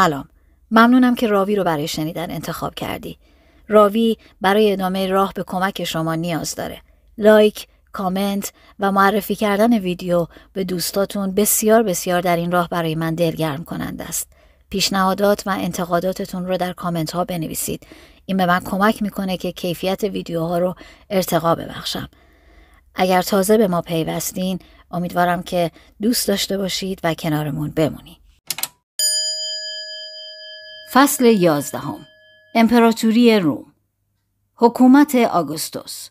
سلام ممنونم که راوی رو برای شنیدن انتخاب کردی راوی برای ادامه راه به کمک شما نیاز داره لایک کامنت و معرفی کردن ویدیو به دوستاتون بسیار بسیار در این راه برای من دلگرم کنند است پیشنهادات و انتقاداتتون رو در کامنت ها بنویسید این به من کمک میکنه که کیفیت ویدیوها رو ارتقا ببخشم اگر تازه به ما پیوستین امیدوارم که دوست داشته باشید و کنارمون بمونید فصل یازدهم امپراتوری روم حکومت آگوستوس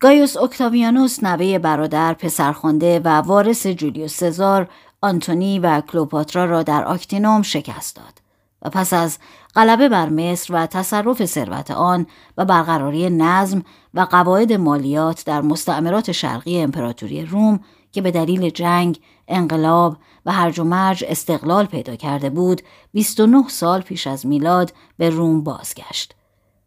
گایوس اکتاویانوس نوه برادر پسرخوانده و وارث جولیوس سزار آنتونی و کلوپاترا را در آکتینوم شکست داد و پس از غلبه بر مصر و تصرف ثروت آن و برقراری نظم و قواعد مالیات در مستعمرات شرقی امپراتوری روم که به دلیل جنگ انقلاب و هرج و مرج استقلال پیدا کرده بود 29 سال پیش از میلاد به روم بازگشت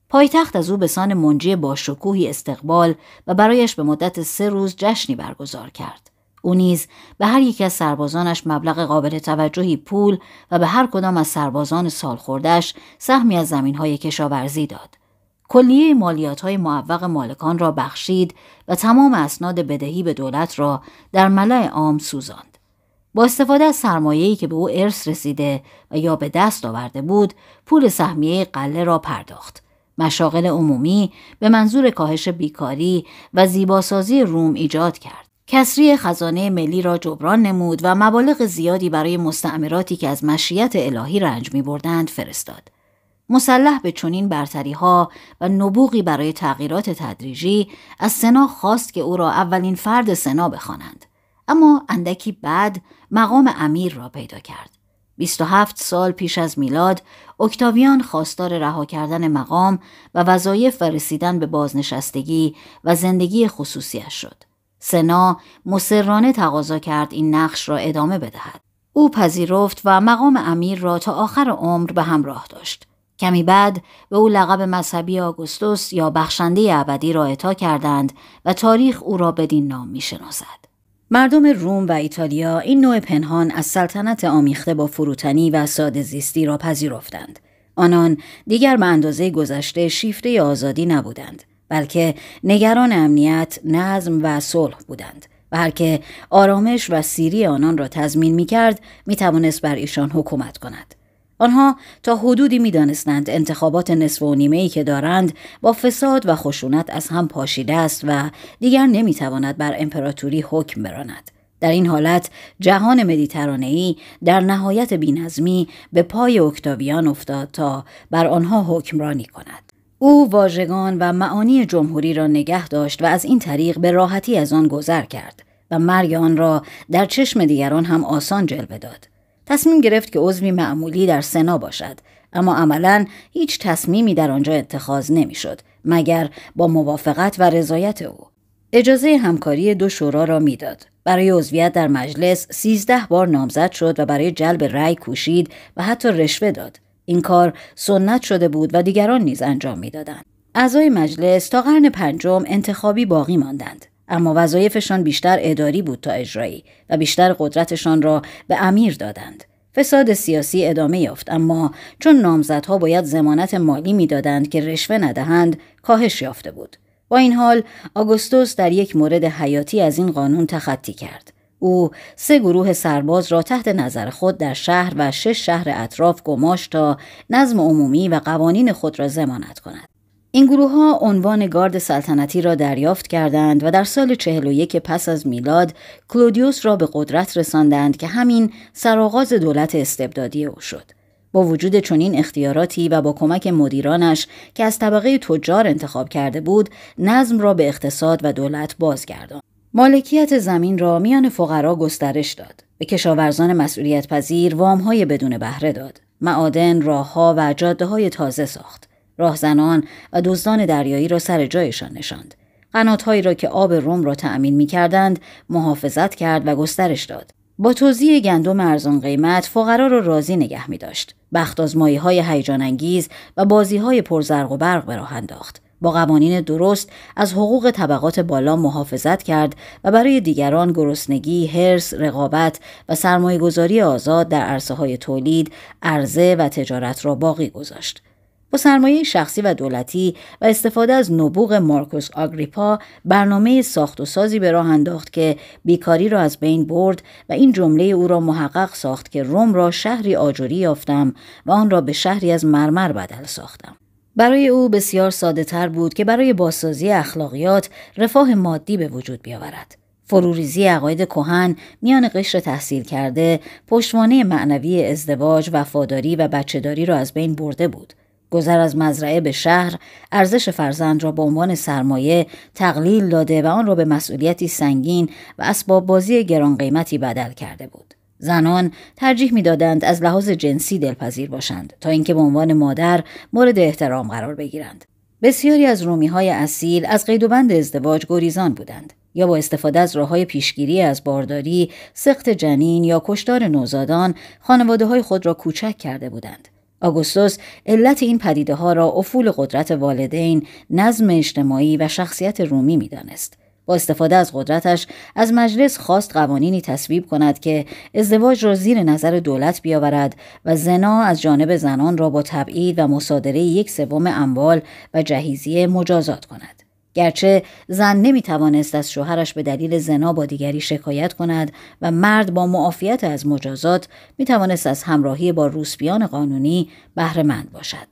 پایتخت از او به سان منجی با شکوهی استقبال و برایش به مدت سه روز جشنی برگزار کرد او نیز به هر یکی از سربازانش مبلغ قابل توجهی پول و به هر کدام از سربازان سالخوردهش سهمی از زمینهای کشاورزی داد کلیه مالیات های معوق مالکان را بخشید و تمام اسناد بدهی به دولت را در ملع عام سوزاند. با استفاده از سرمایه‌ای که به او ارث رسیده و یا به دست آورده بود، پول سهمیه قله را پرداخت. مشاغل عمومی به منظور کاهش بیکاری و زیباسازی روم ایجاد کرد. کسری خزانه ملی را جبران نمود و مبالغ زیادی برای مستعمراتی که از مشیت الهی رنج می بردند فرستاد. مسلح به چنین برتری ها و نبوغی برای تغییرات تدریجی از سنا خواست که او را اولین فرد سنا بخوانند اما اندکی بعد مقام امیر را پیدا کرد 27 سال پیش از میلاد اکتاویان خواستار رها کردن مقام و وظایف و رسیدن به بازنشستگی و زندگی خصوصیش شد سنا مصرانه تقاضا کرد این نقش را ادامه بدهد او پذیرفت و مقام امیر را تا آخر عمر به همراه داشت کمی بعد به او لقب مذهبی آگوستوس یا بخشنده ابدی را اعطا کردند و تاریخ او را بدین نام میشناسد مردم روم و ایتالیا این نوع پنهان از سلطنت آمیخته با فروتنی و ساده زیستی را پذیرفتند آنان دیگر به اندازه گذشته شیفته آزادی نبودند بلکه نگران امنیت نظم و صلح بودند و هر که آرامش و سیری آنان را تضمین می کرد می توانست بر ایشان حکومت کند آنها تا حدودی میدانستند انتخابات نصف و نیمه ای که دارند با فساد و خشونت از هم پاشیده است و دیگر نمیتواند بر امپراتوری حکم براند در این حالت جهان مدیترانه در نهایت بینظمی به پای اکتاویان افتاد تا بر آنها حکمرانی کند او واژگان و معانی جمهوری را نگه داشت و از این طریق به راحتی از آن گذر کرد و مرگ آن را در چشم دیگران هم آسان جلوه داد تصمیم گرفت که عضوی معمولی در سنا باشد اما عملا هیچ تصمیمی در آنجا اتخاذ نمیشد مگر با موافقت و رضایت او اجازه همکاری دو شورا را میداد برای عضویت در مجلس 13 بار نامزد شد و برای جلب رأی کوشید و حتی رشوه داد این کار سنت شده بود و دیگران نیز انجام میدادند اعضای مجلس تا قرن پنجم انتخابی باقی ماندند اما وظایفشان بیشتر اداری بود تا اجرایی و بیشتر قدرتشان را به امیر دادند. فساد سیاسی ادامه یافت اما چون نامزدها باید زمانت مالی میدادند که رشوه ندهند کاهش یافته بود با این حال آگوستوس در یک مورد حیاتی از این قانون تخطی کرد او سه گروه سرباز را تحت نظر خود در شهر و شش شهر اطراف گماشت تا نظم عمومی و قوانین خود را زمانت کند این گروه ها عنوان گارد سلطنتی را دریافت کردند و در سال 41 پس از میلاد کلودیوس را به قدرت رساندند که همین سرآغاز دولت استبدادی او شد. با وجود چنین اختیاراتی و با کمک مدیرانش که از طبقه تجار انتخاب کرده بود، نظم را به اقتصاد و دولت بازگرداند. مالکیت زمین را میان فقرا گسترش داد. به کشاورزان مسئولیت پذیر وام های بدون بهره داد. معادن، راهها و جاده های تازه ساخت. راهزنان و دزدان دریایی را سر جایشان نشاند. قناتهایی را که آب روم را تأمین می کردند، محافظت کرد و گسترش داد. با توزیع گندم ارزان قیمت فقرا را راضی نگه می داشت. بخت آزمایی های هیجان و بازی های پرزرق و برق به راه انداخت. با قوانین درست از حقوق طبقات بالا محافظت کرد و برای دیگران گرسنگی، حرس، رقابت و سرمایهگذاری آزاد در عرصه تولید، عرضه و تجارت را باقی گذاشت. سرمایه شخصی و دولتی و استفاده از نبوغ مارکوس آگریپا برنامه ساخت و سازی به راه انداخت که بیکاری را از بین برد و این جمله او را محقق ساخت که روم را شهری آجوری یافتم و آن را به شهری از مرمر بدل ساختم. برای او بسیار ساده تر بود که برای بازسازی اخلاقیات رفاه مادی به وجود بیاورد. فروریزی عقاید کهن میان قشر تحصیل کرده پشتوانه معنوی ازدواج وفاداری و بچهداری را از بین برده بود گذر از مزرعه به شهر ارزش فرزند را به عنوان سرمایه تقلیل داده و آن را به مسئولیتی سنگین و اسباب بازی گران قیمتی بدل کرده بود زنان ترجیح میدادند از لحاظ جنسی دلپذیر باشند تا اینکه به عنوان مادر مورد احترام قرار بگیرند بسیاری از رومی های اصیل از قید و بند ازدواج گریزان بودند یا با استفاده از راه های پیشگیری از بارداری، سخت جنین یا کشتار نوزادان خانواده های خود را کوچک کرده بودند. آگوستوس علت این پدیده ها را افول قدرت والدین، نظم اجتماعی و شخصیت رومی میدانست. با استفاده از قدرتش از مجلس خواست قوانینی تصویب کند که ازدواج را زیر نظر دولت بیاورد و زنا از جانب زنان را با تبعید و مصادره یک سوم اموال و جهیزیه مجازات کند. گرچه زن نمی توانست از شوهرش به دلیل زنا با دیگری شکایت کند و مرد با معافیت از مجازات می توانست از همراهی با روسپیان قانونی بهره مند باشد.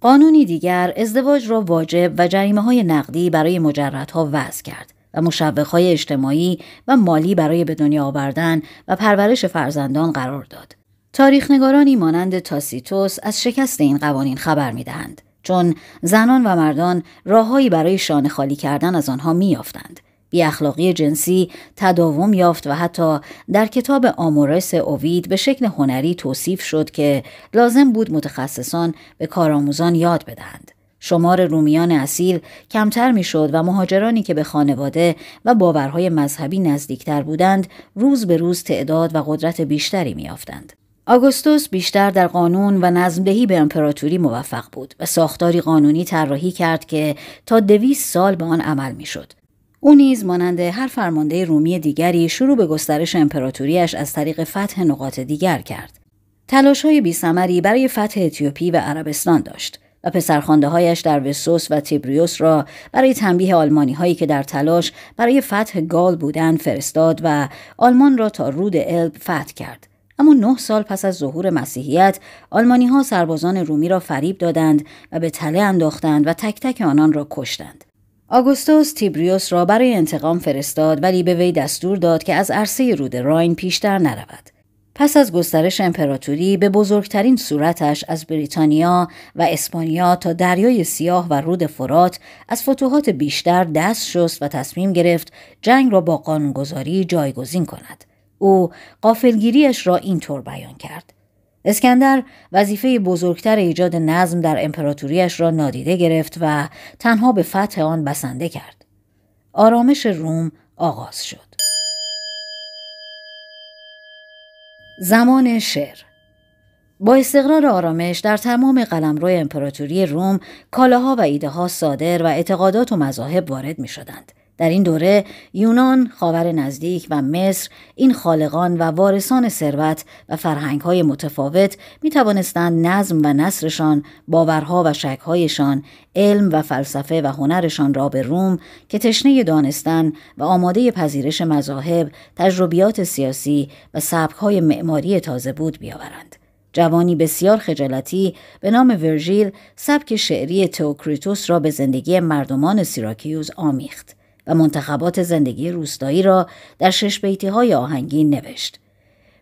قانونی دیگر ازدواج را واجب و جریمه های نقدی برای مجردها وضع کرد و های اجتماعی و مالی برای به دنیا آوردن و پرورش فرزندان قرار داد. تاریخنگارانی مانند تاسیتوس از شکست این قوانین خبر می دهند. چون زنان و مردان راههایی برای شانه خالی کردن از آنها میافتند بی اخلاقی جنسی تداوم یافت و حتی در کتاب آمورس اوید به شکل هنری توصیف شد که لازم بود متخصصان به کارآموزان یاد بدهند. شمار رومیان اصیل کمتر میشد و مهاجرانی که به خانواده و باورهای مذهبی نزدیکتر بودند روز به روز تعداد و قدرت بیشتری میافتند. آگوستوس بیشتر در قانون و نظمدهی به امپراتوری موفق بود و ساختاری قانونی طراحی کرد که تا دویست سال به آن عمل میشد او نیز مانند هر فرمانده رومی دیگری شروع به گسترش امپراتوریش از طریق فتح نقاط دیگر کرد تلاش های بیثمری برای فتح اتیوپی و عربستان داشت و پسرخانده هایش در وسوس و تیبریوس را برای تنبیه آلمانی هایی که در تلاش برای فتح گال بودند فرستاد و آلمان را تا رود الب فتح کرد اما نه سال پس از ظهور مسیحیت آلمانی ها سربازان رومی را فریب دادند و به تله انداختند و تک تک آنان را کشتند. آگوستوس تیبریوس را برای انتقام فرستاد ولی به وی دستور داد که از عرصه رود راین پیشتر نرود. پس از گسترش امپراتوری به بزرگترین صورتش از بریتانیا و اسپانیا تا دریای سیاه و رود فرات از فتوحات بیشتر دست شست و تصمیم گرفت جنگ را با قانونگذاری جایگزین کند. او قافلگیریش را اینطور بیان کرد. اسکندر وظیفه بزرگتر ایجاد نظم در امپراتوریش را نادیده گرفت و تنها به فتح آن بسنده کرد. آرامش روم آغاز شد. زمان شعر با استقرار آرامش در تمام قلمرو امپراتوری روم کالاها و ایده ها صادر و اعتقادات و مذاهب وارد می شدند. در این دوره یونان، خاور نزدیک و مصر این خالقان و وارثان ثروت و فرهنگهای متفاوت می توانستند نظم و نصرشان، باورها و شکهایشان، علم و فلسفه و هنرشان را به روم که تشنه دانستن و آماده پذیرش مذاهب، تجربیات سیاسی و سبکهای معماری تازه بود بیاورند. جوانی بسیار خجالتی به نام ورژیل سبک شعری تئوکریتوس را به زندگی مردمان سیراکیوز آمیخت. و منتخبات زندگی روستایی را در شش بیتی های آهنگین نوشت.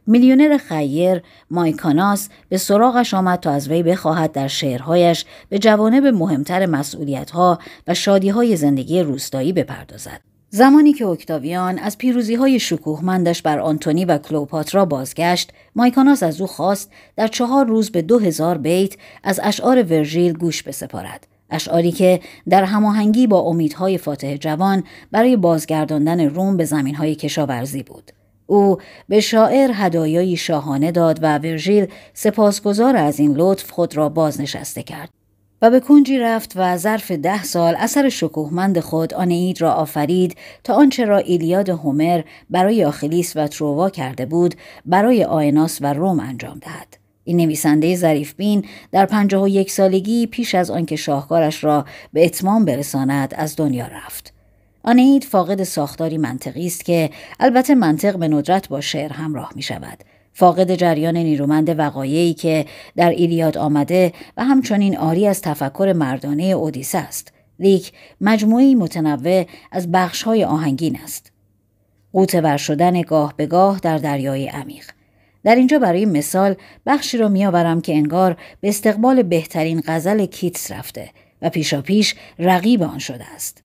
میلیونر خیر مایکاناس به سراغش آمد تا از وی بخواهد در شعرهایش به جوانب مهمتر مسئولیت ها و شادی های زندگی روستایی بپردازد. زمانی که اکتاویان از پیروزی های شکوهمندش بر آنتونی و کلوپاترا بازگشت، مایکاناس از او خواست در چهار روز به دو هزار بیت از اشعار ورژیل گوش بسپارد. اشعاری که در هماهنگی با امیدهای فاتح جوان برای بازگرداندن روم به زمینهای کشاورزی بود. او به شاعر هدایایی شاهانه داد و ورژیل سپاسگزار از این لطف خود را بازنشسته کرد و به کنجی رفت و ظرف ده سال اثر شکوهمند خود آن را آفرید تا آنچه را ایلیاد هومر برای آخلیس و ترووا کرده بود برای آیناس و روم انجام دهد. این نویسنده ظریف بین در یک سالگی پیش از آنکه شاهکارش را به اتمام برساند از دنیا رفت. آنید فاقد ساختاری منطقی است که البته منطق به ندرت با شعر همراه می شود. فاقد جریان نیرومند وقایعی که در ایلیاد آمده و همچنین آری از تفکر مردانه اودیسه است. لیک مجموعی متنوع از های آهنگین است. ور شدن گاه به گاه در دریای عمیق. در اینجا برای مثال بخشی را میآورم که انگار به استقبال بهترین غزل کیتس رفته و پیشا پیش رقیب آن شده است.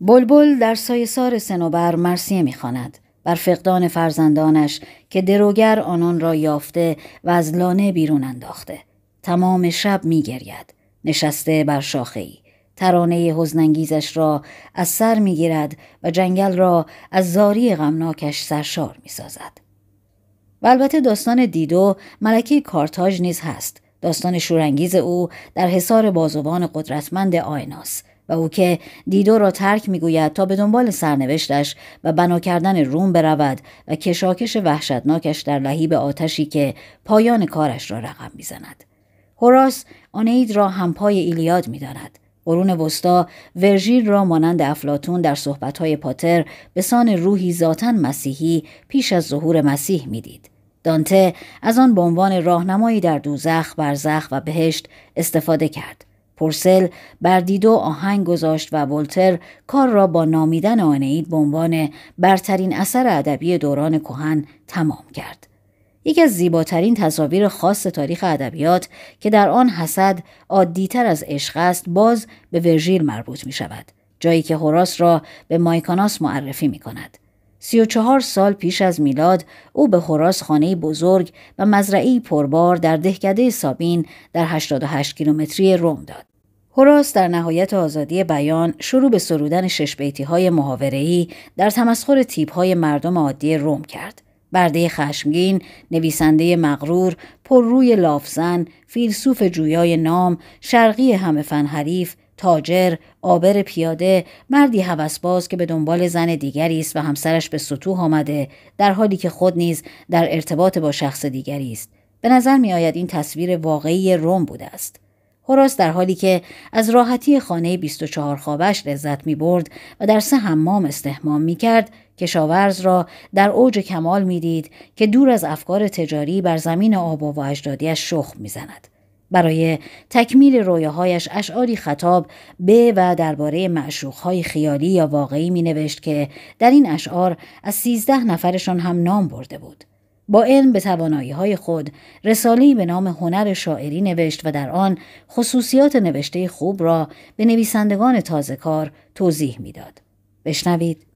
بلبل در سار سنوبر مرسیه میخواند بر فقدان فرزندانش که دروگر آنان را یافته و از لانه بیرون انداخته. تمام شب میگرید نشسته بر شاخه ای. ترانه حزنانگیزش را از سر میگیرد و جنگل را از زاری غمناکش سرشار میسازد. و البته داستان دیدو ملکه کارتاژ نیز هست داستان شورانگیز او در حصار بازوان قدرتمند آیناس و او که دیدو را ترک میگوید تا به دنبال سرنوشتش و بنا کردن روم برود و کشاکش وحشتناکش در لحیب آتشی که پایان کارش را رقم میزند هوراس آنید را همپای ایلیاد میداند قرون وسطا ورژیل را مانند افلاتون در صحبتهای پاتر به سان روحی ذاتا مسیحی پیش از ظهور مسیح میدید دانته از آن به عنوان راهنمایی در دوزخ برزخ و بهشت استفاده کرد پرسل بر دیدو آهنگ گذاشت و ولتر کار را با نامیدن آنید به عنوان برترین اثر ادبی دوران کهن تمام کرد یکی از زیباترین تصاویر خاص تاریخ ادبیات که در آن حسد عادیتر از عشق است باز به ورژیل مربوط می شود جایی که هوراس را به مایکاناس معرفی می کند. سی و چهار سال پیش از میلاد او به هوراس خانه بزرگ و مزرعی پربار در دهکده سابین در 88 کیلومتری روم داد. هوراس در نهایت آزادی بیان شروع به سرودن شش بیتی های در تمسخر تیپ های مردم عادی روم کرد. برده خشمگین، نویسنده مغرور، پر روی لافزن، فیلسوف جویای نام، شرقی همه فن تاجر، آبر پیاده، مردی هوسباز که به دنبال زن دیگری است و همسرش به سطوح آمده، در حالی که خود نیز در ارتباط با شخص دیگری است. به نظر می آید این تصویر واقعی روم بوده است. هوراس در حالی که از راحتی خانه 24 خوابش لذت می برد و در سه حمام استحمام می کرد کشاورز را در اوج کمال می دید که دور از افکار تجاری بر زمین آبا و اجدادیش شخ می زند. برای تکمیل رویاهایش اشعاری خطاب به و درباره معشوقهای خیالی یا واقعی می نوشت که در این اشعار از سیزده نفرشان هم نام برده بود. با علم به توانایی های خود رسالی به نام هنر شاعری نوشت و در آن خصوصیات نوشته خوب را به نویسندگان تازه کار توضیح میداد. بشنوید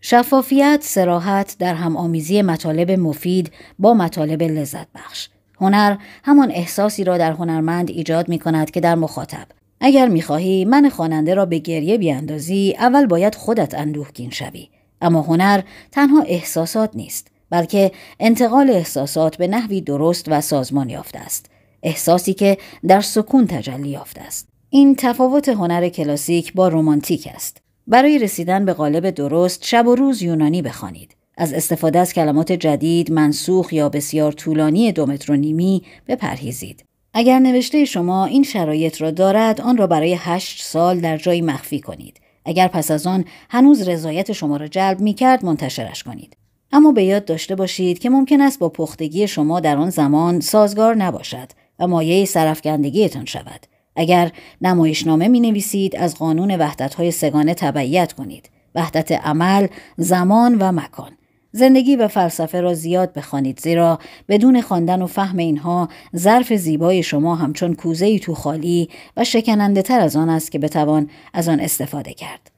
شفافیت، سراحت در هم آمیزی مطالب مفید با مطالب لذت بخش. هنر همان احساسی را در هنرمند ایجاد می کند که در مخاطب اگر میخواهی من خواننده را به گریه بیاندازی اول باید خودت اندوهگین شوی اما هنر تنها احساسات نیست بلکه انتقال احساسات به نحوی درست و سازمان یافته است احساسی که در سکون تجلی یافته است این تفاوت هنر کلاسیک با رومانتیک است برای رسیدن به قالب درست شب و روز یونانی بخوانید از استفاده از کلمات جدید منسوخ یا بسیار طولانی دو متر و نیمی بپرهیزید اگر نوشته شما این شرایط را دارد آن را برای هشت سال در جایی مخفی کنید اگر پس از آن هنوز رضایت شما را جلب می کرد منتشرش کنید اما به یاد داشته باشید که ممکن است با پختگی شما در آن زمان سازگار نباشد و مایه سرفکندگیتان شود اگر نمایشنامه می نویسید از قانون وحدت های سگانه تبعیت کنید وحدت عمل، زمان و مکان زندگی و فلسفه را زیاد بخوانید زیرا بدون خواندن و فهم اینها ظرف زیبای شما همچون کوزه ای تو خالی و شکننده تر از آن است که بتوان از آن استفاده کرد.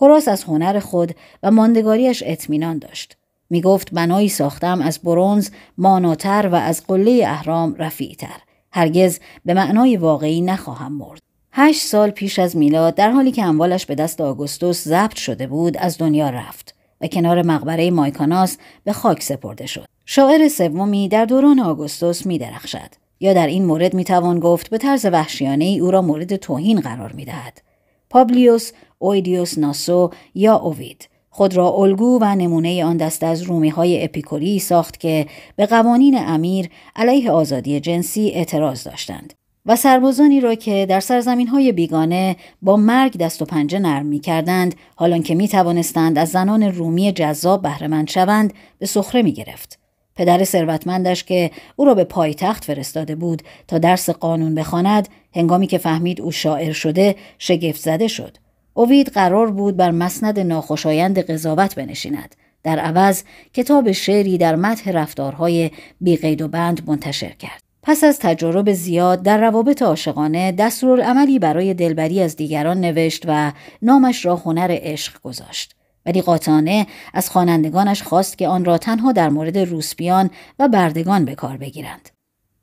هراس از هنر خود و ماندگاریش اطمینان داشت. می گفت بنایی ساختم از برونز ماناتر و از قله اهرام رفیعتر. هرگز به معنای واقعی نخواهم مرد. هشت سال پیش از میلاد در حالی که اموالش به دست آگوستوس ضبط شده بود از دنیا رفت و کنار مقبره مایکاناس به خاک سپرده شد. شاعر سومی در دوران آگوستوس می درخشد. یا در این مورد می توان گفت به طرز وحشیانه ای او را مورد توهین قرار می دهد. پابلیوس اویدیوس ناسو یا اوید خود را الگو و نمونه آن دست از رومی های اپیکوری ساخت که به قوانین امیر علیه آزادی جنسی اعتراض داشتند و سربازانی را که در سرزمین های بیگانه با مرگ دست و پنجه نرم می کردند حالان که می توانستند از زنان رومی جذاب بهرهمند شوند به سخره می گرفت. پدر ثروتمندش که او را به پایتخت فرستاده بود تا درس قانون بخواند هنگامی که فهمید او شاعر شده شگفت زده شد اوید قرار بود بر مسند ناخوشایند قضاوت بنشیند در عوض کتاب شعری در متح رفتارهای بیقید و بند منتشر کرد پس از تجارب زیاد در روابط عاشقانه دستورالعملی برای دلبری از دیگران نوشت و نامش را هنر عشق گذاشت ولی قاطانه از خوانندگانش خواست که آن را تنها در مورد روسپیان و بردگان به کار بگیرند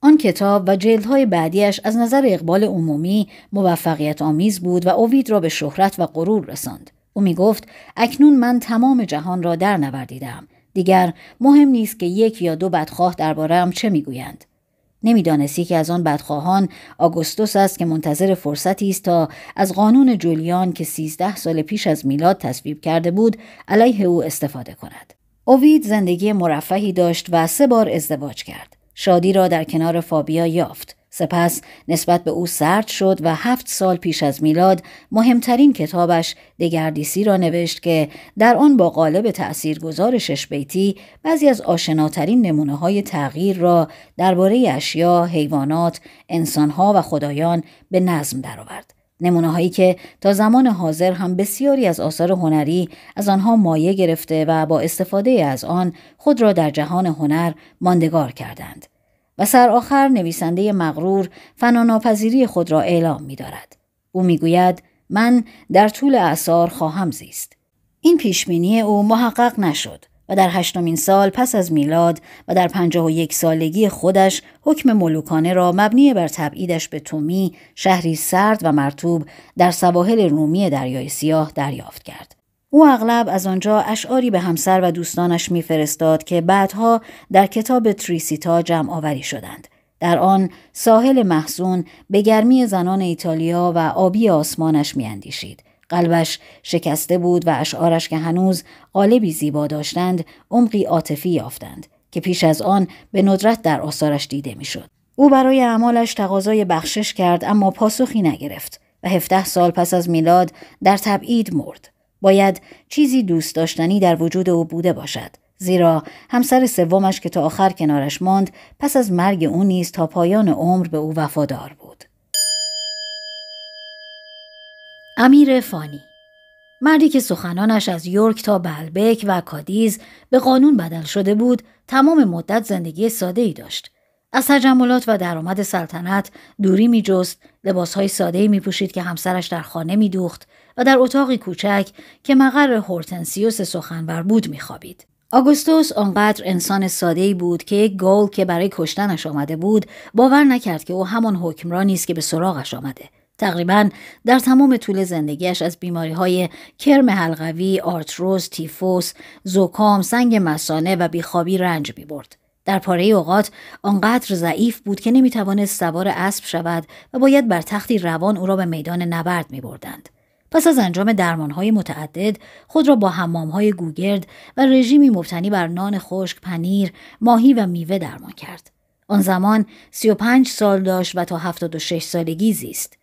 آن کتاب و جلدهای بعدیش از نظر اقبال عمومی موفقیت آمیز بود و اوید را به شهرت و غرور رساند. او می گفت اکنون من تمام جهان را در نوردیدم. دیگر مهم نیست که یک یا دو بدخواه دربارهام چه میگویند. نمیدانستی که از آن بدخواهان آگوستوس است که منتظر فرصتی است تا از قانون جولیان که 13 سال پیش از میلاد تصویب کرده بود علیه او استفاده کند. اوید زندگی مرفهی داشت و سه بار ازدواج کرد. شادی را در کنار فابیا یافت. سپس نسبت به او سرد شد و هفت سال پیش از میلاد مهمترین کتابش دگردیسی را نوشت که در آن با قالب تأثیرگذار شش بیتی بعضی از آشناترین نمونه های تغییر را درباره اشیا، حیوانات، انسانها و خدایان به نظم درآورد. نمونه که تا زمان حاضر هم بسیاری از آثار هنری از آنها مایه گرفته و با استفاده از آن خود را در جهان هنر ماندگار کردند و سرآخر نویسنده مغرور فناناپذیری خود را اعلام می دارد. او میگوید من در طول اثار خواهم زیست. این پیشبینی او محقق نشد و در هشتمین سال پس از میلاد و در پنجاه و یک سالگی خودش حکم ملوکانه را مبنی بر تبعیدش به تومی شهری سرد و مرتوب در سواحل رومی دریای سیاه دریافت کرد. او اغلب از آنجا اشعاری به همسر و دوستانش میفرستاد که بعدها در کتاب تریسیتا جمع آوری شدند. در آن ساحل محسون به گرمی زنان ایتالیا و آبی آسمانش میاندیشید قلبش شکسته بود و اشعارش که هنوز قالبی زیبا داشتند عمقی عاطفی یافتند که پیش از آن به ندرت در آثارش دیده میشد او برای اعمالش تقاضای بخشش کرد اما پاسخی نگرفت و 17 سال پس از میلاد در تبعید مرد باید چیزی دوست داشتنی در وجود او بوده باشد زیرا همسر سومش که تا آخر کنارش ماند پس از مرگ او نیز تا پایان عمر به او وفادار بود امیر فانی مردی که سخنانش از یورک تا بلبک و کادیز به قانون بدل شده بود تمام مدت زندگی ساده ای داشت از تجملات و درآمد سلطنت دوری لباس لباسهای ساده ای می پوشید که همسرش در خانه دوخت و در اتاقی کوچک که مقر هورتنسیوس سخنور بود خوابید. آگوستوس آنقدر انسان ساده ای بود که یک گول که برای کشتنش آمده بود باور نکرد که او همان حکمرانی است که به سراغش آمده تقریبا در تمام طول زندگیش از بیماری های کرم حلقوی، آرتروز، تیفوس، زکام، سنگ مسانه و بیخوابی رنج می برد. در پاره اوقات آنقدر ضعیف بود که نمی توانست سوار اسب شود و باید بر تختی روان او را به میدان نبرد می بردند. پس از انجام های متعدد خود را با های گوگرد و رژیمی مبتنی بر نان خشک پنیر ماهی و میوه درمان کرد آن زمان 35 سال داشت و تا 76 سالگی زیست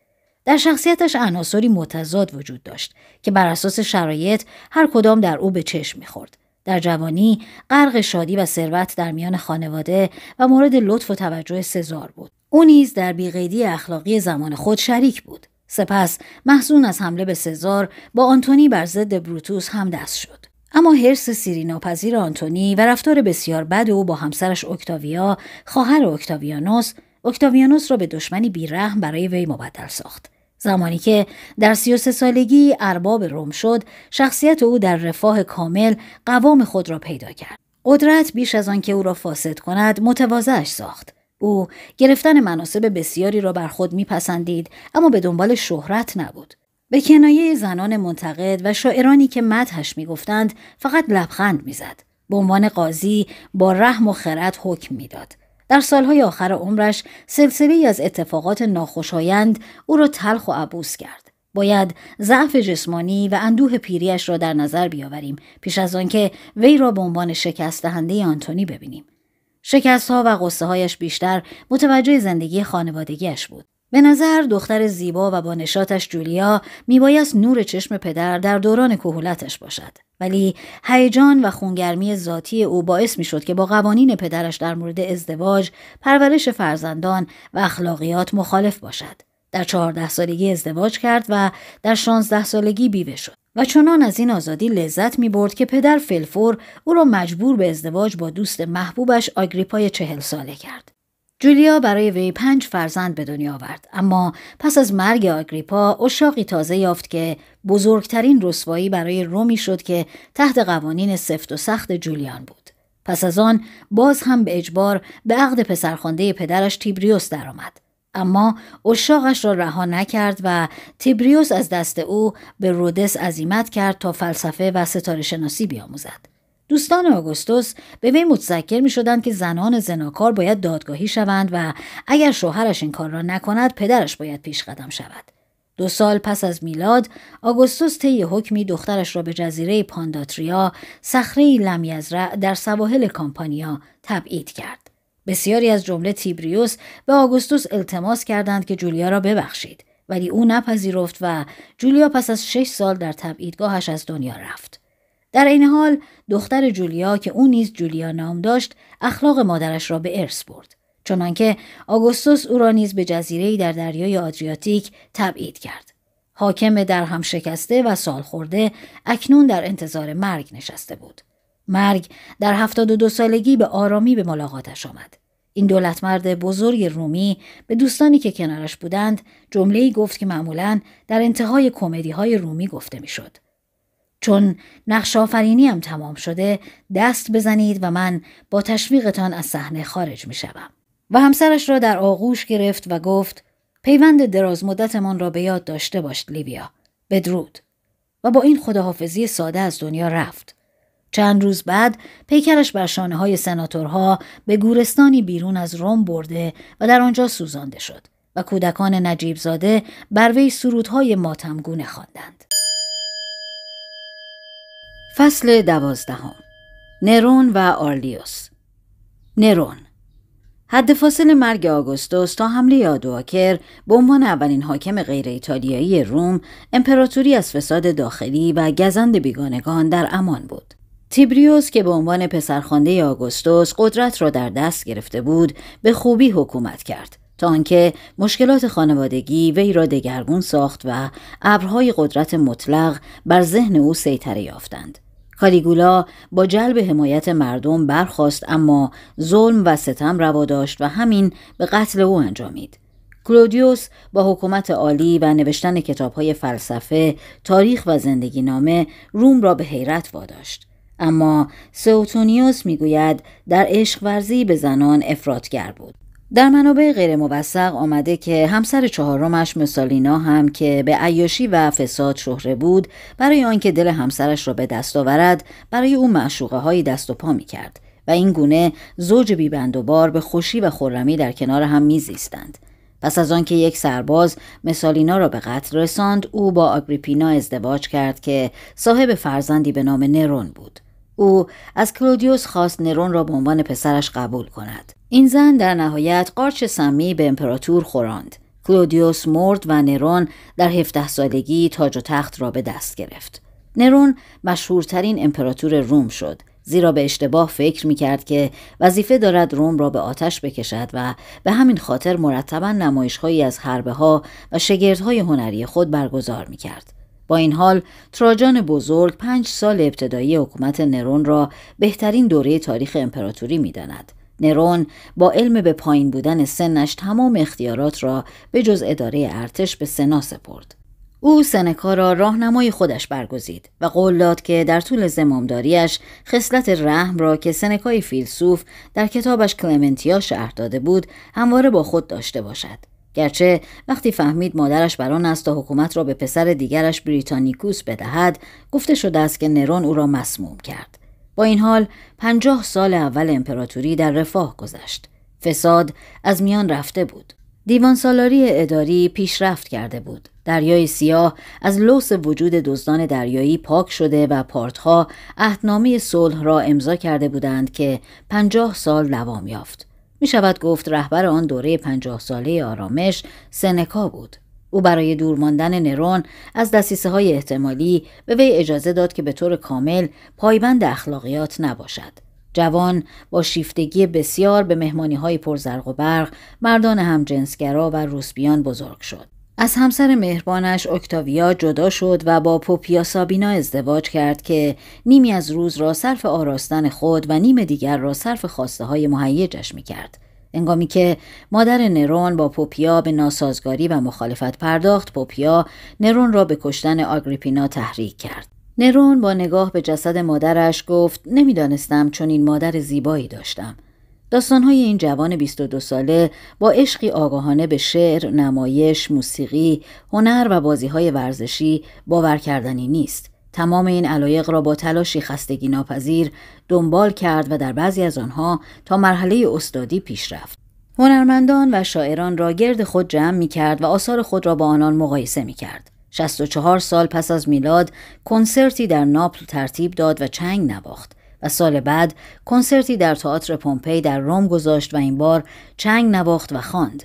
در شخصیتش عناصری متضاد وجود داشت که بر اساس شرایط هر کدام در او به چشم میخورد در جوانی غرق شادی و ثروت در میان خانواده و مورد لطف و توجه سزار بود او نیز در بیقیدی اخلاقی زمان خود شریک بود سپس محزون از حمله به سزار با آنتونی بر ضد بروتوس دست شد اما حرس سیری ناپذیر آنتونی و رفتار بسیار بد او با همسرش اکتاویا خواهر اکتاویانوس اکتاویانوس را به دشمنی بیرحم برای وی مبدل ساخت زمانی که در 33 سالگی ارباب روم شد، شخصیت او در رفاه کامل قوام خود را پیدا کرد. قدرت بیش از که او را فاسد کند، متوازش ساخت. او گرفتن مناسب بسیاری را بر خود میپسندید اما به دنبال شهرت نبود به کنایه زنان منتقد و شاعرانی که مدهش میگفتند فقط لبخند میزد به عنوان قاضی با رحم و خرد حکم میداد در سالهای آخر عمرش سلسله از اتفاقات ناخوشایند او را تلخ و عبوس کرد. باید ضعف جسمانی و اندوه پیریش را در نظر بیاوریم پیش از آنکه وی را به عنوان شکست آنتونی ببینیم. شکست ها و غصه هایش بیشتر متوجه زندگی خانوادگیش بود. به نظر دختر زیبا و با نشاتش جولیا میبایست نور چشم پدر در دوران کهولتش باشد ولی هیجان و خونگرمی ذاتی او باعث میشد که با قوانین پدرش در مورد ازدواج پرورش فرزندان و اخلاقیات مخالف باشد در چهارده سالگی ازدواج کرد و در شانزده سالگی بیوه شد و چنان از این آزادی لذت می برد که پدر فلفور او را مجبور به ازدواج با دوست محبوبش آگریپای چهل ساله کرد. جولیا برای وی پنج فرزند به دنیا آورد اما پس از مرگ آگریپا اشاقی تازه یافت که بزرگترین رسوایی برای رومی شد که تحت قوانین سفت و سخت جولیان بود پس از آن باز هم به اجبار به عقد پسرخوانده پدرش تیبریوس درآمد اما اشاقش را رها نکرد و تیبریوس از دست او به رودس عزیمت کرد تا فلسفه و ستاره شناسی بیاموزد دوستان آگوستوس به وی متذکر می شدند که زنان زناکار باید دادگاهی شوند و اگر شوهرش این کار را نکند پدرش باید پیش قدم شود. دو سال پس از میلاد آگوستوس طی حکمی دخترش را به جزیره پانداتریا صخره لمیزرع در سواحل کامپانیا تبعید کرد. بسیاری از جمله تیبریوس به آگوستوس التماس کردند که جولیا را ببخشید ولی او نپذیرفت و جولیا پس از شش سال در تبعیدگاهش از دنیا رفت. در این حال دختر جولیا که او نیز جولیا نام داشت اخلاق مادرش را به ارث برد چنانکه آگوستوس او را نیز به جزیره در دریای آدریاتیک تبعید کرد حاکم در هم شکسته و سال خورده اکنون در انتظار مرگ نشسته بود مرگ در هفتاد و دو سالگی به آرامی به ملاقاتش آمد این دولتمرد بزرگ رومی به دوستانی که کنارش بودند جمله‌ای گفت که معمولا در انتهای کمدی های رومی گفته میشد چون نقش هم تمام شده دست بزنید و من با تشویقتان از صحنه خارج می شدم. و همسرش را در آغوش گرفت و گفت پیوند دراز من را به یاد داشته باش لیبیا بدرود و با این خداحافظی ساده از دنیا رفت چند روز بعد پیکرش بر شانه های سناتورها به گورستانی بیرون از روم برده و در آنجا سوزانده شد و کودکان نجیب زاده بر وی سرودهای ماتمگونه خواندند فصل دوازدهم نرون و آرلیوس نرون حد فاصل مرگ آگوستوس تا حمله آدواکر به عنوان اولین حاکم غیر ایتالیایی روم امپراتوری از فساد داخلی و گزند بیگانگان در امان بود تیبریوس که به عنوان پسرخوانده آگوستوس قدرت را در دست گرفته بود به خوبی حکومت کرد تا آنکه مشکلات خانوادگی وی را دگرگون ساخت و ابرهای قدرت مطلق بر ذهن او سیطره یافتند کالیگولا با جلب حمایت مردم برخواست اما ظلم و ستم روا داشت و همین به قتل او انجامید. کلودیوس با حکومت عالی و نوشتن کتابهای فلسفه، تاریخ و زندگی نامه روم را به حیرت واداشت. اما سوتونیوس میگوید در عشق ورزی به زنان افرادگر بود. در منابع غیر موثق آمده که همسر چهارمش مسالینا هم که به عیاشی و فساد شهره بود برای آنکه دل همسرش را به دست آورد برای او معشوقه های دست و پا می کرد و این گونه زوج بیبند و بار به خوشی و خورمی در کنار هم میزیستند. پس از آنکه یک سرباز مسالینا را به قتل رساند او با آگریپینا ازدواج کرد که صاحب فرزندی به نام نرون بود او از کلودیوس خواست نرون را به عنوان پسرش قبول کند این زن در نهایت قارچ سمی به امپراتور خوراند کلودیوس مرد و نرون در 17 سالگی تاج و تخت را به دست گرفت نرون مشهورترین امپراتور روم شد زیرا به اشتباه فکر می کرد که وظیفه دارد روم را به آتش بکشد و به همین خاطر مرتبا نمایشهایی از حربه ها و شگردهای هنری خود برگزار می کرد. با این حال تراجان بزرگ پنج سال ابتدایی حکومت نرون را بهترین دوره تاریخ امپراتوری میداند نرون با علم به پایین بودن سنش تمام اختیارات را به جز اداره ارتش به سنا سپرد او سنکا را راهنمای خودش برگزید و قول داد که در طول زمامداریش خصلت رحم را که سنکای فیلسوف در کتابش کلمنتیا شهر داده بود همواره با خود داشته باشد گرچه وقتی فهمید مادرش بران است تا حکومت را به پسر دیگرش بریتانیکوس بدهد گفته شده است که نرون او را مسموم کرد با این حال پنجاه سال اول امپراتوری در رفاه گذشت فساد از میان رفته بود دیوان سالاری اداری پیشرفت کرده بود دریای سیاه از لوس وجود دزدان دریایی پاک شده و پارتها عهدنامه صلح را امضا کرده بودند که پنجاه سال دوام یافت می شود گفت رهبر آن دوره پنجاه ساله آرامش سنکا بود. او برای دور ماندن نرون از دستیسه های احتمالی به وی اجازه داد که به طور کامل پایبند اخلاقیات نباشد. جوان با شیفتگی بسیار به مهمانی های پرزرق و برق مردان همجنسگرا و روسبیان بزرگ شد. از همسر مهربانش اکتاویا جدا شد و با پوپیا سابینا ازدواج کرد که نیمی از روز را صرف آراستن خود و نیم دیگر را صرف خواسته های مهیجش می کرد. انگامی که مادر نرون با پوپیا به ناسازگاری و مخالفت پرداخت پوپیا نرون را به کشتن آگریپینا تحریک کرد. نرون با نگاه به جسد مادرش گفت نمیدانستم چون این مادر زیبایی داشتم. داستانهای این جوان 22 ساله با عشقی آگاهانه به شعر، نمایش، موسیقی، هنر و بازیهای ورزشی باور کردنی نیست. تمام این علایق را با تلاشی خستگی ناپذیر دنبال کرد و در بعضی از آنها تا مرحله استادی پیش رفت. هنرمندان و شاعران را گرد خود جمع می کرد و آثار خود را با آنان مقایسه می کرد. 64 سال پس از میلاد کنسرتی در ناپل ترتیب داد و چنگ نواخت. و سال بعد کنسرتی در تئاتر پومپی در روم گذاشت و این بار چنگ نواخت و خواند.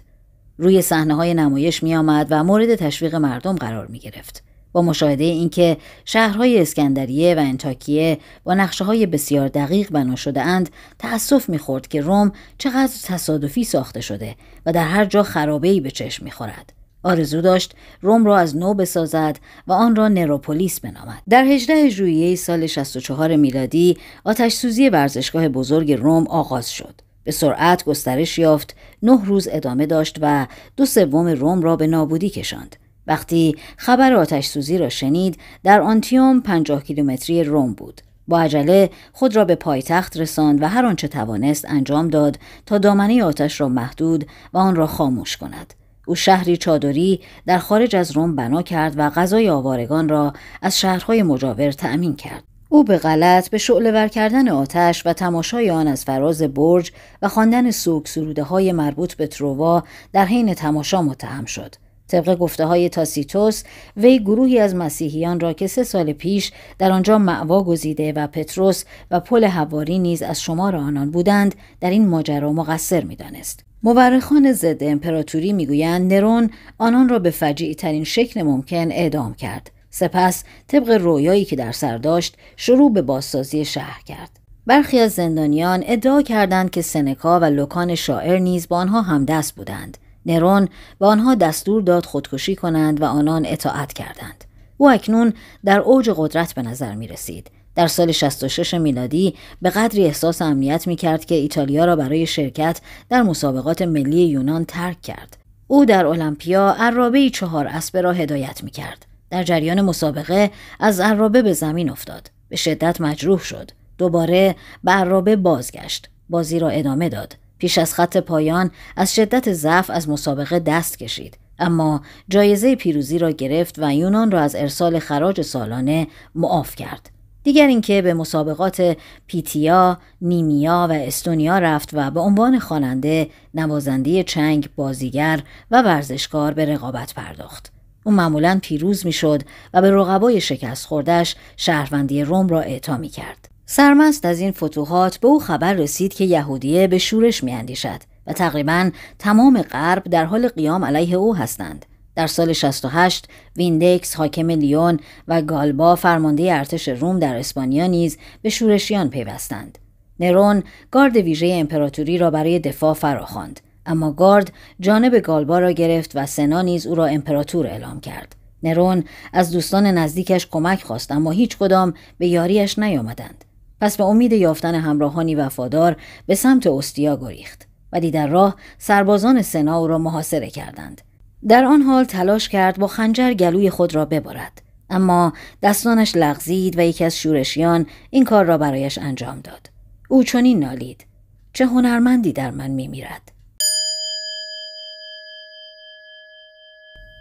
روی صحنه های نمایش می آمد و مورد تشویق مردم قرار می گرفت. با مشاهده اینکه شهرهای اسکندریه و انتاکیه با نقشه های بسیار دقیق بنا شده اند تأسف میخورد که روم چقدر تصادفی ساخته شده و در هر جا خرابه ای به چشم میخورد. آرزو داشت روم را از نو بسازد و آن را نروپولیس بنامد. در 18 ژوئیه سال 64 میلادی آتش سوزی ورزشگاه بزرگ روم آغاز شد. به سرعت گسترش یافت، نه روز ادامه داشت و دو سوم روم را به نابودی کشاند. وقتی خبر آتش سوزی را شنید، در آنتیوم 50 کیلومتری روم بود. با عجله خود را به پایتخت رساند و هر آنچه توانست انجام داد تا دامنه آتش را محدود و آن را خاموش کند. او شهری چادری در خارج از روم بنا کرد و غذای آوارگان را از شهرهای مجاور تأمین کرد. او به غلط به ور کردن آتش و تماشای آن از فراز برج و خواندن سوک سروده های مربوط به ترووا در حین تماشا متهم شد. طبق گفته های تاسیتوس وی گروهی از مسیحیان را که سه سال پیش در آنجا معوا گزیده و پتروس و پل حواری نیز از شمار آنان بودند در این ماجرا مقصر میدانست مورخان ضد امپراتوری میگویند نرون آنان را به فجیع ترین شکل ممکن اعدام کرد سپس طبق رویایی که در سر داشت شروع به بازسازی شهر کرد برخی از زندانیان ادعا کردند که سنکا و لوکان شاعر نیز با آنها همدست بودند نرون به آنها دستور داد خودکشی کنند و آنان اطاعت کردند. او اکنون در اوج قدرت به نظر می رسید. در سال 66 میلادی به قدری احساس امنیت می کرد که ایتالیا را برای شرکت در مسابقات ملی یونان ترک کرد. او در المپیا عرابه چهار اسبه را هدایت می کرد. در جریان مسابقه از عرابه به زمین افتاد. به شدت مجروح شد. دوباره به عرابه بازگشت. بازی را ادامه داد. پیش از خط پایان از شدت ضعف از مسابقه دست کشید اما جایزه پیروزی را گرفت و یونان را از ارسال خراج سالانه معاف کرد دیگر اینکه به مسابقات پیتیا، نیمیا و استونیا رفت و به عنوان خواننده، نوازنده چنگ، بازیگر و ورزشکار به رقابت پرداخت. او معمولا پیروز میشد و به رقبای شکست خوردش شهروندی روم را اعطا کرد. سرمست از این فتوحات به او خبر رسید که یهودیه به شورش میاندیشد و تقریبا تمام غرب در حال قیام علیه او هستند در سال 68 ویندکس حاکم لیون و گالبا فرمانده ارتش روم در اسپانیا نیز به شورشیان پیوستند نرون گارد ویژه امپراتوری را برای دفاع فراخواند اما گارد جانب گالبا را گرفت و سنا نیز او را امپراتور اعلام کرد نرون از دوستان نزدیکش کمک خواست اما هیچ کدام به یاریش نیامدند پس به امید یافتن همراهانی وفادار به سمت استیا گریخت و در راه سربازان سناو را محاصره کردند در آن حال تلاش کرد با خنجر گلوی خود را ببارد اما دستانش لغزید و یکی از شورشیان این کار را برایش انجام داد او چنین نالید چه هنرمندی در من میمیرد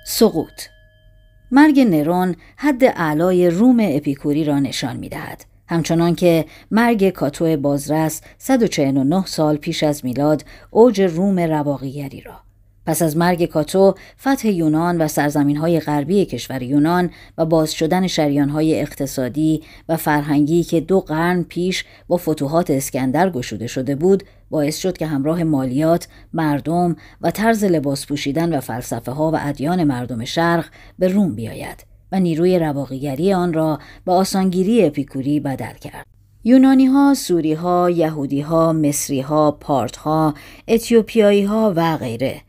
سقوط مرگ نرون حد اعلای روم اپیکوری را نشان میدهد همچنان که مرگ کاتو بازرس 149 سال پیش از میلاد اوج روم رواقیگری را پس از مرگ کاتو فتح یونان و سرزمین های غربی کشور یونان و باز شدن شریان های اقتصادی و فرهنگی که دو قرن پیش با فتوحات اسکندر گشوده شده بود باعث شد که همراه مالیات، مردم و طرز لباس پوشیدن و فلسفه ها و ادیان مردم شرق به روم بیاید. و نیروی رواقیگری آن را به آسانگیری اپیکوری بدل کرد. یونانی ها، سوری ها، یهودی ها، مصری ها، پارت ها، اتیوپیایی ها و غیره.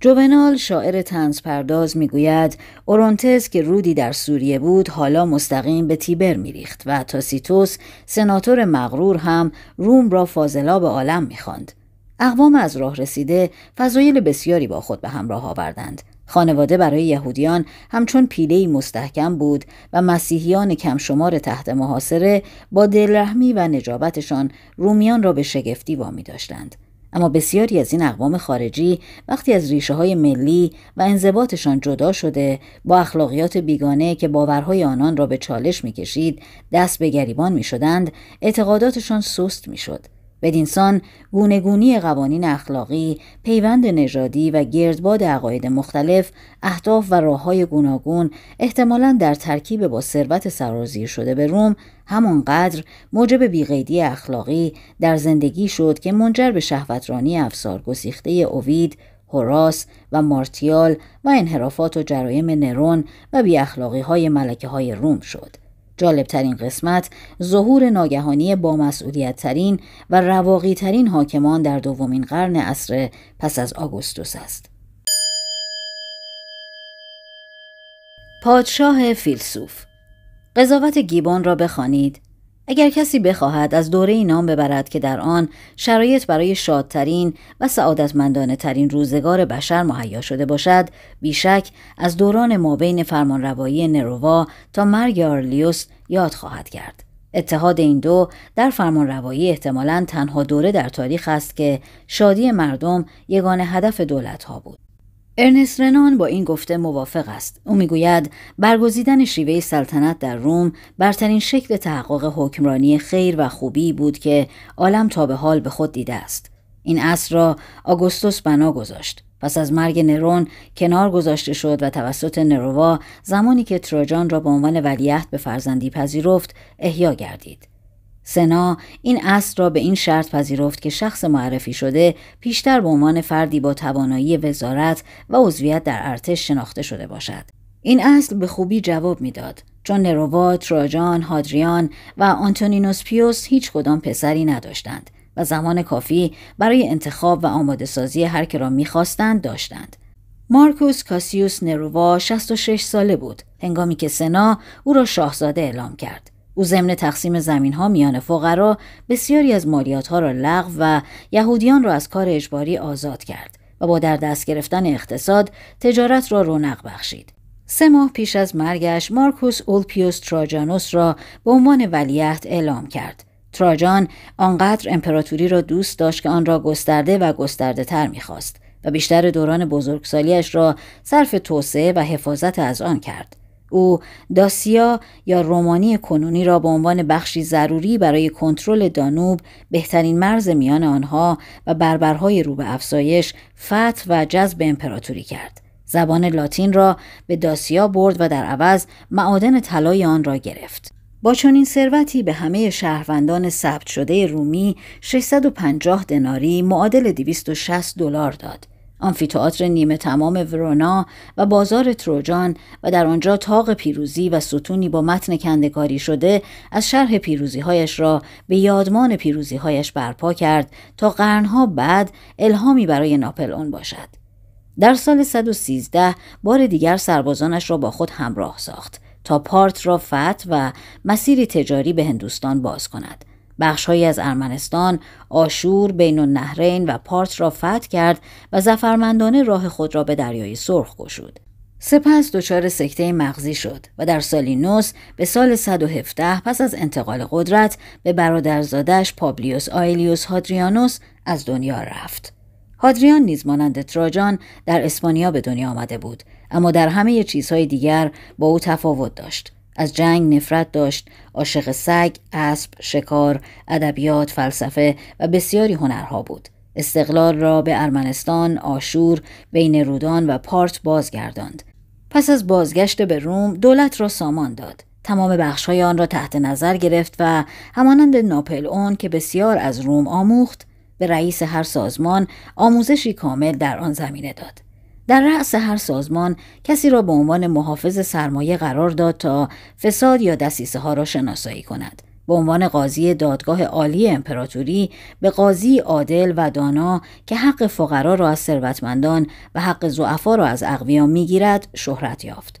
جوونال شاعر تنز پرداز می گوید اورونتس که رودی در سوریه بود حالا مستقیم به تیبر می ریخت و تاسیتوس سناتور مغرور هم روم را فاضلا به عالم می خاند. اقوام از راه رسیده فضایل بسیاری با خود به همراه آوردند خانواده برای یهودیان همچون پیلهی مستحکم بود و مسیحیان کمشمار تحت محاصره با دلرحمی و نجابتشان رومیان را به شگفتی وامی داشتند. اما بسیاری از این اقوام خارجی وقتی از ریشه های ملی و انضباطشان جدا شده با اخلاقیات بیگانه که باورهای آنان را به چالش میکشید دست به گریبان میشدند اعتقاداتشان سست میشد بدینسان گونگونی قوانین اخلاقی، پیوند نژادی و گردباد عقاید مختلف، اهداف و راههای گوناگون احتمالا در ترکیب با ثروت سرازیر شده به روم همانقدر موجب بیقیدی اخلاقی در زندگی شد که منجر به شهوترانی افسار گسیخته اوید، هوراس و مارتیال و انحرافات و جرایم نرون و بی اخلاقی های ملکه های روم شد. جالبترین قسمت ظهور ناگهانی با مسئولیت ترین و رواقی ترین حاکمان در دومین قرن عصر پس از آگوستوس است. پادشاه فیلسوف قضاوت گیبان را بخوانید اگر کسی بخواهد از دوره نام ببرد که در آن شرایط برای شادترین و سعادتمندانه ترین روزگار بشر مهیا شده باشد بیشک از دوران مابین فرمانروایی نرووا تا مرگ آرلیوس یاد خواهد کرد اتحاد این دو در فرمانروایی احتمالا تنها دوره در تاریخ است که شادی مردم یگانه هدف دولت ها بود ارنست رنان با این گفته موافق است او میگوید برگزیدن شیوه سلطنت در روم برترین شکل تحقق حکمرانی خیر و خوبی بود که عالم تا به حال به خود دیده است این عصر را آگوستوس بنا گذاشت پس از مرگ نرون کنار گذاشته شد و توسط نرووا، زمانی که تراجان را به عنوان ولیعهد به فرزندی پذیرفت احیا گردید سنا این اصل را به این شرط پذیرفت که شخص معرفی شده پیشتر به عنوان فردی با توانایی وزارت و عضویت در ارتش شناخته شده باشد این اصل به خوبی جواب میداد چون نرووا تراجان هادریان و آنتونینوس پیوس هیچ کدام پسری نداشتند و زمان کافی برای انتخاب و آماده سازی هر که را میخواستند داشتند مارکوس کاسیوس نرووا 66 ساله بود هنگامی که سنا او را شاهزاده اعلام کرد او ضمن تقسیم زمین ها میان فقرا بسیاری از مالیات ها را لغو و یهودیان را از کار اجباری آزاد کرد و با در دست گرفتن اقتصاد تجارت را رونق بخشید. سه ماه پیش از مرگش مارکوس اولپیوس تراجانوس را به عنوان ولیعهد اعلام کرد. تراجان آنقدر امپراتوری را دوست داشت که آن را گسترده و گسترده تر میخواست و بیشتر دوران بزرگسالیش را صرف توسعه و حفاظت از آن کرد. او داسیا یا رومانی کنونی را به عنوان بخشی ضروری برای کنترل دانوب بهترین مرز میان آنها و بربرهای رو به افزایش فتح و جذب امپراتوری کرد زبان لاتین را به داسیا برد و در عوض معادن طلای آن را گرفت با چنین ثروتی به همه شهروندان ثبت شده رومی 650 دناری معادل 260 دلار داد آمفیتئاتر نیمه تمام ورونا و بازار تروجان و در آنجا تاق پیروزی و ستونی با متن کندکاری شده از شرح پیروزیهایش را به یادمان پیروزیهایش برپا کرد تا قرنها بعد الهامی برای ناپلئون باشد در سال 113 بار دیگر سربازانش را با خود همراه ساخت تا پارت را فت و مسیری تجاری به هندوستان باز کند بخشهایی از ارمنستان، آشور، بین و نهرین و پارت را فتح کرد و زفرمندانه راه خود را به دریای سرخ گشود. سپس دچار سکته مغزی شد و در نوس به سال 117 پس از انتقال قدرت به برادرزادش پابلیوس آیلیوس هادریانوس از دنیا رفت. هادریان نیز مانند تراجان در اسپانیا به دنیا آمده بود اما در همه چیزهای دیگر با او تفاوت داشت از جنگ نفرت داشت عاشق سگ اسب شکار ادبیات فلسفه و بسیاری هنرها بود استقلال را به ارمنستان آشور بین رودان و پارت بازگرداند پس از بازگشت به روم دولت را سامان داد تمام بخشهای آن را تحت نظر گرفت و همانند ناپل اون که بسیار از روم آموخت به رئیس هر سازمان آموزشی کامل در آن زمینه داد در رأس هر سازمان کسی را به عنوان محافظ سرمایه قرار داد تا فساد یا دسیسه ها را شناسایی کند. به عنوان قاضی دادگاه عالی امپراتوری به قاضی عادل و دانا که حق فقرا را از ثروتمندان و حق زعفا را از اقویا میگیرد شهرت یافت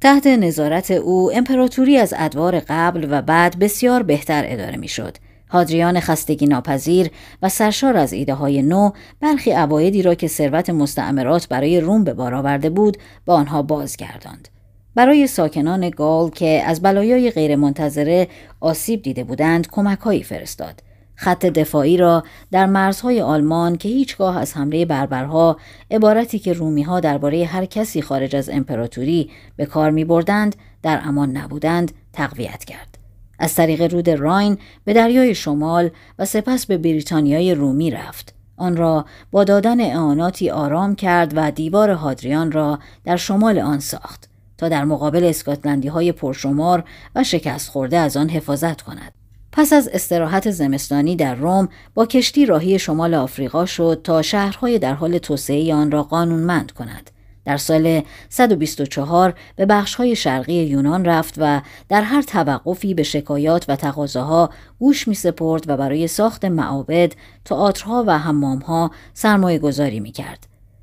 تحت نظارت او امپراتوری از ادوار قبل و بعد بسیار بهتر اداره میشد هادریان خستگی ناپذیر و سرشار از ایده های نو برخی عوایدی را که ثروت مستعمرات برای روم به بار آورده بود با آنها بازگرداند. برای ساکنان گال که از بلایای غیرمنتظره آسیب دیده بودند کمکهایی فرستاد. خط دفاعی را در مرزهای آلمان که هیچگاه از حمله بربرها عبارتی که رومیها درباره هر کسی خارج از امپراتوری به کار می بردند در امان نبودند تقویت کرد. از طریق رود راین به دریای شمال و سپس به بریتانیای رومی رفت. آن را با دادن اعاناتی آرام کرد و دیوار هادریان را در شمال آن ساخت تا در مقابل اسکاتلندی های پرشمار و شکست خورده از آن حفاظت کند. پس از استراحت زمستانی در روم با کشتی راهی شمال آفریقا شد تا شهرهای در حال توسعه آن را قانونمند کند. در سال 124 به بخشهای شرقی یونان رفت و در هر توقفی به شکایات و تقاضاها گوش می و برای ساخت معابد، تئاترها و حمامها سرمایه گذاری می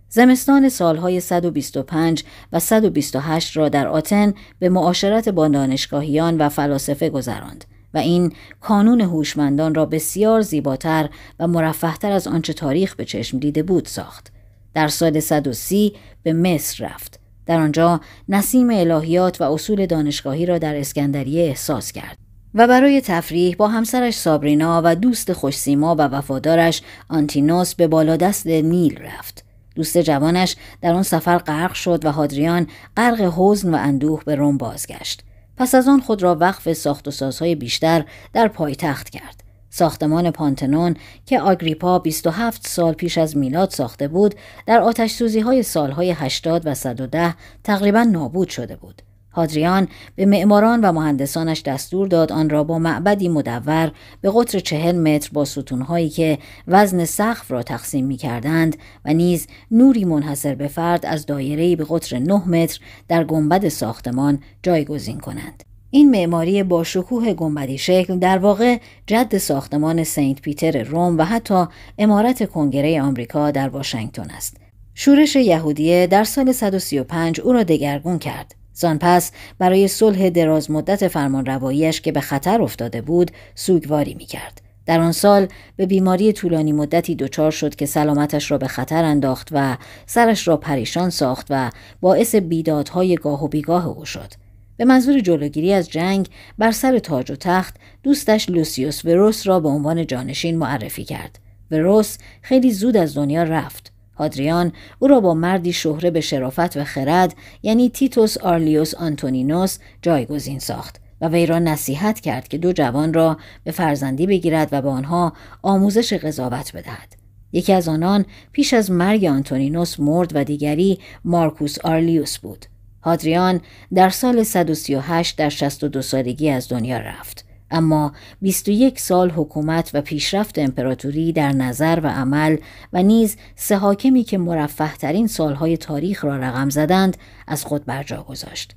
زمستان سالهای 125 و 128 را در آتن به معاشرت با دانشگاهیان و فلاسفه گذراند و این کانون هوشمندان را بسیار زیباتر و مرفهتر از آنچه تاریخ به چشم دیده بود ساخت. در سال 130 به مصر رفت. در آنجا نسیم الهیات و اصول دانشگاهی را در اسکندریه احساس کرد. و برای تفریح با همسرش سابرینا و دوست خوشسیما و وفادارش آنتینوس به بالادست نیل رفت. دوست جوانش در آن سفر غرق شد و هادریان غرق حزن و اندوه به روم بازگشت. پس از آن خود را وقف ساخت و سازهای بیشتر در پایتخت کرد. ساختمان پانتنون که آگریپا 27 سال پیش از میلاد ساخته بود در آتش سوزی های سالهای 80 و 110 تقریبا نابود شده بود. هادریان به معماران و مهندسانش دستور داد آن را با معبدی مدور به قطر چهل متر با ستونهایی که وزن سقف را تقسیم می کردند و نیز نوری منحصر به فرد از دایرهی به قطر 9 متر در گنبد ساختمان جایگزین کنند. این معماری با شکوه گنبدی شکل در واقع جد ساختمان سنت پیتر روم و حتی امارت کنگره آمریکا در واشنگتن است. شورش یهودیه در سال 135 او را دگرگون کرد. زان پس برای صلح دراز مدت فرمان رواییش که به خطر افتاده بود سوگواری می کرد. در آن سال به بیماری طولانی مدتی دچار شد که سلامتش را به خطر انداخت و سرش را پریشان ساخت و باعث بیدادهای گاه و بیگاه او شد. به منظور جلوگیری از جنگ بر سر تاج و تخت دوستش لوسیوس وروس را به عنوان جانشین معرفی کرد. وروس خیلی زود از دنیا رفت. هادریان او را با مردی شهره به شرافت و خرد یعنی تیتوس آرلیوس آنتونینوس جایگزین ساخت و وی را نصیحت کرد که دو جوان را به فرزندی بگیرد و به آنها آموزش قضاوت بدهد. یکی از آنان پیش از مرگ آنتونینوس مرد و دیگری مارکوس آرلیوس بود. هادریان در سال 138 در 62 سالگی از دنیا رفت. اما 21 سال حکومت و پیشرفت امپراتوری در نظر و عمل و نیز سه حاکمی که مرفه ترین سالهای تاریخ را رقم زدند از خود بر جا گذاشت.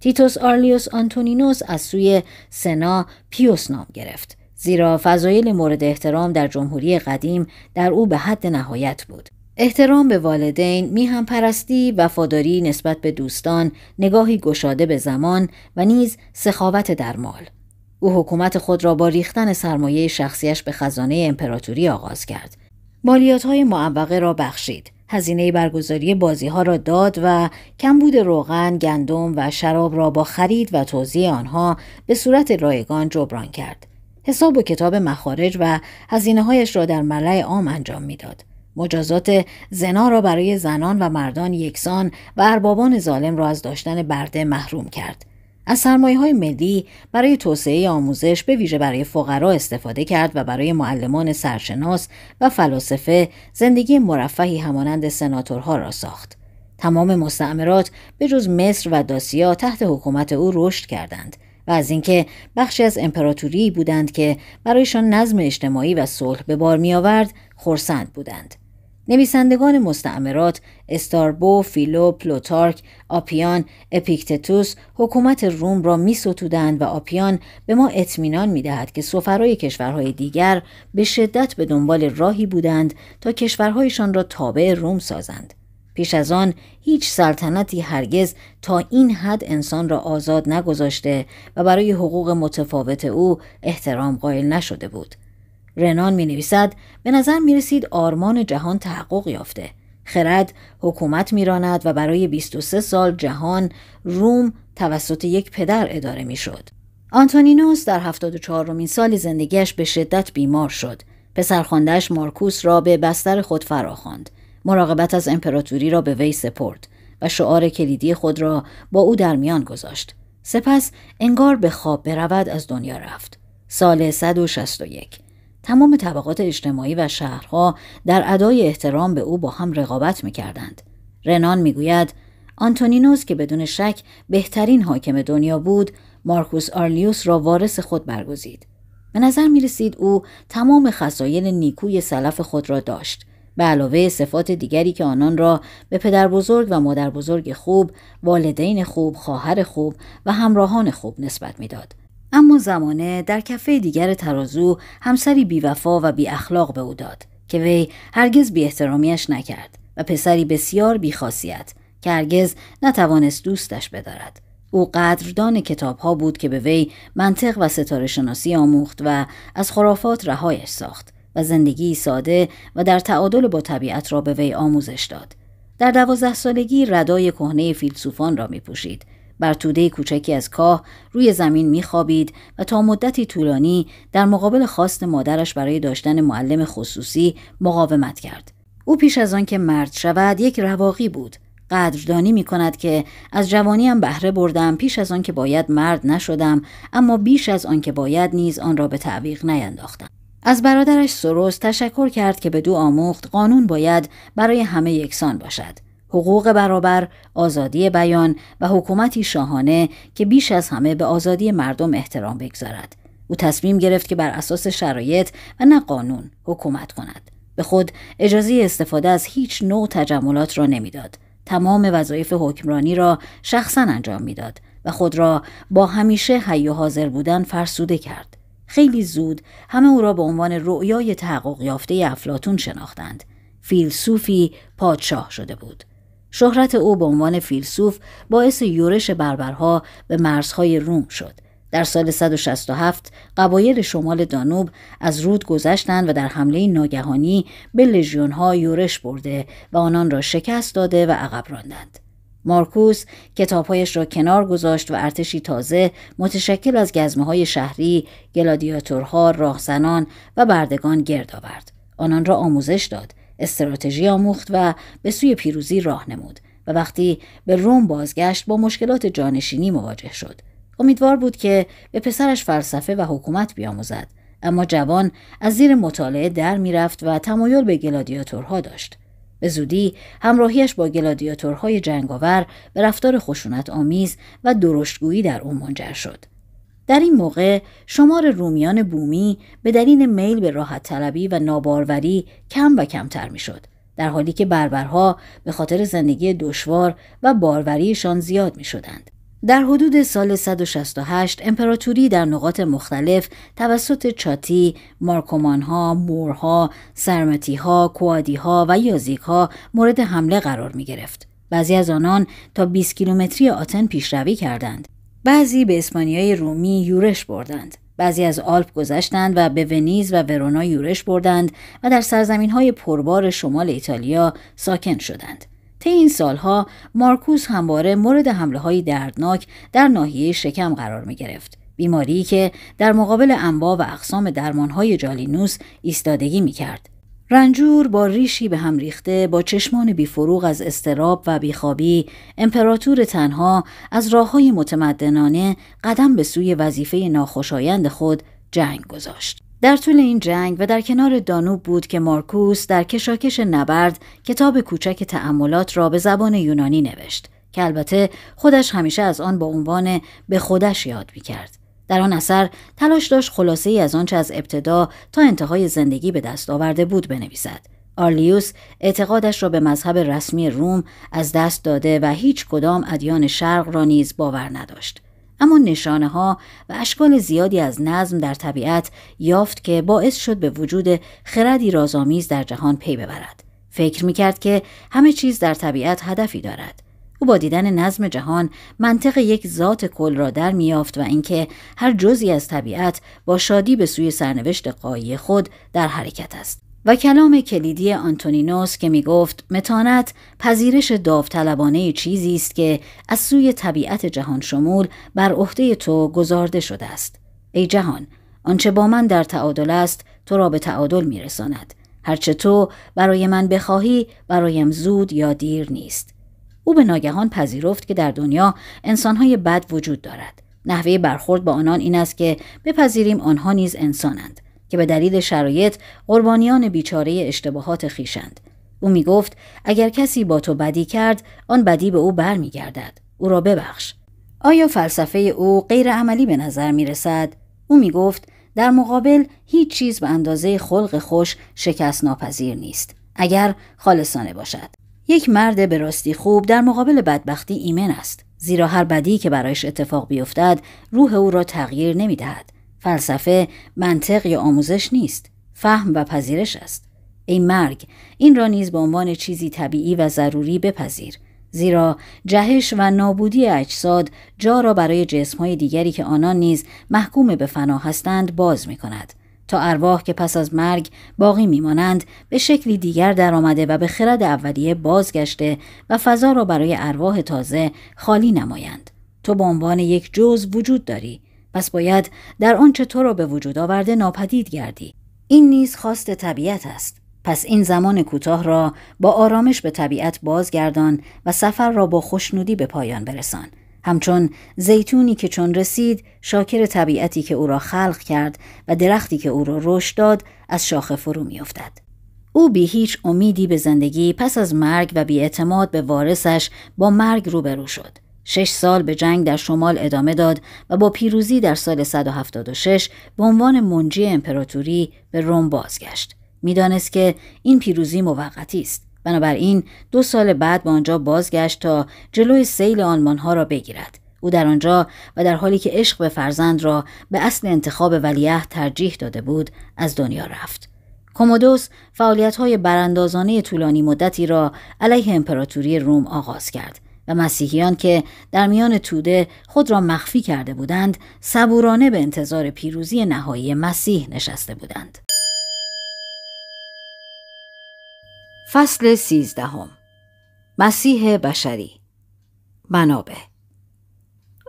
تیتوس آرلیوس آنتونینوس از سوی سنا پیوس نام گرفت زیرا فضایل مورد احترام در جمهوری قدیم در او به حد نهایت بود احترام به والدین، میهم پرستی، وفاداری نسبت به دوستان، نگاهی گشاده به زمان و نیز سخاوت در مال. او حکومت خود را با ریختن سرمایه شخصیش به خزانه امپراتوری آغاز کرد. مالیات های معوقه را بخشید. هزینه برگزاری بازی ها را داد و کمبود روغن، گندم و شراب را با خرید و توزیع آنها به صورت رایگان جبران کرد. حساب و کتاب مخارج و هزینه هایش را در ملع عام انجام میداد. مجازات زنا را برای زنان و مردان یکسان و اربابان ظالم را از داشتن برده محروم کرد. از سرمایه های ملی برای توسعه آموزش به ویژه برای فقرا استفاده کرد و برای معلمان سرشناس و فلاسفه زندگی مرفهی همانند سناتورها را ساخت. تمام مستعمرات به جز مصر و داسیا تحت حکومت او رشد کردند و از اینکه بخشی از امپراتوری بودند که برایشان نظم اجتماعی و صلح به بار میآورد خورسند بودند نویسندگان مستعمرات استاربو، فیلو، پلوتارک، آپیان، اپیکتتوس حکومت روم را می و آپیان به ما اطمینان می که سفرهای کشورهای دیگر به شدت به دنبال راهی بودند تا کشورهایشان را تابع روم سازند. پیش از آن هیچ سلطنتی هرگز تا این حد انسان را آزاد نگذاشته و برای حقوق متفاوت او احترام قائل نشده بود. رنان می نویسد به نظر می رسید آرمان جهان تحقق یافته. خرد حکومت راند و برای 23 سال جهان روم توسط یک پدر اداره شد آنتونینوس در 74 رومین سال زندگیش به شدت بیمار شد. پسرخواندهاش مارکوس را به بستر خود فراخواند. مراقبت از امپراتوری را به وی سپرد و شعار کلیدی خود را با او در میان گذاشت سپس انگار به خواب برود از دنیا رفت سال 161 تمام طبقات اجتماعی و شهرها در ادای احترام به او با هم رقابت میکردند رنان میگوید آنتونینوس که بدون شک بهترین حاکم دنیا بود مارکوس آرلیوس را وارث خود برگزید به نظر می او تمام خصایل نیکوی سلف خود را داشت به علاوه صفات دیگری که آنان را به پدر بزرگ و مادر بزرگ خوب، والدین خوب، خواهر خوب و همراهان خوب نسبت میداد. اما زمانه در کفه دیگر ترازو همسری بیوفا و بی اخلاق به او داد که وی هرگز بی احترامیش نکرد و پسری بسیار خاصیت که هرگز نتوانست دوستش بدارد. او قدردان کتاب ها بود که به وی منطق و ستاره شناسی آموخت و از خرافات رهایش ساخت و زندگی ساده و در تعادل با طبیعت را به وی آموزش داد. در دوازده سالگی ردای کهنه فیلسوفان را می پوشید. بر توده کوچکی از کاه روی زمین می خوابید و تا مدتی طولانی در مقابل خواست مادرش برای داشتن معلم خصوصی مقاومت کرد. او پیش از آن که مرد شود یک رواقی بود. قدردانی می کند که از جوانیم بهره بردم پیش از آن که باید مرد نشدم اما بیش از آن که باید نیز آن را به تعویق نینداختم. از برادرش سروس تشکر کرد که به دو آموخت قانون باید برای همه یکسان باشد. حقوق برابر، آزادی بیان و حکومتی شاهانه که بیش از همه به آزادی مردم احترام بگذارد. او تصمیم گرفت که بر اساس شرایط و نه قانون حکومت کند. به خود اجازه استفاده از هیچ نوع تجملات را نمیداد. تمام وظایف حکمرانی را شخصا انجام میداد و خود را با همیشه حی و حاضر بودن فرسوده کرد. خیلی زود همه او را به عنوان رؤیای تحقق یافته افلاتون شناختند. فیلسوفی پادشاه شده بود. شهرت او به عنوان فیلسوف باعث یورش بربرها به مرزهای روم شد. در سال 167 قبایل شمال دانوب از رود گذشتند و در حمله ناگهانی به لژیونها یورش برده و آنان را شکست داده و عقب راندند. مارکوس کتابهایش را کنار گذاشت و ارتشی تازه متشکل از گزمه های شهری، گلادیاتورها، راهزنان و بردگان گرد آورد. آنان را آموزش داد، استراتژی آموخت و به سوی پیروزی راه نمود و وقتی به روم بازگشت با مشکلات جانشینی مواجه شد. امیدوار بود که به پسرش فلسفه و حکومت بیاموزد اما جوان از زیر مطالعه در میرفت و تمایل به گلادیاتورها داشت به زودی همراهیش با گلادیاتورهای جنگاور به رفتار خشونت آمیز و درشتگویی در او منجر شد. در این موقع شمار رومیان بومی به دلیل میل به راحت طلبی و ناباروری کم و کمتر میشد در حالی که بربرها به خاطر زندگی دشوار و باروریشان زیاد می شدند. در حدود سال 168 امپراتوری در نقاط مختلف توسط چاتی، مارکومانها، مورها، سرمتیها، کوادیها و یازیکها مورد حمله قرار می گرفت. بعضی از آنان تا 20 کیلومتری آتن پیشروی کردند. بعضی به اسپانیای رومی یورش بردند. بعضی از آلپ گذشتند و به ونیز و ورونا یورش بردند و در سرزمین های پربار شمال ایتالیا ساکن شدند. طی این سالها مارکوس همواره مورد حمله های دردناک در ناحیه شکم قرار می گرفت. بیماری که در مقابل انواع و اقسام های جالینوس ایستادگی می کرد. رنجور با ریشی به هم ریخته با چشمان بیفروغ از استراب و بیخوابی امپراتور تنها از راه های متمدنانه قدم به سوی وظیفه ناخوشایند خود جنگ گذاشت. در طول این جنگ و در کنار دانوب بود که مارکوس در کشاکش نبرد کتاب کوچک تعملات را به زبان یونانی نوشت که البته خودش همیشه از آن با عنوان به خودش یاد کرد. در آن اثر تلاش داشت خلاصه ای از آنچه از ابتدا تا انتهای زندگی به دست آورده بود بنویسد. آرلیوس اعتقادش را به مذهب رسمی روم از دست داده و هیچ کدام ادیان شرق را نیز باور نداشت. اما نشانه ها و اشکال زیادی از نظم در طبیعت یافت که باعث شد به وجود خردی رازآمیز در جهان پی ببرد فکر میکرد که همه چیز در طبیعت هدفی دارد او با دیدن نظم جهان منطق یک ذات کل را در میافت و اینکه هر جزی از طبیعت با شادی به سوی سرنوشت قایی خود در حرکت است و کلام کلیدی آنتونینوس که می گفت متانت پذیرش داوطلبانه چیزی است که از سوی طبیعت جهان شمول بر عهده تو گذارده شده است. ای جهان، آنچه با من در تعادل است تو را به تعادل میرساند. رساند. هرچه تو برای من بخواهی برایم زود یا دیر نیست. او به ناگهان پذیرفت که در دنیا انسانهای بد وجود دارد. نحوه برخورد با آنان این است که بپذیریم آنها نیز انسانند. که به دلیل شرایط قربانیان بیچاره اشتباهات خیشند. او می گفت اگر کسی با تو بدی کرد آن بدی به او برمیگردد. او را ببخش. آیا فلسفه او غیر عملی به نظر می رسد؟ او می گفت در مقابل هیچ چیز به اندازه خلق خوش شکست ناپذیر نیست. اگر خالصانه باشد. یک مرد به راستی خوب در مقابل بدبختی ایمن است. زیرا هر بدی که برایش اتفاق بیفتد روح او را تغییر نمی دهد. فلسفه منطق یا آموزش نیست فهم و پذیرش است ای مرگ این را نیز به عنوان چیزی طبیعی و ضروری بپذیر زیرا جهش و نابودی اجساد جا را برای جسمهای دیگری که آنان نیز محکوم به فنا هستند باز می کند تا ارواح که پس از مرگ باقی میمانند به شکلی دیگر درآمده و به خرد اولیه بازگشته و فضا را برای ارواح تازه خالی نمایند تو به عنوان یک جز وجود داری پس باید در آنچه تو را به وجود آورده ناپدید گردی این نیز خواست طبیعت است پس این زمان کوتاه را با آرامش به طبیعت بازگردان و سفر را با خوشنودی به پایان برسان همچون زیتونی که چون رسید شاکر طبیعتی که او را خلق کرد و درختی که او را رشد داد از شاخه فرو میافتد او بی هیچ امیدی به زندگی پس از مرگ و بیاعتماد به وارثش با مرگ روبرو شد شش سال به جنگ در شمال ادامه داد و با پیروزی در سال 176 به عنوان منجی امپراتوری به روم بازگشت. میدانست که این پیروزی موقتی است. بنابراین دو سال بعد به آنجا بازگشت تا جلوی سیل آلمانها را بگیرد. او در آنجا و در حالی که عشق به فرزند را به اصل انتخاب ولیعهد ترجیح داده بود از دنیا رفت. کومودوس فعالیت‌های براندازانه طولانی مدتی را علیه امپراتوری روم آغاز کرد و مسیحیان که در میان توده خود را مخفی کرده بودند صبورانه به انتظار پیروزی نهایی مسیح نشسته بودند. فصل سیزدهم مسیح بشری منابع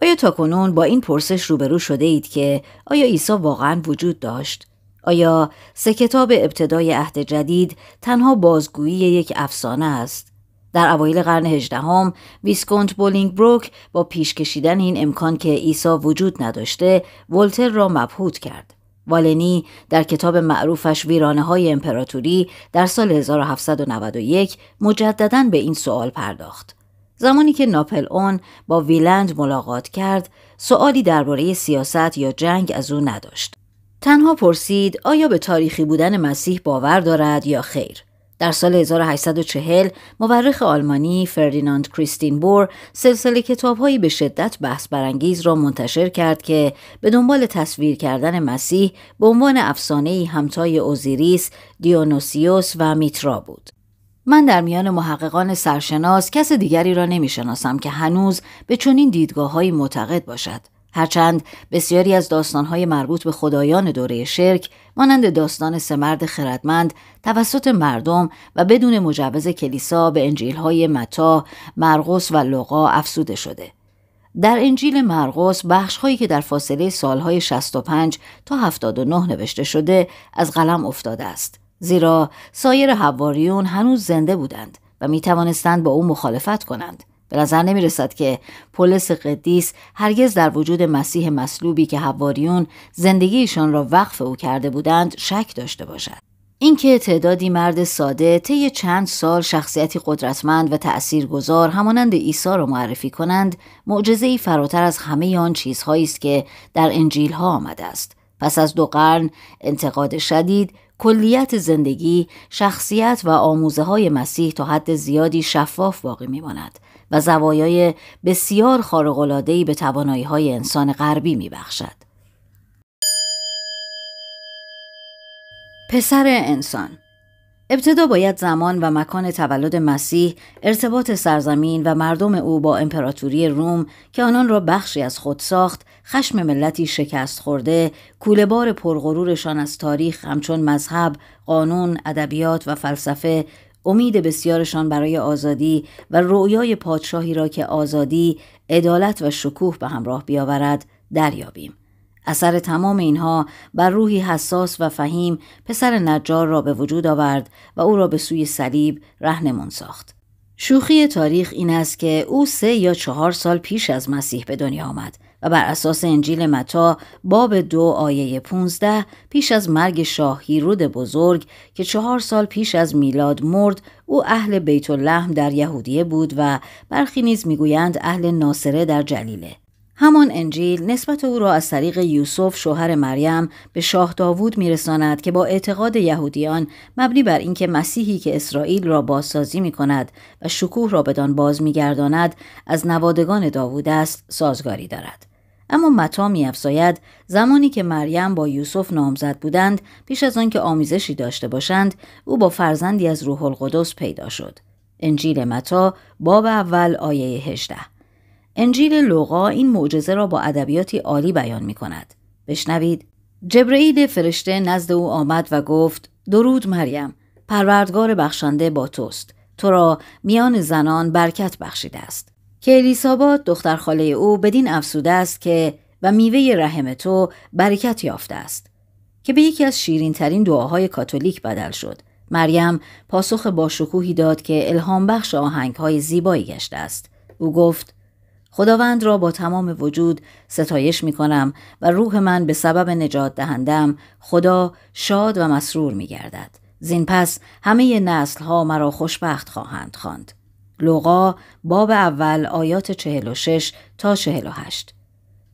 آیا تا کنون با این پرسش روبرو شده اید که آیا عیسی واقعا وجود داشت؟ آیا سه کتاب ابتدای عهد جدید تنها بازگویی یک افسانه است؟ در اوایل قرن هجدهم ویسکونت بولینگ بروک با پیش کشیدن این امکان که عیسی وجود نداشته ولتر را مبهوت کرد والنی در کتاب معروفش ویرانه های امپراتوری در سال 1791 مجددا به این سوال پرداخت. زمانی که ناپل اون با ویلند ملاقات کرد، سوالی درباره سیاست یا جنگ از او نداشت. تنها پرسید آیا به تاریخی بودن مسیح باور دارد یا خیر؟ در سال 1840 مورخ آلمانی فردیناند کریستین بور سلسله کتابهایی به شدت بحث برانگیز را منتشر کرد که به دنبال تصویر کردن مسیح به عنوان افسانه همتای اوزیریس، دیونوسیوس و میترا بود. من در میان محققان سرشناس کس دیگری را نمی که هنوز به چنین دیدگاههایی معتقد باشد. هرچند بسیاری از داستانهای مربوط به خدایان دوره شرک مانند داستان سمرد خردمند توسط مردم و بدون مجوز کلیسا به انجیلهای متا، مرقس و لوقا افسوده شده. در انجیل مرقس بخشهایی که در فاصله سالهای 65 تا 79 نوشته شده از قلم افتاده است. زیرا سایر حواریون هنوز زنده بودند و می توانستند با او مخالفت کنند. به نظر نمی رسد که پولس قدیس هرگز در وجود مسیح مصلوبی که حواریون زندگیشان را وقف او کرده بودند شک داشته باشد. اینکه تعدادی مرد ساده طی چند سال شخصیتی قدرتمند و تأثیرگذار همانند عیسی را معرفی کنند معجزهای فراتر از همه آن چیزهایی است که در انجیل ها آمده است پس از دو قرن انتقاد شدید کلیت زندگی شخصیت و آموزه های مسیح تا حد زیادی شفاف باقی میماند و زوایای بسیار خارق‌العاده‌ای به توانایی های انسان غربی میبخشد. پسر انسان ابتدا باید زمان و مکان تولد مسیح ارتباط سرزمین و مردم او با امپراتوری روم که آنان را بخشی از خود ساخت خشم ملتی شکست خورده کولهبار پرغرورشان از تاریخ همچون مذهب قانون ادبیات و فلسفه امید بسیارشان برای آزادی و رویای پادشاهی را که آزادی، عدالت و شکوه به همراه بیاورد، دریابیم. اثر تمام اینها بر روحی حساس و فهیم پسر نجار را به وجود آورد و او را به سوی صلیب رهنمون ساخت. شوخی تاریخ این است که او سه یا چهار سال پیش از مسیح به دنیا آمد و بر اساس انجیل متا باب دو آیه 15 پیش از مرگ شاه هیرود بزرگ که چهار سال پیش از میلاد مرد او اهل بیت لحم در یهودیه بود و برخی نیز میگویند اهل ناصره در جلیله همان انجیل نسبت او را از طریق یوسف شوهر مریم به شاه داوود میرساند که با اعتقاد یهودیان مبنی بر اینکه مسیحی که اسرائیل را بازسازی می کند و شکوه را بدان باز میگرداند از نوادگان داوود است سازگاری دارد اما متا میافزاید زمانی که مریم با یوسف نامزد بودند پیش از آنکه آمیزشی داشته باشند او با فرزندی از روح القدس پیدا شد انجیل متا باب اول آیه 18 انجیل لوقا این معجزه را با ادبیاتی عالی بیان می کند. بشنوید جبرئیل فرشته نزد او آمد و گفت درود مریم پروردگار بخشنده با توست تو را میان زنان برکت بخشیده است که الیسابات دختر خاله او بدین افسوده است که و میوه رحم تو برکت یافته است که به یکی از شیرین ترین دعاهای کاتولیک بدل شد مریم پاسخ با شکوهی داد که الهام بخش آهنگ های زیبایی گشته است او گفت خداوند را با تمام وجود ستایش می کنم و روح من به سبب نجات دهندم خدا شاد و مسرور می گردد. زین پس همه نسل ها مرا خوشبخت خواهند خواند. لغا باب اول آیات 46 تا 48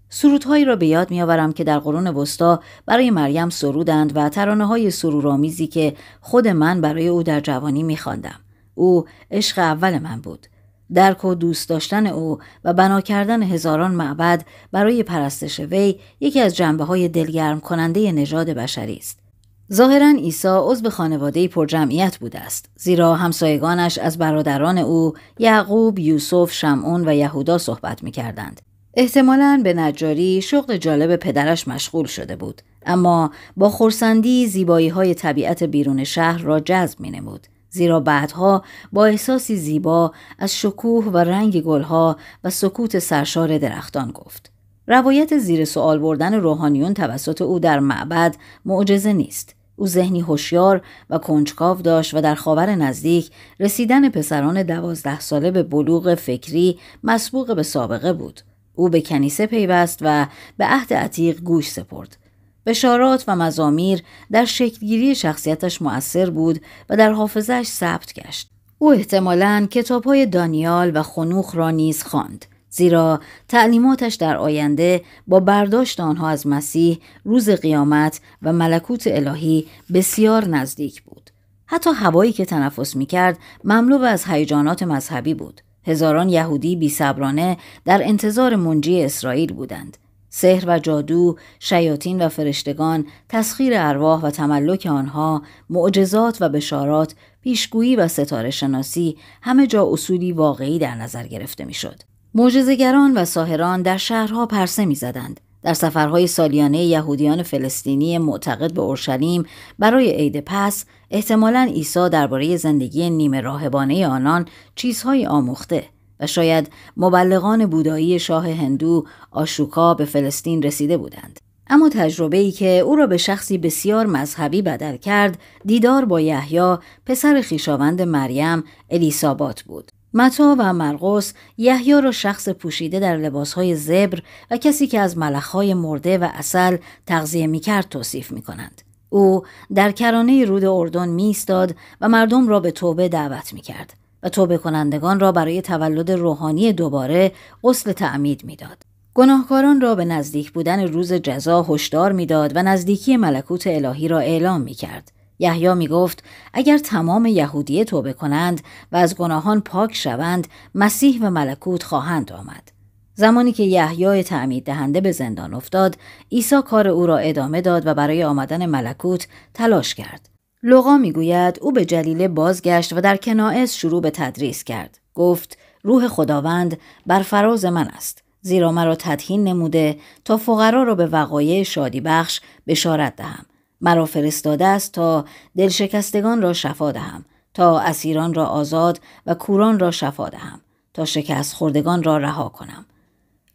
سرودهایی را به یاد میآورم که در قرون وسطا برای مریم سرودند و ترانه های سرورآمیزی که خود من برای او در جوانی میخواندم او عشق اول من بود درک و دوست داشتن او و بنا کردن هزاران معبد برای پرستش وی یکی از جنبه های دلگرم کننده نژاد بشری است ظاهرا عیسی عضو خانواده پرجمعیت بوده است زیرا همسایگانش از برادران او یعقوب، یوسف، شمعون و یهودا صحبت می کردند. احتمالا به نجاری شغل جالب پدرش مشغول شده بود اما با خورسندی زیبایی های طبیعت بیرون شهر را جذب می نمود. زیرا بعدها با احساسی زیبا از شکوه و رنگ گلها و سکوت سرشار درختان گفت. روایت زیر سوال بردن روحانیون توسط او در معبد معجزه نیست. او ذهنی هوشیار و کنجکاو داشت و در خاور نزدیک رسیدن پسران دوازده ساله به بلوغ فکری مسبوق به سابقه بود. او به کنیسه پیوست و به عهد عتیق گوش سپرد. بشارات و مزامیر در شکلگیری شخصیتش مؤثر بود و در حافظش ثبت گشت. او احتمالاً کتابهای دانیال و خنوخ را نیز خواند. زیرا تعلیماتش در آینده با برداشت آنها از مسیح روز قیامت و ملکوت الهی بسیار نزدیک بود حتی هوایی که تنفس می کرد مملو از هیجانات مذهبی بود هزاران یهودی بیصبرانه در انتظار منجی اسرائیل بودند سحر و جادو، شیاطین و فرشتگان، تسخیر ارواح و تملک آنها، معجزات و بشارات، پیشگویی و ستاره شناسی همه جا اصولی واقعی در نظر گرفته میشد. معجزهگران و ساهران در شهرها پرسه میزدند در سفرهای سالیانه یهودیان فلسطینی معتقد به اورشلیم برای عید پس احتمالا عیسی درباره زندگی نیمه راهبانه آنان چیزهایی آموخته و شاید مبلغان بودایی شاه هندو آشوکا به فلسطین رسیده بودند اما تجربه ای که او را به شخصی بسیار مذهبی بدل کرد دیدار با یحیی پسر خیشاوند مریم الیسابات بود متا و مرقس یحیی را شخص پوشیده در لباسهای زبر و کسی که از ملخهای مرده و اصل تغذیه میکرد توصیف میکنند او در کرانه رود اردن میایستاد و مردم را به توبه دعوت میکرد و توبه کنندگان را برای تولد روحانی دوباره غسل تعمید میداد گناهکاران را به نزدیک بودن روز جزا هشدار میداد و نزدیکی ملکوت الهی را اعلام میکرد یحیی می گفت اگر تمام یهودیه توبه کنند و از گناهان پاک شوند مسیح و ملکوت خواهند آمد زمانی که یحیای تعمید دهنده به زندان افتاد عیسی کار او را ادامه داد و برای آمدن ملکوت تلاش کرد لوقا میگوید او به جلیله بازگشت و در کنائس شروع به تدریس کرد گفت روح خداوند بر فراز من است زیرا مرا تدهین نموده تا فقرا را به وقایع شادی بخش بشارت دهم مرا فرستاده است تا دلشکستگان را شفا دهم تا اسیران را آزاد و کوران را شفا دهم تا شکست خوردگان را رها کنم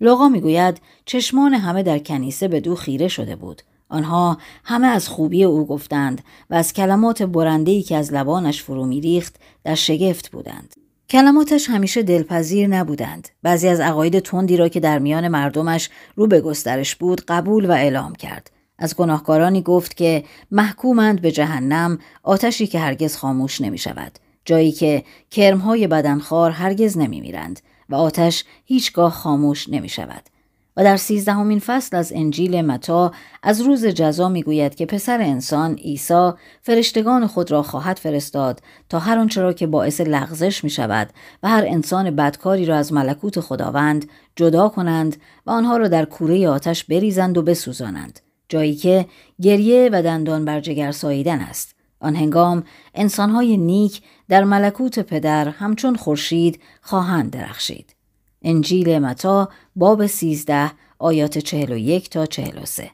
لوقا میگوید چشمان همه در کنیسه به دو خیره شده بود آنها همه از خوبی او گفتند و از کلمات ای که از لبانش فرو میریخت در شگفت بودند کلماتش همیشه دلپذیر نبودند بعضی از عقاید تندی را که در میان مردمش رو به گسترش بود قبول و اعلام کرد از گناهکارانی گفت که محکومند به جهنم آتشی که هرگز خاموش نمی شود. جایی که کرمهای بدنخوار هرگز نمی میرند و آتش هیچگاه خاموش نمی شود. و در سیزدهمین فصل از انجیل متا از روز جزا میگوید که پسر انسان عیسی فرشتگان خود را خواهد فرستاد تا هر آنچه را که باعث لغزش می شود و هر انسان بدکاری را از ملکوت خداوند جدا کنند و آنها را در کوره آتش بریزند و بسوزانند جایی که گریه و دندان بر جگر ساییدن است آن هنگام انسانهای نیک در ملکوت پدر همچون خورشید خواهند درخشید انجیل متا باب 13 آیات 41 تا 43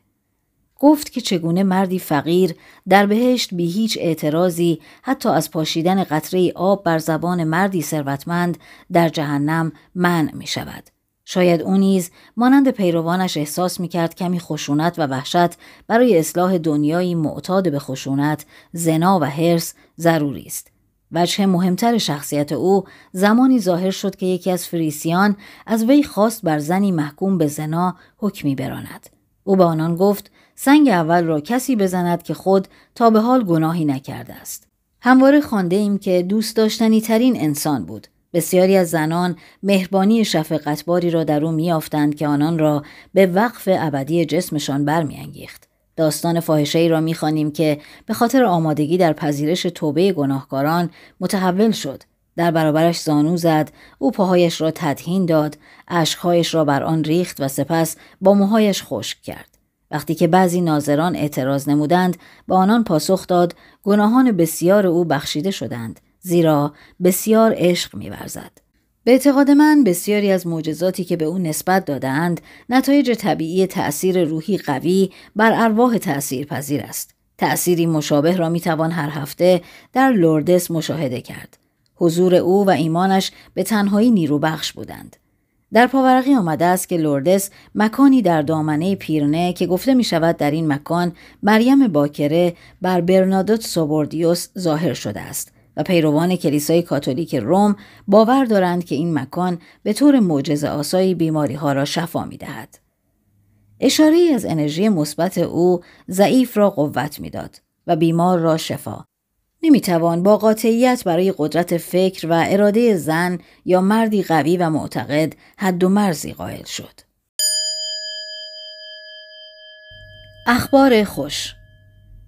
گفت که چگونه مردی فقیر در بهشت بی هیچ اعتراضی حتی از پاشیدن قطره آب بر زبان مردی ثروتمند در جهنم منع می شود. شاید او نیز مانند پیروانش احساس میکرد کمی خشونت و وحشت برای اصلاح دنیایی معتاد به خشونت زنا و حرس ضروری است وجه مهمتر شخصیت او زمانی ظاهر شد که یکی از فریسیان از وی خواست بر زنی محکوم به زنا حکمی براند او به آنان گفت سنگ اول را کسی بزند که خود تا به حال گناهی نکرده است همواره خانده ایم که دوست داشتنی ترین انسان بود بسیاری از زنان مهربانی شفقتباری را در او میافتند که آنان را به وقف ابدی جسمشان برمیانگیخت داستان فاحشه ای را میخوانیم که به خاطر آمادگی در پذیرش توبه گناهکاران متحول شد در برابرش زانو زد او پاهایش را تدهین داد اشکهایش را بر آن ریخت و سپس با موهایش خشک کرد وقتی که بعضی ناظران اعتراض نمودند به آنان پاسخ داد گناهان بسیار او بخشیده شدند زیرا بسیار عشق میورزد به اعتقاد من بسیاری از معجزاتی که به او نسبت دادهاند نتایج طبیعی تأثیر روحی قوی بر ارواح تأثیر پذیر است. تأثیری مشابه را میتوان هر هفته در لوردس مشاهده کرد. حضور او و ایمانش به تنهایی نیرو بخش بودند. در پاورقی آمده است که لوردس مکانی در دامنه پیرنه که گفته می شود در این مکان مریم باکره بر برنادوت سوبوردیوس ظاهر شده است و پیروان کلیسای کاتولیک روم باور دارند که این مکان به طور معجزه آسایی بیماری ها را شفا می دهد. اشاره از انرژی مثبت او ضعیف را قوت میداد و بیمار را شفا. توان با قاطعیت برای قدرت فکر و اراده زن یا مردی قوی و معتقد حد و مرزی قائل شد. اخبار خوش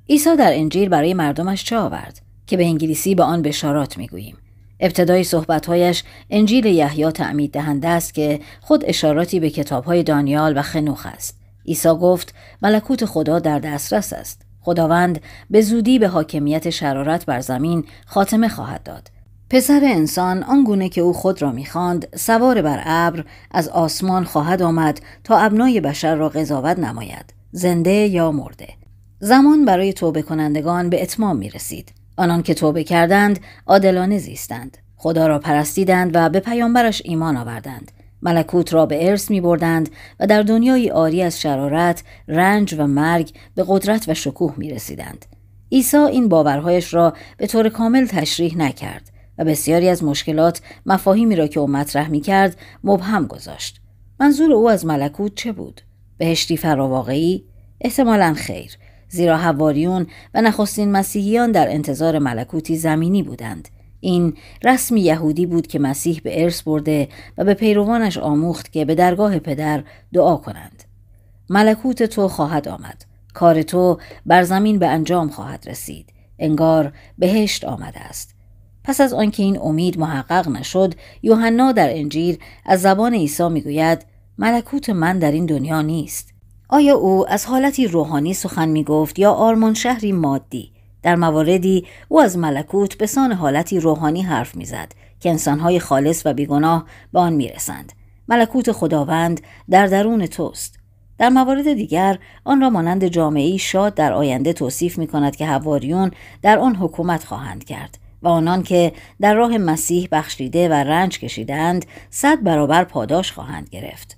عیسی در انجیل برای مردمش چه آورد؟ که به انگلیسی به آن بشارات میگوییم ابتدای صحبتهایش انجیل یحیی تعمید دهنده است که خود اشاراتی به کتابهای دانیال و خنوخ است عیسی گفت ملکوت خدا در دسترس است خداوند به زودی به حاکمیت شرارت بر زمین خاتمه خواهد داد پسر انسان آنگونه که او خود را میخواند سوار بر ابر از آسمان خواهد آمد تا ابنای بشر را قضاوت نماید زنده یا مرده زمان برای توبه کنندگان به اتمام می رسید. آنان که توبه کردند عادلانه زیستند خدا را پرستیدند و به پیامبرش ایمان آوردند ملکوت را به ارث می بردند و در دنیای آری از شرارت، رنج و مرگ به قدرت و شکوه می رسیدند. عیسی این باورهایش را به طور کامل تشریح نکرد و بسیاری از مشکلات مفاهیمی را که او مطرح می کرد مبهم گذاشت. منظور او از ملکوت چه بود؟ بهشتی فراواقعی؟ احتمالا خیر، زیرا حواریون و نخستین مسیحیان در انتظار ملکوتی زمینی بودند این رسم یهودی بود که مسیح به ارث برده و به پیروانش آموخت که به درگاه پدر دعا کنند ملکوت تو خواهد آمد کار تو بر زمین به انجام خواهد رسید انگار بهشت آمده است پس از آنکه این امید محقق نشد یوحنا در انجیل از زبان عیسی میگوید ملکوت من در این دنیا نیست آیا او از حالتی روحانی سخن می گفت یا آرمان شهری مادی؟ در مواردی او از ملکوت به سان حالتی روحانی حرف میزد که انسانهای خالص و بیگناه به آن رسند. ملکوت خداوند در درون توست در موارد دیگر آن را مانند جامعه شاد در آینده توصیف می کند که هواریون در آن حکومت خواهند کرد و آنان که در راه مسیح بخشیده و رنج کشیدند صد برابر پاداش خواهند گرفت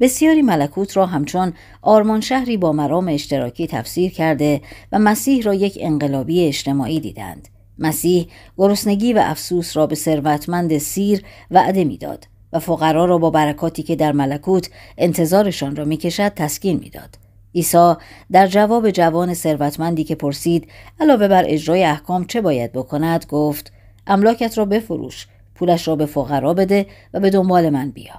بسیاری ملکوت را همچون آرمان شهری با مرام اشتراکی تفسیر کرده و مسیح را یک انقلابی اجتماعی دیدند. مسیح گرسنگی و افسوس را به ثروتمند سیر و وعده میداد و فقرا را با برکاتی که در ملکوت انتظارشان را میکشد تسکین میداد. عیسی در جواب جوان ثروتمندی که پرسید علاوه بر اجرای احکام چه باید بکند گفت املاکت را بفروش پولش را به فقرا بده و به دنبال من بیا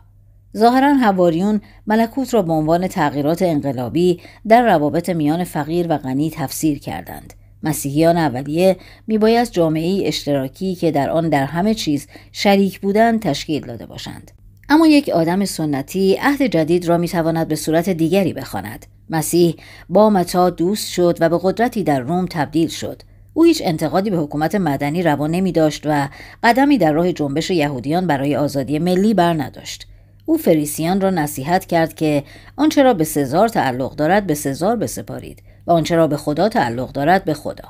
ظاهرا هواریون ملکوت را به عنوان تغییرات انقلابی در روابط میان فقیر و غنی تفسیر کردند مسیحیان اولیه میباید جامعه اشتراکی که در آن در همه چیز شریک بودند تشکیل داده باشند اما یک آدم سنتی عهد جدید را میتواند به صورت دیگری بخواند مسیح با متا دوست شد و به قدرتی در روم تبدیل شد او هیچ انتقادی به حکومت مدنی روا نمی داشت و قدمی در راه جنبش یهودیان برای آزادی ملی بر نداشت او فریسیان را نصیحت کرد که آنچه را به سزار تعلق دارد به سزار بسپارید و آنچه را به خدا تعلق دارد به خدا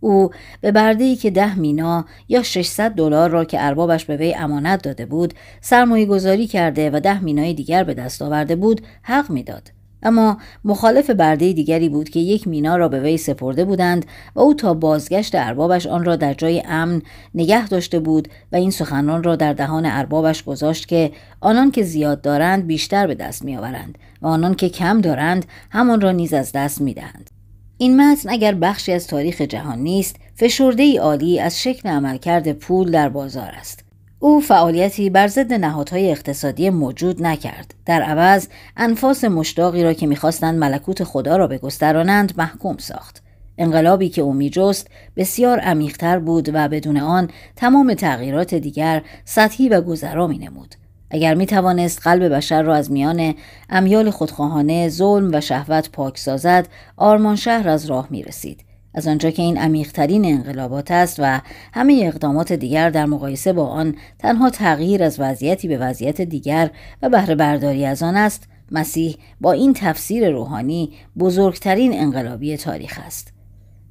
او به ای که ده مینا یا 600 دلار را که اربابش به وی امانت داده بود سرمایه گذاری کرده و ده مینای دیگر به دست آورده بود حق میداد اما مخالف برده دیگری بود که یک مینا را به وی سپرده بودند و او تا بازگشت اربابش آن را در جای امن نگه داشته بود و این سخنان را در دهان اربابش گذاشت که آنان که زیاد دارند بیشتر به دست می آورند و آنان که کم دارند همان را نیز از دست می دهند. این متن اگر بخشی از تاریخ جهان نیست فشرده ای عالی از شکل عملکرد پول در بازار است او فعالیتی بر ضد نهادهای اقتصادی موجود نکرد در عوض انفاس مشتاقی را که میخواستند ملکوت خدا را بگسترانند محکوم ساخت انقلابی که او میجست بسیار عمیقتر بود و بدون آن تمام تغییرات دیگر سطحی و گذرا مینمود اگر می توانست قلب بشر را از میان امیال خودخواهانه، ظلم و شهوت پاک سازد، آرمان شهر از راه می رسید. از آنجا که این عمیقترین انقلابات است و همه اقدامات دیگر در مقایسه با آن تنها تغییر از وضعیتی به وضعیت دیگر و بهره برداری از آن است مسیح با این تفسیر روحانی بزرگترین انقلابی تاریخ است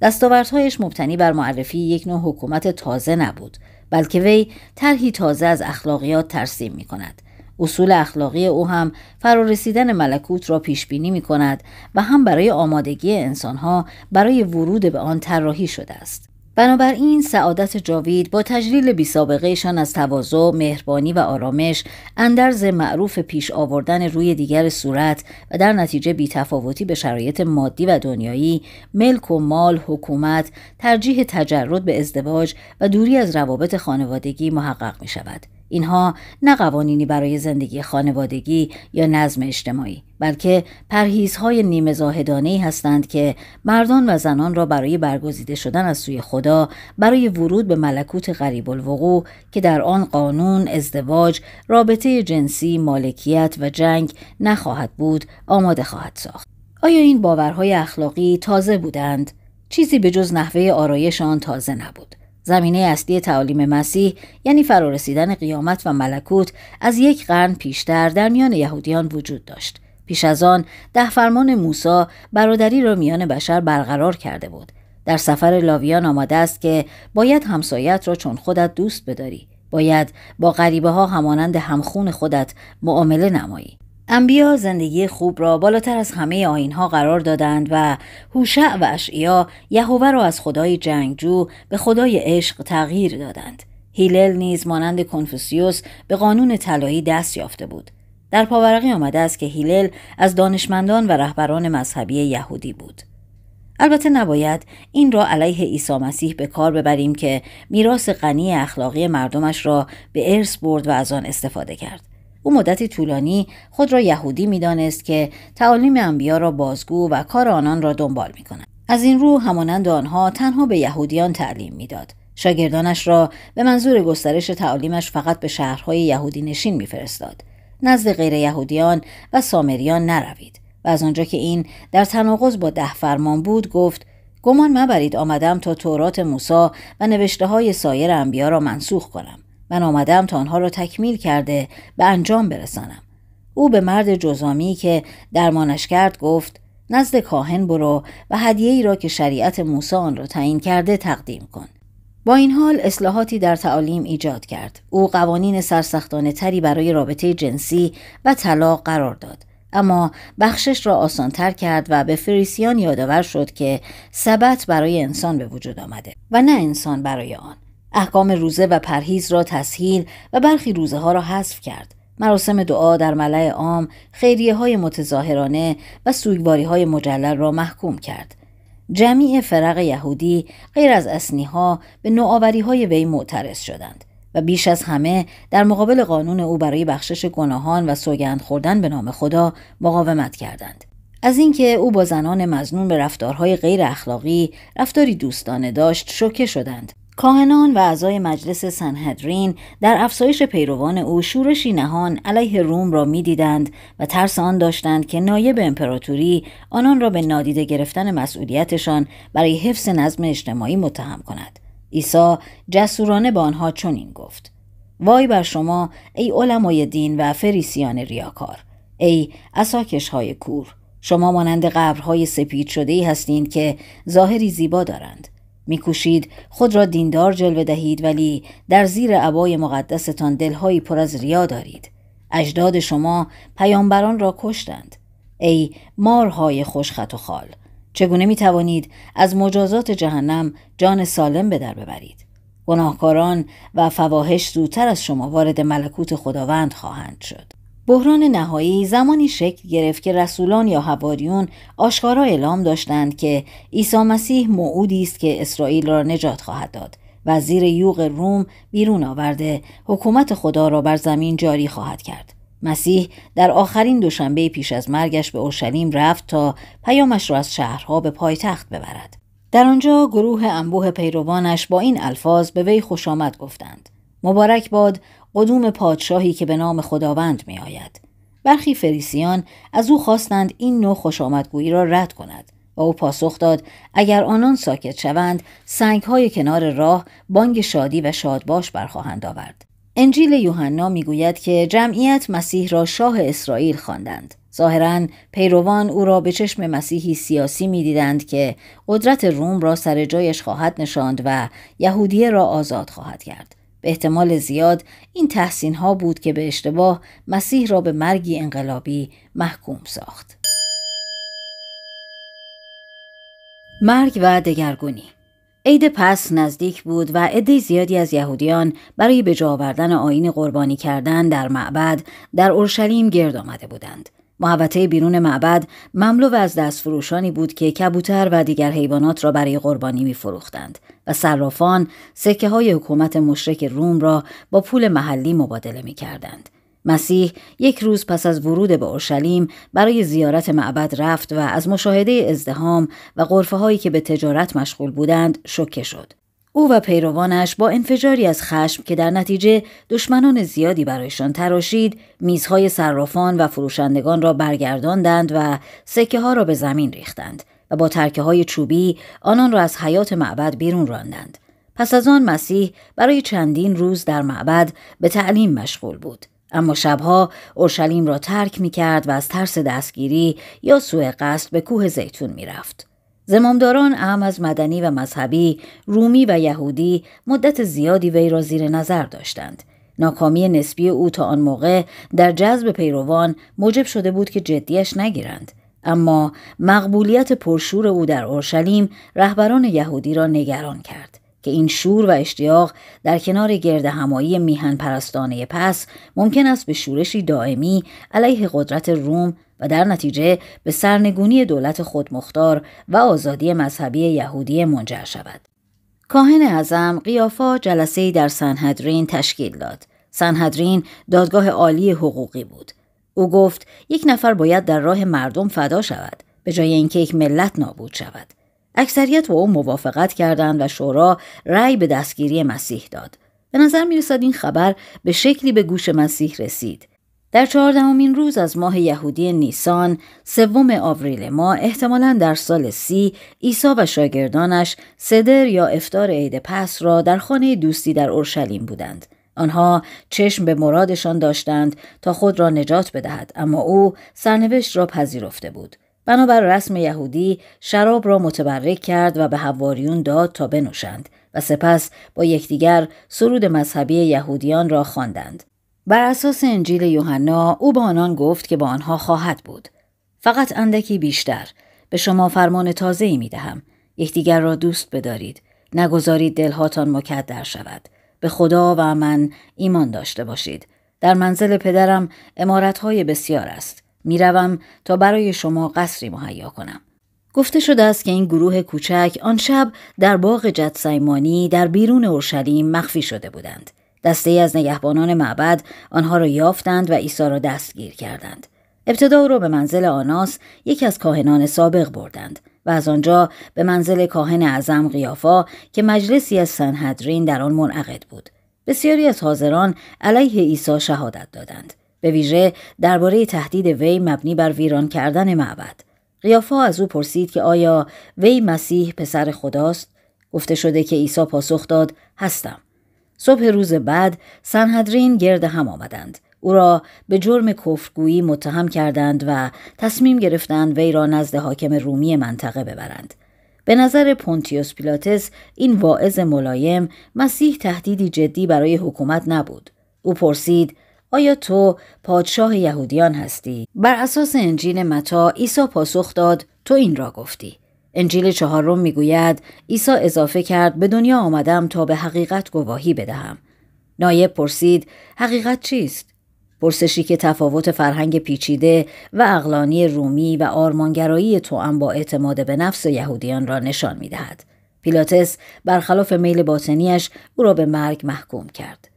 دستاوردهایش مبتنی بر معرفی یک نوع حکومت تازه نبود بلکه وی طرحی تازه از اخلاقیات ترسیم می کند اصول اخلاقی او هم فرارسیدن ملکوت را پیش بینی می کند و هم برای آمادگی انسانها برای ورود به آن طراحی شده است. بنابراین سعادت جاوید با تجلیل بی سابقهشان از تواضع، مهربانی و آرامش اندرز معروف پیش آوردن روی دیگر صورت و در نتیجه بی تفاوتی به شرایط مادی و دنیایی، ملک و مال، حکومت، ترجیح تجرد به ازدواج و دوری از روابط خانوادگی محقق می شود. اینها نه قوانینی برای زندگی خانوادگی یا نظم اجتماعی بلکه پرهیزهای نیمه زاهدانه ای هستند که مردان و زنان را برای برگزیده شدن از سوی خدا برای ورود به ملکوت غریب الوقوع که در آن قانون ازدواج رابطه جنسی مالکیت و جنگ نخواهد بود آماده خواهد ساخت آیا این باورهای اخلاقی تازه بودند چیزی به جز نحوه آرایش آن تازه نبود زمینه اصلی تعالیم مسیح یعنی فرارسیدن قیامت و ملکوت از یک قرن پیشتر در میان یهودیان وجود داشت. پیش از آن ده فرمان موسی برادری را میان بشر برقرار کرده بود. در سفر لاویان آمده است که باید همسایت را چون خودت دوست بداری. باید با غریبه ها همانند همخون خودت معامله نمایی. انبیا زندگی خوب را بالاتر از همه ها قرار دادند و هوشع و اشعیا یهوه را از خدای جنگجو به خدای عشق تغییر دادند. هیلل نیز مانند کنفوسیوس به قانون طلایی دست یافته بود. در پاورقی آمده است که هیلل از دانشمندان و رهبران مذهبی یهودی بود. البته نباید این را علیه عیسی مسیح به کار ببریم که میراث غنی اخلاقی مردمش را به ارث برد و از آن استفاده کرد. او مدتی طولانی خود را یهودی میدانست که تعالیم انبیا را بازگو و کار آنان را دنبال می از این رو همانند آنها تنها به یهودیان تعلیم میداد. شاگردانش را به منظور گسترش تعالیمش فقط به شهرهای یهودی نشین میفرستاد. نزد غیر یهودیان و سامریان نروید و از آنجا که این در تناقض با ده فرمان بود گفت گمان مبرید آمدم تا تورات موسی و نوشته های سایر انبیا را منسوخ کنم من آمدم تا آنها را تکمیل کرده به انجام برسانم او به مرد جزامی که درمانش کرد گفت نزد کاهن برو و هدیه ای را که شریعت موسی آن را تعیین کرده تقدیم کن با این حال اصلاحاتی در تعالیم ایجاد کرد او قوانین سرسختانه تری برای رابطه جنسی و طلاق قرار داد اما بخشش را آسانتر کرد و به فریسیان یادآور شد که سبت برای انسان به وجود آمده و نه انسان برای آن احکام روزه و پرهیز را تسهیل و برخی روزه ها را حذف کرد مراسم دعا در ملع عام خیریه های متظاهرانه و سوگواری های مجلل را محکوم کرد جمیع فرق یهودی غیر از اسنی ها به نوآوری های وی معترض شدند و بیش از همه در مقابل قانون او برای بخشش گناهان و سوگند خوردن به نام خدا مقاومت کردند از اینکه او با زنان مزنون به رفتارهای غیر اخلاقی رفتاری دوستانه داشت شوکه شدند کاهنان و اعضای مجلس سنهدرین در افزایش پیروان او شورشی نهان علیه روم را میدیدند و ترس آن داشتند که نایب امپراتوری آنان را به نادیده گرفتن مسئولیتشان برای حفظ نظم اجتماعی متهم کند عیسی جسورانه به آنها چنین گفت وای بر شما ای علمای دین و فریسیان ریاکار ای اساکش های کور شما مانند قبرهای سپید شده ای هستید که ظاهری زیبا دارند میکوشید خود را دیندار جلوه دهید ولی در زیر عبای مقدستان دلهایی پر از ریا دارید اجداد شما پیامبران را کشتند ای مارهای خوشخط و خال چگونه می توانید از مجازات جهنم جان سالم به در ببرید گناهکاران و فواهش زودتر از شما وارد ملکوت خداوند خواهند شد بحران نهایی زمانی شکل گرفت که رسولان یا حواریون آشکارا اعلام داشتند که عیسی مسیح موعودی است که اسرائیل را نجات خواهد داد و زیر یوغ روم بیرون آورده حکومت خدا را بر زمین جاری خواهد کرد مسیح در آخرین دوشنبه پیش از مرگش به اورشلیم رفت تا پیامش را از شهرها به پایتخت ببرد در آنجا گروه انبوه پیروانش با این الفاظ به وی خوش آمد گفتند مبارک باد قدوم پادشاهی که به نام خداوند می آید. برخی فریسیان از او خواستند این نوع خوش را رد کند و او پاسخ داد اگر آنان ساکت شوند سنگ های کنار راه بانگ شادی و شادباش برخواهند آورد. انجیل یوحنا میگوید که جمعیت مسیح را شاه اسرائیل خواندند. ظاهرا پیروان او را به چشم مسیحی سیاسی میدیدند که قدرت روم را سر جایش خواهد نشاند و یهودیه را آزاد خواهد کرد. به احتمال زیاد این تحسین ها بود که به اشتباه مسیح را به مرگی انقلابی محکوم ساخت. مرگ و دگرگونی عید پس نزدیک بود و عده زیادی از یهودیان برای به آوردن آین قربانی کردن در معبد در اورشلیم گرد آمده بودند. محوطه بیرون معبد مملو از دستفروشانی بود که کبوتر و دیگر حیوانات را برای قربانی می فروختند و صرافان سکه های حکومت مشرک روم را با پول محلی مبادله می کردند. مسیح یک روز پس از ورود به اورشلیم برای زیارت معبد رفت و از مشاهده ازدهام و غرفه هایی که به تجارت مشغول بودند شوکه شد. او و پیروانش با انفجاری از خشم که در نتیجه دشمنان زیادی برایشان تراشید میزهای صرافان و فروشندگان را برگرداندند و سکه ها را به زمین ریختند و با ترکه های چوبی آنان را از حیات معبد بیرون راندند پس از آن مسیح برای چندین روز در معبد به تعلیم مشغول بود اما شبها اورشلیم را ترک می کرد و از ترس دستگیری یا سوء قصد به کوه زیتون می رفت. زمامداران اهم از مدنی و مذهبی، رومی و یهودی مدت زیادی وی را زیر نظر داشتند. ناکامی نسبی او تا آن موقع در جذب پیروان موجب شده بود که جدیش نگیرند. اما مقبولیت پرشور او در اورشلیم رهبران یهودی را نگران کرد که این شور و اشتیاق در کنار گرد همایی میهن پرستانه پس ممکن است به شورشی دائمی علیه قدرت روم و در نتیجه به سرنگونی دولت خودمختار و آزادی مذهبی یهودی منجر شود. کاهن اعظم قیافا جلسه در سنهدرین تشکیل داد. سنهدرین دادگاه عالی حقوقی بود. او گفت یک نفر باید در راه مردم فدا شود به جای اینکه یک ملت نابود شود. اکثریت با او موافقت کردند و شورا رأی به دستگیری مسیح داد. به نظر می رسد این خبر به شکلی به گوش مسیح رسید در چهاردهمین روز از ماه یهودی نیسان سوم آوریل ما احتمالا در سال سی عیسی و شاگردانش صدر یا افتار عید پس را در خانه دوستی در اورشلیم بودند آنها چشم به مرادشان داشتند تا خود را نجات بدهد اما او سرنوشت را پذیرفته بود بنابر رسم یهودی شراب را متبرک کرد و به حواریون داد تا بنوشند و سپس با یکدیگر سرود مذهبی یهودیان را خواندند بر اساس انجیل یوحنا او به آنان گفت که با آنها خواهد بود فقط اندکی بیشتر به شما فرمان تازه می‌دهم می دهم یکدیگر را دوست بدارید نگذارید دلهاتان مکدر شود به خدا و من ایمان داشته باشید در منزل پدرم امارتهای بسیار است میروم تا برای شما قصری مهیا کنم گفته شده است که این گروه کوچک آن شب در باغ جدسیمانی در بیرون اورشلیم مخفی شده بودند دسته از نگهبانان معبد آنها را یافتند و عیسی را دستگیر کردند. ابتدا او را به منزل آناس یکی از کاهنان سابق بردند و از آنجا به منزل کاهن اعظم قیافا که مجلسی از سنهدرین در آن منعقد بود. بسیاری از حاضران علیه عیسی شهادت دادند. به ویژه درباره تهدید وی مبنی بر ویران کردن معبد. قیافا از او پرسید که آیا وی مسیح پسر خداست؟ گفته شده که عیسی پاسخ داد هستم. صبح روز بعد سنهدرین گرد هم آمدند. او را به جرم کفرگویی متهم کردند و تصمیم گرفتند وی را نزد حاکم رومی منطقه ببرند. به نظر پونتیوس پیلاتس این واعظ ملایم مسیح تهدیدی جدی برای حکومت نبود. او پرسید آیا تو پادشاه یهودیان هستی؟ بر اساس انجیل متا عیسی پاسخ داد تو این را گفتی. انجیل چهارم میگوید عیسی اضافه کرد به دنیا آمدم تا به حقیقت گواهی بدهم نایب پرسید حقیقت چیست پرسشی که تفاوت فرهنگ پیچیده و اقلانی رومی و آرمانگرایی توأم با اعتماد به نفس یهودیان را نشان میدهد پیلاتس برخلاف میل باطنیش او را به مرگ محکوم کرد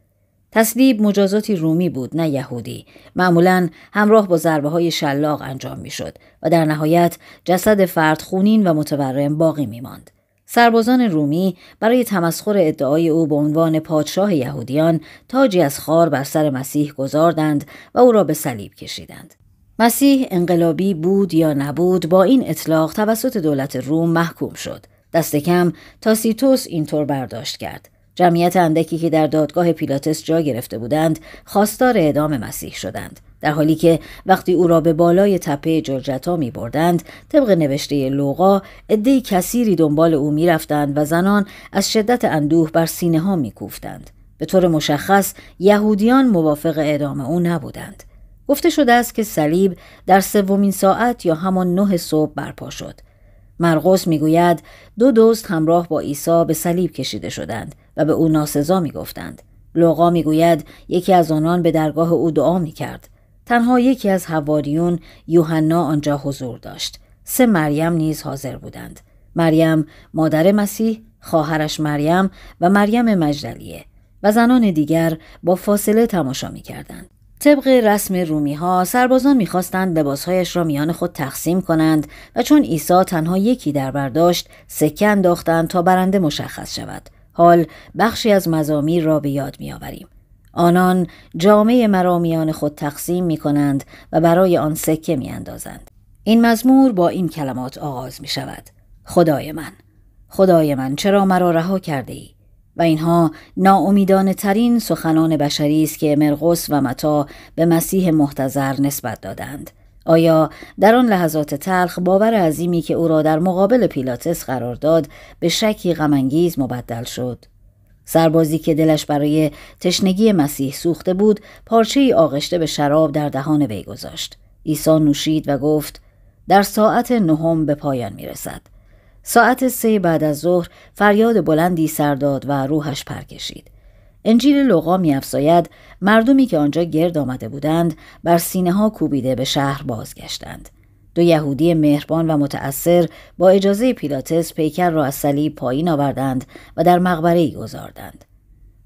تسلیب مجازاتی رومی بود نه یهودی معمولا همراه با ضربه های شلاق انجام میشد و در نهایت جسد فرد خونین و متورم باقی می ماند. سربازان رومی برای تمسخر ادعای او به عنوان پادشاه یهودیان تاجی از خار بر سر مسیح گذاردند و او را به صلیب کشیدند. مسیح انقلابی بود یا نبود با این اطلاق توسط دولت روم محکوم شد. دست کم تاسیتوس اینطور برداشت کرد. جمعیت اندکی که در دادگاه پیلاتس جا گرفته بودند خواستار اعدام مسیح شدند در حالی که وقتی او را به بالای تپه جرجتا می بردند طبق نوشته لوقا عدهای کسیری دنبال او می رفتند و زنان از شدت اندوه بر سینه ها می کوفتند. به طور مشخص یهودیان موافق اعدام او نبودند. گفته شده است که صلیب در سومین ساعت یا همان نه صبح برپا شد. مرقس میگوید دو دوست همراه با عیسی به صلیب کشیده شدند به او ناسزا میگفتند لوقا میگوید یکی از آنان به درگاه او دعا میکرد تنها یکی از حواریون یوحنا آنجا حضور داشت سه مریم نیز حاضر بودند مریم مادر مسیح خواهرش مریم و مریم مجدلیه و زنان دیگر با فاصله تماشا میکردند طبق رسم رومی ها سربازان میخواستند لباسهایش را میان خود تقسیم کنند و چون عیسی تنها یکی در برداشت سکه انداختند تا برنده مشخص شود حال بخشی از مزامیر را به یاد میآوریم آنان جامعه مرا میان خود تقسیم می کنند و برای آن سکه می اندازند. این مزمور با این کلمات آغاز می شود. خدای من، خدای من چرا مرا رها کرده ای؟ و اینها ناامیدانه ترین سخنان بشری است که مرقس و متا به مسیح محتظر نسبت دادند. آیا در آن لحظات تلخ باور عظیمی که او را در مقابل پیلاتس قرار داد به شکی غمانگیز مبدل شد سربازی که دلش برای تشنگی مسیح سوخته بود پارچه ای آغشته به شراب در دهان وی گذاشت عیسی نوشید و گفت در ساعت نهم به پایان می رسد. ساعت سه بعد از ظهر فریاد بلندی سر داد و روحش پرکشید انجیل لوقا میافزاید مردمی که آنجا گرد آمده بودند بر سینه ها کوبیده به شهر بازگشتند دو یهودی مهربان و متأثر با اجازه پیلاتس پیکر را از صلیب پایین آوردند و در مقبره گذاردند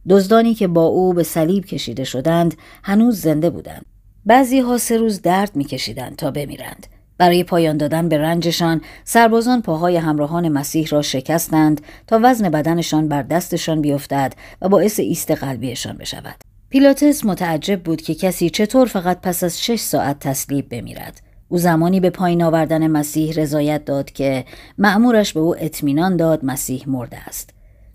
دزدانی که با او به صلیب کشیده شدند هنوز زنده بودند بعضی ها سه روز درد میکشیدند تا بمیرند برای پایان دادن به رنجشان سربازان پاهای همراهان مسیح را شکستند تا وزن بدنشان بر دستشان بیفتد و باعث ایست قلبیشان بشود پیلاتس متعجب بود که کسی چطور فقط پس از شش ساعت تسلیب بمیرد او زمانی به پایین آوردن مسیح رضایت داد که معمورش به او اطمینان داد مسیح مرده است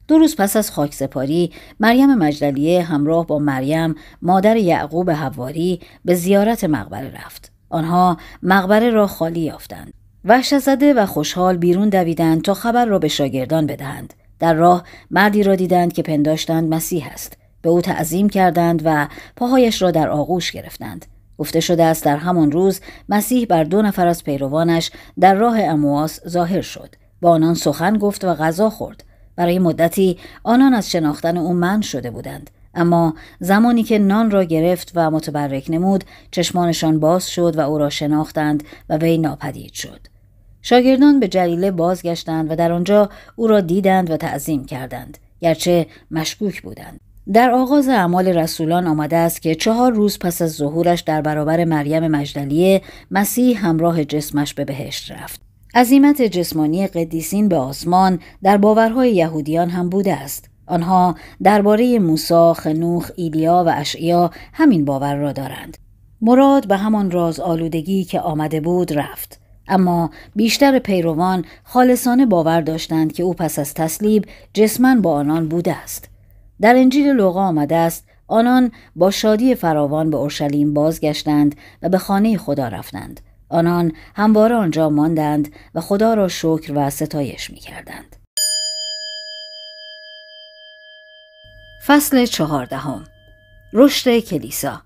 دو روز پس از خاک سپاری مریم مجدلیه همراه با مریم مادر یعقوب حواری به زیارت مقبره رفت آنها مقبره را خالی یافتند. وحش زده و خوشحال بیرون دویدند تا خبر را به شاگردان بدهند. در راه مردی را دیدند که پنداشتند مسیح است. به او تعظیم کردند و پاهایش را در آغوش گرفتند. گفته شده است در همان روز مسیح بر دو نفر از پیروانش در راه امواس ظاهر شد. با آنان سخن گفت و غذا خورد. برای مدتی آنان از شناختن او من شده بودند. اما زمانی که نان را گرفت و متبرک نمود چشمانشان باز شد و او را شناختند و وی ناپدید شد شاگردان به جلیله بازگشتند و در آنجا او را دیدند و تعظیم کردند گرچه مشکوک بودند در آغاز اعمال رسولان آمده است که چهار روز پس از ظهورش در برابر مریم مجدلیه مسیح همراه جسمش به بهشت رفت عظیمت جسمانی قدیسین به آسمان در باورهای یهودیان هم بوده است آنها درباره موسی، خنوخ، ایلیا و اشعیا همین باور را دارند. مراد به همان راز آلودگی که آمده بود رفت. اما بیشتر پیروان خالصانه باور داشتند که او پس از تسلیب جسما با آنان بوده است. در انجیل لوقا آمده است آنان با شادی فراوان به اورشلیم بازگشتند و به خانه خدا رفتند. آنان همواره آنجا ماندند و خدا را شکر و ستایش می کردند. فصل چهاردهم رشد کلیسا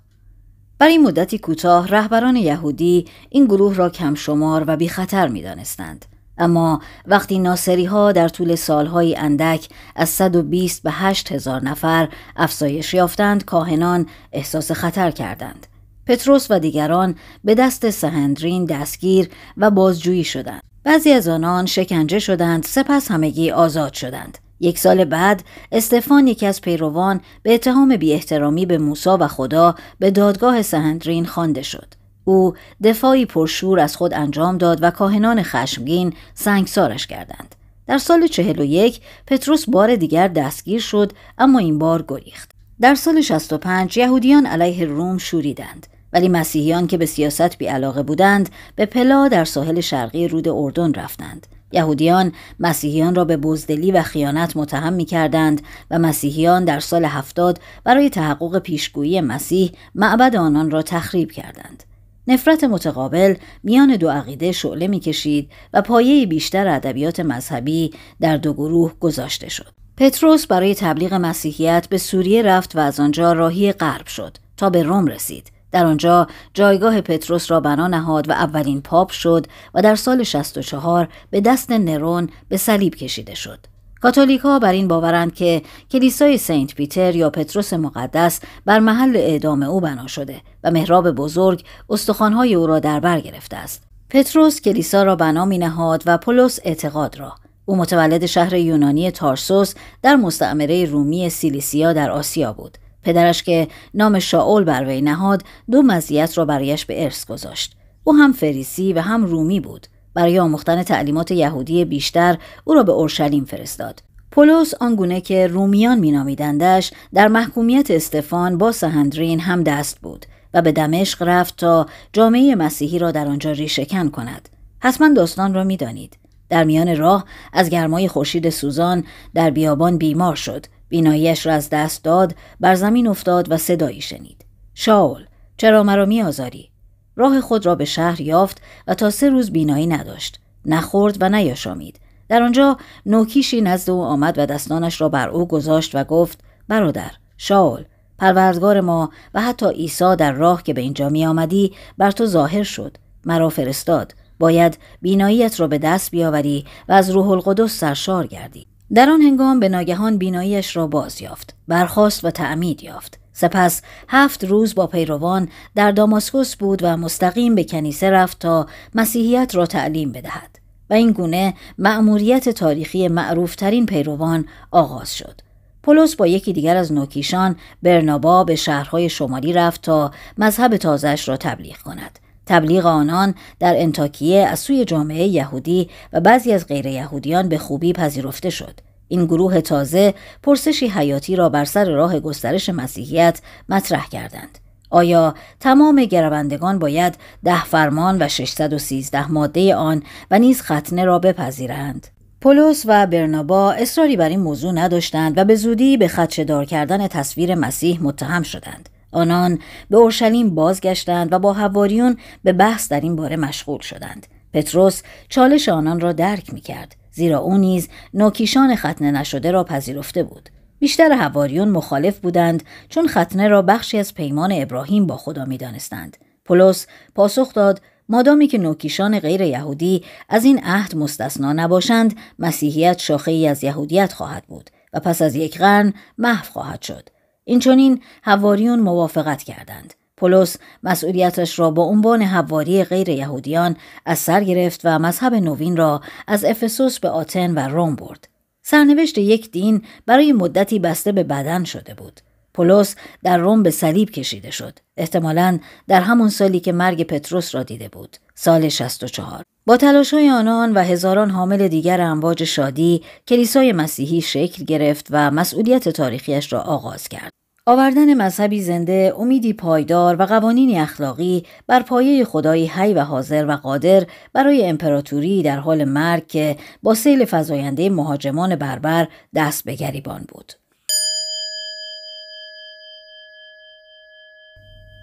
برای مدتی کوتاه رهبران یهودی این گروه را کم شمار و بی خطر می دانستند. اما وقتی ناصری ها در طول سالهای اندک از 120 به 8 هزار نفر افزایش یافتند کاهنان احساس خطر کردند. پتروس و دیگران به دست سهندرین دستگیر و بازجویی شدند. بعضی از آنان شکنجه شدند سپس همگی آزاد شدند. یک سال بعد استفان یکی از پیروان به اتهام بی احترامی به موسی و خدا به دادگاه سهندرین خوانده شد. او دفاعی پرشور از خود انجام داد و کاهنان خشمگین سنگسارش کردند. در سال 41 پتروس بار دیگر دستگیر شد اما این بار گریخت. در سال 65 یهودیان علیه روم شوریدند ولی مسیحیان که به سیاست بی علاقه بودند به پلا در ساحل شرقی رود اردن رفتند یهودیان مسیحیان را به بزدلی و خیانت متهم می کردند و مسیحیان در سال هفتاد برای تحقق پیشگویی مسیح معبد آنان را تخریب کردند. نفرت متقابل میان دو عقیده شعله کشید و پایه بیشتر ادبیات مذهبی در دو گروه گذاشته شد. پتروس برای تبلیغ مسیحیت به سوریه رفت و از آنجا راهی غرب شد تا به روم رسید. در آنجا جایگاه پتروس را بنا نهاد و اولین پاپ شد و در سال 64 به دست نرون به صلیب کشیده شد. کاتولیکها بر این باورند که کلیسای سنت پیتر یا پتروس مقدس بر محل اعدام او بنا شده و محراب بزرگ استخوانهای او را در بر گرفته است. پتروس کلیسا را بنا می نهاد و پولس اعتقاد را. او متولد شهر یونانی تارسوس در مستعمره رومی سیلیسیا در آسیا بود. پدرش که نام شاول بر وی نهاد دو مزیت را برایش به ارث گذاشت او هم فریسی و هم رومی بود برای آموختن تعلیمات یهودی بیشتر او را به اورشلیم فرستاد پولس آنگونه که رومیان مینامیدندش در محکومیت استفان با سهندرین هم دست بود و به دمشق رفت تا جامعه مسیحی را در آنجا ریشهکن کند حتما داستان را میدانید در میان راه از گرمای خورشید سوزان در بیابان بیمار شد بیناییش را از دست داد بر زمین افتاد و صدایی شنید شاول چرا مرا آزاری؟ راه خود را به شهر یافت و تا سه روز بینایی نداشت نخورد و نیاشامید در آنجا نوکیشی نزد او آمد و دستانش را بر او گذاشت و گفت برادر شاول پروردگار ما و حتی عیسی در راه که به اینجا می آمدی بر تو ظاهر شد مرا فرستاد باید بیناییت را به دست بیاوری و از روح القدس سرشار گردی در آن هنگام به ناگهان بیناییش را باز یافت برخاست و تعمید یافت سپس هفت روز با پیروان در داماسکوس بود و مستقیم به کنیسه رفت تا مسیحیت را تعلیم بدهد و این گونه مأموریت تاریخی معروفترین پیروان آغاز شد پولس با یکی دیگر از نوکیشان برنابا به شهرهای شمالی رفت تا مذهب تازش را تبلیغ کند تبلیغ آنان در انتاکیه از سوی جامعه یهودی و بعضی از غیر یهودیان به خوبی پذیرفته شد. این گروه تازه پرسشی حیاتی را بر سر راه گسترش مسیحیت مطرح کردند. آیا تمام گروندگان باید ده فرمان و 613 ماده آن و نیز ختنه را بپذیرند؟ پولس و برنابا اصراری بر این موضوع نداشتند و به زودی به دار کردن تصویر مسیح متهم شدند. آنان به اورشلیم بازگشتند و با حواریون به بحث در این باره مشغول شدند پتروس چالش آنان را درک می کرد زیرا او نیز نوکیشان ختنه نشده را پذیرفته بود بیشتر حواریون مخالف بودند چون ختنه را بخشی از پیمان ابراهیم با خدا می دانستند. پولس پاسخ داد مادامی که نوکیشان غیر یهودی از این عهد مستثنا نباشند مسیحیت شاخه ای از یهودیت خواهد بود و پس از یک قرن محو خواهد شد این چونین حواریون موافقت کردند. پولس مسئولیتش را با عنوان حواری غیر یهودیان از سر گرفت و مذهب نوین را از افسوس به آتن و روم برد. سرنوشت یک دین برای مدتی بسته به بدن شده بود. پولس در روم به صلیب کشیده شد احتمالا در همان سالی که مرگ پتروس را دیده بود سال 64 با تلاش های آنان و هزاران حامل دیگر امواج شادی کلیسای مسیحی شکل گرفت و مسئولیت تاریخیش را آغاز کرد آوردن مذهبی زنده امیدی پایدار و قوانینی اخلاقی بر پایه خدایی حی و حاضر و قادر برای امپراتوری در حال مرگ که با سیل فزاینده مهاجمان بربر دست به گریبان بود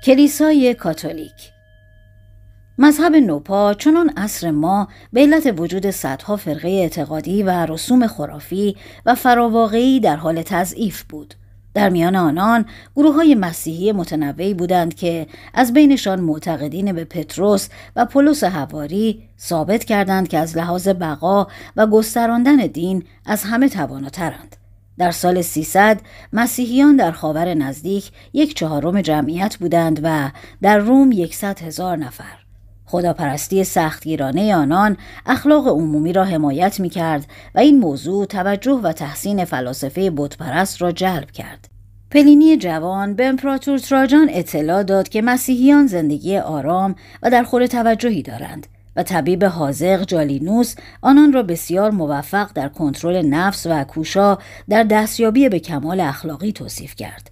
کلیسای کاتولیک مذهب نوپا چنان اصر ما به علت وجود صدها فرقه اعتقادی و رسوم خرافی و فراواقعی در حال تضعیف بود در میان آنان گروه های مسیحی متنوعی بودند که از بینشان معتقدین به پتروس و پولس حواری ثابت کردند که از لحاظ بقا و گستراندن دین از همه تواناترند در سال 300 مسیحیان در خاور نزدیک یک چهارم جمعیت بودند و در روم یکصد هزار نفر. خداپرستی سختگیرانه آنان اخلاق عمومی را حمایت می کرد و این موضوع توجه و تحسین فلاسفه بودپرست را جلب کرد. پلینی جوان به امپراتور تراجان اطلاع داد که مسیحیان زندگی آرام و در خور توجهی دارند و طبیب حاضق جالینوس آنان را بسیار موفق در کنترل نفس و کوشا در دستیابی به کمال اخلاقی توصیف کرد.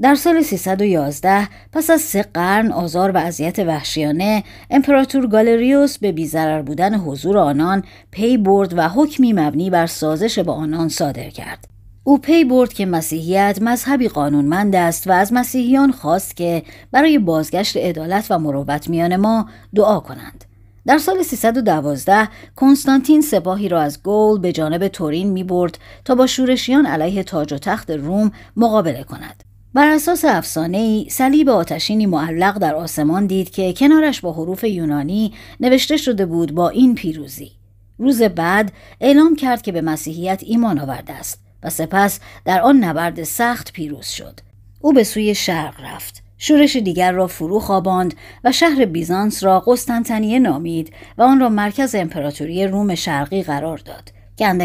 در سال 311 پس از سه قرن آزار و اذیت وحشیانه امپراتور گالریوس به بیضرر بودن حضور آنان پی برد و حکمی مبنی بر سازش با آنان صادر کرد او پی برد که مسیحیت مذهبی قانونمند است و از مسیحیان خواست که برای بازگشت عدالت و مروت میان ما دعا کنند در سال 312 کنستانتین سپاهی را از گول به جانب تورین می برد تا با شورشیان علیه تاج و تخت روم مقابله کند. بر اساس افسانه ای صلیب آتشینی معلق در آسمان دید که کنارش با حروف یونانی نوشته شده بود با این پیروزی. روز بعد اعلام کرد که به مسیحیت ایمان آورده است و سپس در آن نبرد سخت پیروز شد. او به سوی شرق رفت. شورش دیگر را فرو خواباند و شهر بیزانس را قسطنطنیه نامید و آن را مرکز امپراتوری روم شرقی قرار داد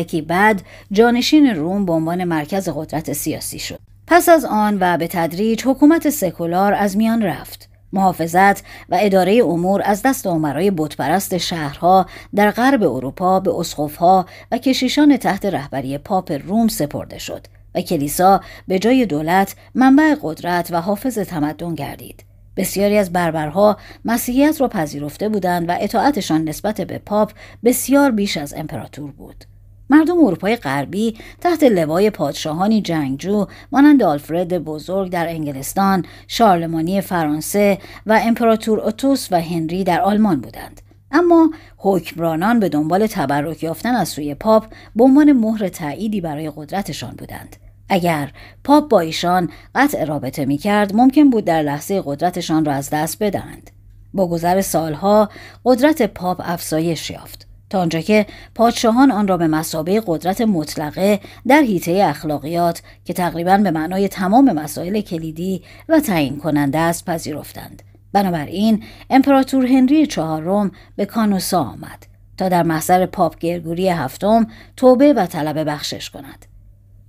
که بعد جانشین روم به عنوان مرکز قدرت سیاسی شد پس از آن و به تدریج حکومت سکولار از میان رفت محافظت و اداره امور از دست عمرای بتپرست شهرها در غرب اروپا به اسقفها و کشیشان تحت رهبری پاپ روم سپرده شد و کلیسا به جای دولت منبع قدرت و حافظ تمدن گردید. بسیاری از بربرها مسیحیت را پذیرفته بودند و اطاعتشان نسبت به پاپ بسیار بیش از امپراتور بود. مردم اروپای غربی تحت لوای پادشاهانی جنگجو مانند آلفرد بزرگ در انگلستان، شارلمانی فرانسه و امپراتور اتوس و هنری در آلمان بودند. اما حکمرانان به دنبال تبرک یافتن از سوی پاپ به عنوان مهر تأییدی برای قدرتشان بودند اگر پاپ با ایشان قطع رابطه می کرد ممکن بود در لحظه قدرتشان را از دست بدهند با گذر سالها قدرت پاپ افزایش یافت تا آنجا که پادشاهان آن را به مسابه قدرت مطلقه در حیطه اخلاقیات که تقریبا به معنای تمام مسائل کلیدی و تعیین کننده است پذیرفتند بنابراین امپراتور هنری چهارم به کانوسا آمد تا در محضر پاپ گرگوری هفتم توبه و طلب بخشش کند.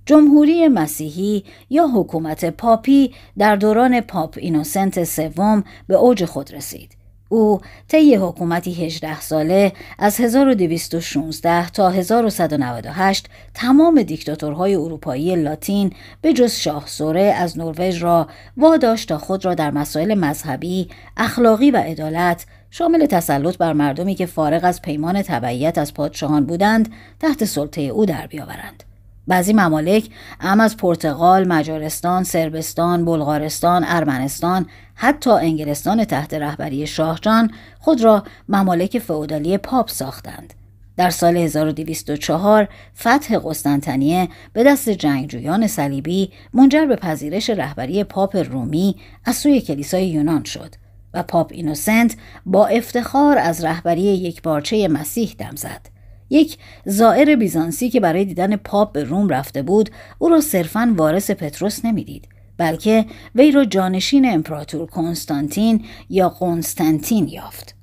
جمهوری مسیحی یا حکومت پاپی در دوران پاپ اینوسنت سوم به اوج خود رسید او طی حکومتی 18 ساله از 1216 تا 1198 تمام دیکتاتورهای اروپایی لاتین به جز شاه سوره از نروژ را واداشت تا خود را در مسائل مذهبی، اخلاقی و عدالت شامل تسلط بر مردمی که فارغ از پیمان تبعیت از پادشاهان بودند تحت سلطه او در بیاورند. بعضی ممالک هم از پرتغال، مجارستان، سربستان، بلغارستان، ارمنستان، حتی انگلستان تحت رهبری شاهجان خود را ممالک فعودالی پاپ ساختند. در سال 1204 فتح قسطنطنیه به دست جنگجویان صلیبی منجر به پذیرش رهبری پاپ رومی از سوی کلیسای یونان شد و پاپ اینوسنت با افتخار از رهبری یک بارچه مسیح دم زد. یک زائر بیزانسی که برای دیدن پاپ به روم رفته بود او را صرفا وارث پتروس نمیدید بلکه وی را جانشین امپراتور کنستانتین یا قنستانتین یافت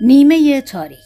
نیمه تاریک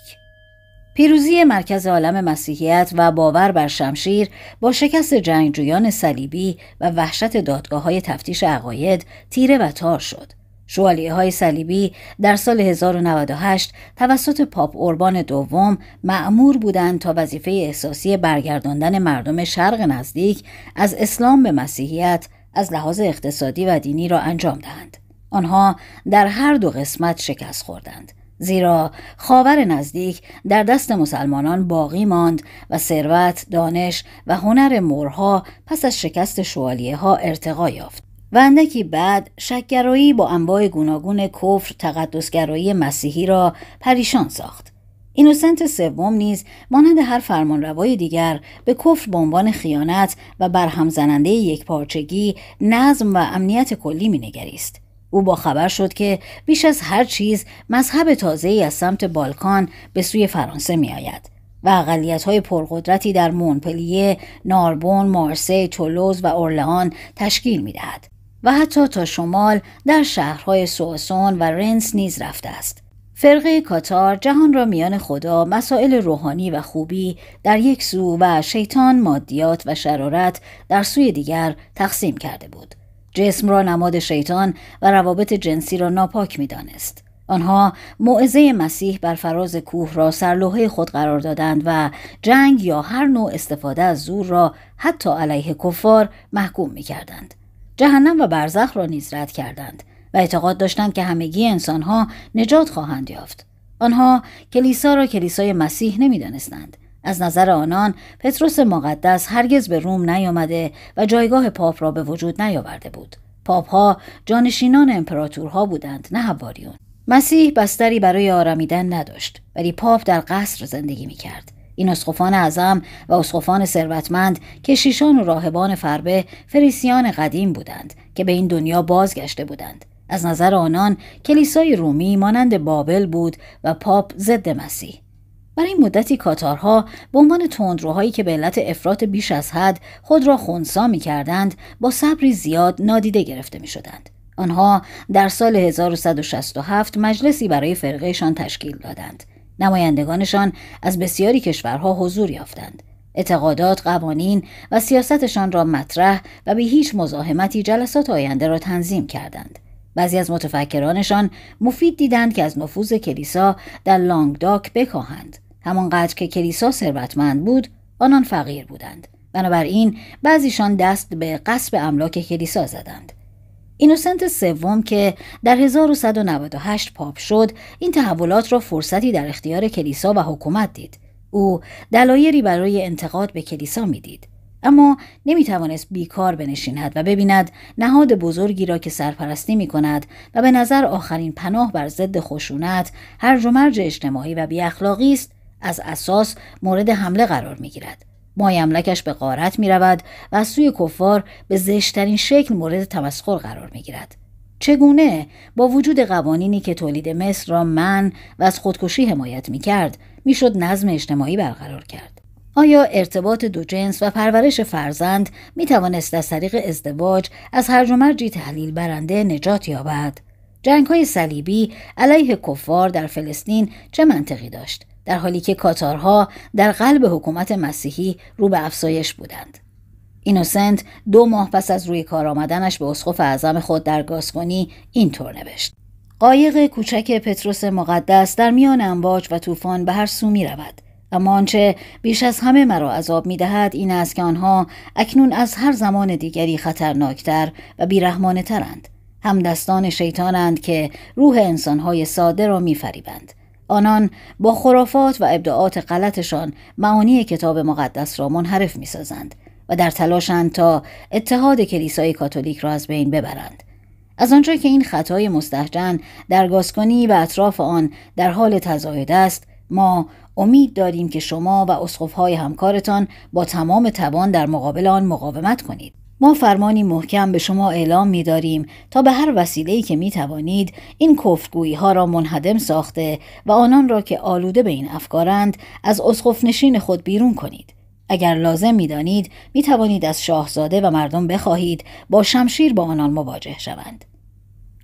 پیروزی مرکز عالم مسیحیت و باور بر شمشیر با شکست جنگجویان صلیبی و وحشت دادگاه های تفتیش عقاید تیره و تار شد. شوالیه های صلیبی در سال 1098 توسط پاپ اوربان دوم معمور بودند تا وظیفه احساسی برگرداندن مردم شرق نزدیک از اسلام به مسیحیت از لحاظ اقتصادی و دینی را انجام دهند. آنها در هر دو قسمت شکست خوردند. زیرا خاور نزدیک در دست مسلمانان باقی ماند و ثروت، دانش و هنر مورها پس از شکست شوالیه ها ارتقا یافت. و اندکی بعد شکگرایی با انواع گوناگون کفر تقدسگرایی مسیحی را پریشان ساخت اینوسنت سوم نیز مانند هر فرمانروای دیگر به کفر به عنوان خیانت و برهم زننده پارچگی نظم و امنیت کلی مینگریست او با خبر شد که بیش از هر چیز مذهب ای از سمت بالکان به سوی فرانسه آید و اقلیت های پرقدرتی در مونپلیه، ناربون، مارسی، تولوز و اورلان تشکیل می دهد. و حتی تا شمال در شهرهای سواسون و رنس نیز رفته است. فرقه کاتار جهان را میان خدا، مسائل روحانی و خوبی در یک سو و شیطان، مادیات و شرارت در سوی دیگر تقسیم کرده بود. جسم را نماد شیطان و روابط جنسی را ناپاک دانست. آنها معزه مسیح بر فراز کوه را سرلوحه خود قرار دادند و جنگ یا هر نوع استفاده از زور را حتی علیه کفار محکوم می کردند. جهنم و برزخ را نیز رد کردند و اعتقاد داشتند که همگی انسانها نجات خواهند یافت آنها کلیسا را کلیسای مسیح نمیدانستند از نظر آنان پتروس مقدس هرگز به روم نیامده و جایگاه پاپ را به وجود نیاورده بود پاپ ها جانشینان امپراتورها بودند نه حواریون مسیح بستری برای آرامیدن نداشت ولی پاپ در قصر زندگی می کرد این اسقفان اعظم و اسقفان ثروتمند شیشان و راهبان فربه فریسیان قدیم بودند که به این دنیا بازگشته بودند از نظر آنان کلیسای رومی مانند بابل بود و پاپ ضد مسیح برای مدتی کاتارها به عنوان تندروهایی که به علت افراط بیش از حد خود را خونسا می کردند با صبری زیاد نادیده گرفته می شدند. آنها در سال 1167 مجلسی برای فرقهشان تشکیل دادند. نمایندگانشان از بسیاری کشورها حضور یافتند اعتقادات قوانین و سیاستشان را مطرح و به هیچ مزاحمتی جلسات آینده را تنظیم کردند بعضی از متفکرانشان مفید دیدند که از نفوذ کلیسا در لانگداک بکاهند همانقدر که کلیسا ثروتمند بود آنان فقیر بودند بنابراین بعضیشان دست به قصب املاک کلیسا زدند اینوسنت سوم که در 1198 پاپ شد این تحولات را فرصتی در اختیار کلیسا و حکومت دید او دلایلی برای انتقاد به کلیسا میدید اما توانست بیکار بنشیند و ببیند نهاد بزرگی را که سرپرستی می کند و به نظر آخرین پناه بر ضد خشونت هر مرج اجتماعی و اخلاقی است از اساس مورد حمله قرار می گیرد. مایملکش به قارت می رود و از سوی کفار به زشترین شکل مورد تمسخر قرار می گیرد. چگونه با وجود قوانینی که تولید مصر را من و از خودکشی حمایت می کرد می شد نظم اجتماعی برقرار کرد. آیا ارتباط دو جنس و پرورش فرزند می توانست از طریق ازدواج از هرج و تحلیل برنده نجات یابد؟ جنگ های صلیبی علیه کفار در فلسطین چه منطقی داشت؟ در حالی که کاتارها در قلب حکومت مسیحی رو به افزایش بودند. اینوسنت دو ماه پس از روی کار آمدنش به اسقف اعظم خود در گاسکونی اینطور نوشت. قایق کوچک پتروس مقدس در میان امواج و طوفان به هر سو می رود. اما آنچه بیش از همه مرا عذاب می دهد این است که آنها اکنون از هر زمان دیگری خطرناکتر و بیرحمانه ترند. همدستان شیطانند که روح انسانهای ساده را می فریبند. آنان با خرافات و ابداعات غلطشان معانی کتاب مقدس را منحرف می سازند و در تلاشند تا اتحاد کلیسای کاتولیک را از بین ببرند. از آنجا که این خطای مستحجن در گازکنی و اطراف آن در حال تزاید است، ما امید داریم که شما و اسقفهای همکارتان با تمام توان در مقابل آن مقاومت کنید. ما فرمانی محکم به شما اعلام می داریم تا به هر وسیله‌ای که می توانید این کفگویی ها را منهدم ساخته و آنان را که آلوده به این افکارند از اسخف نشین خود بیرون کنید. اگر لازم می دانید می توانید از شاهزاده و مردم بخواهید با شمشیر با آنان مواجه شوند.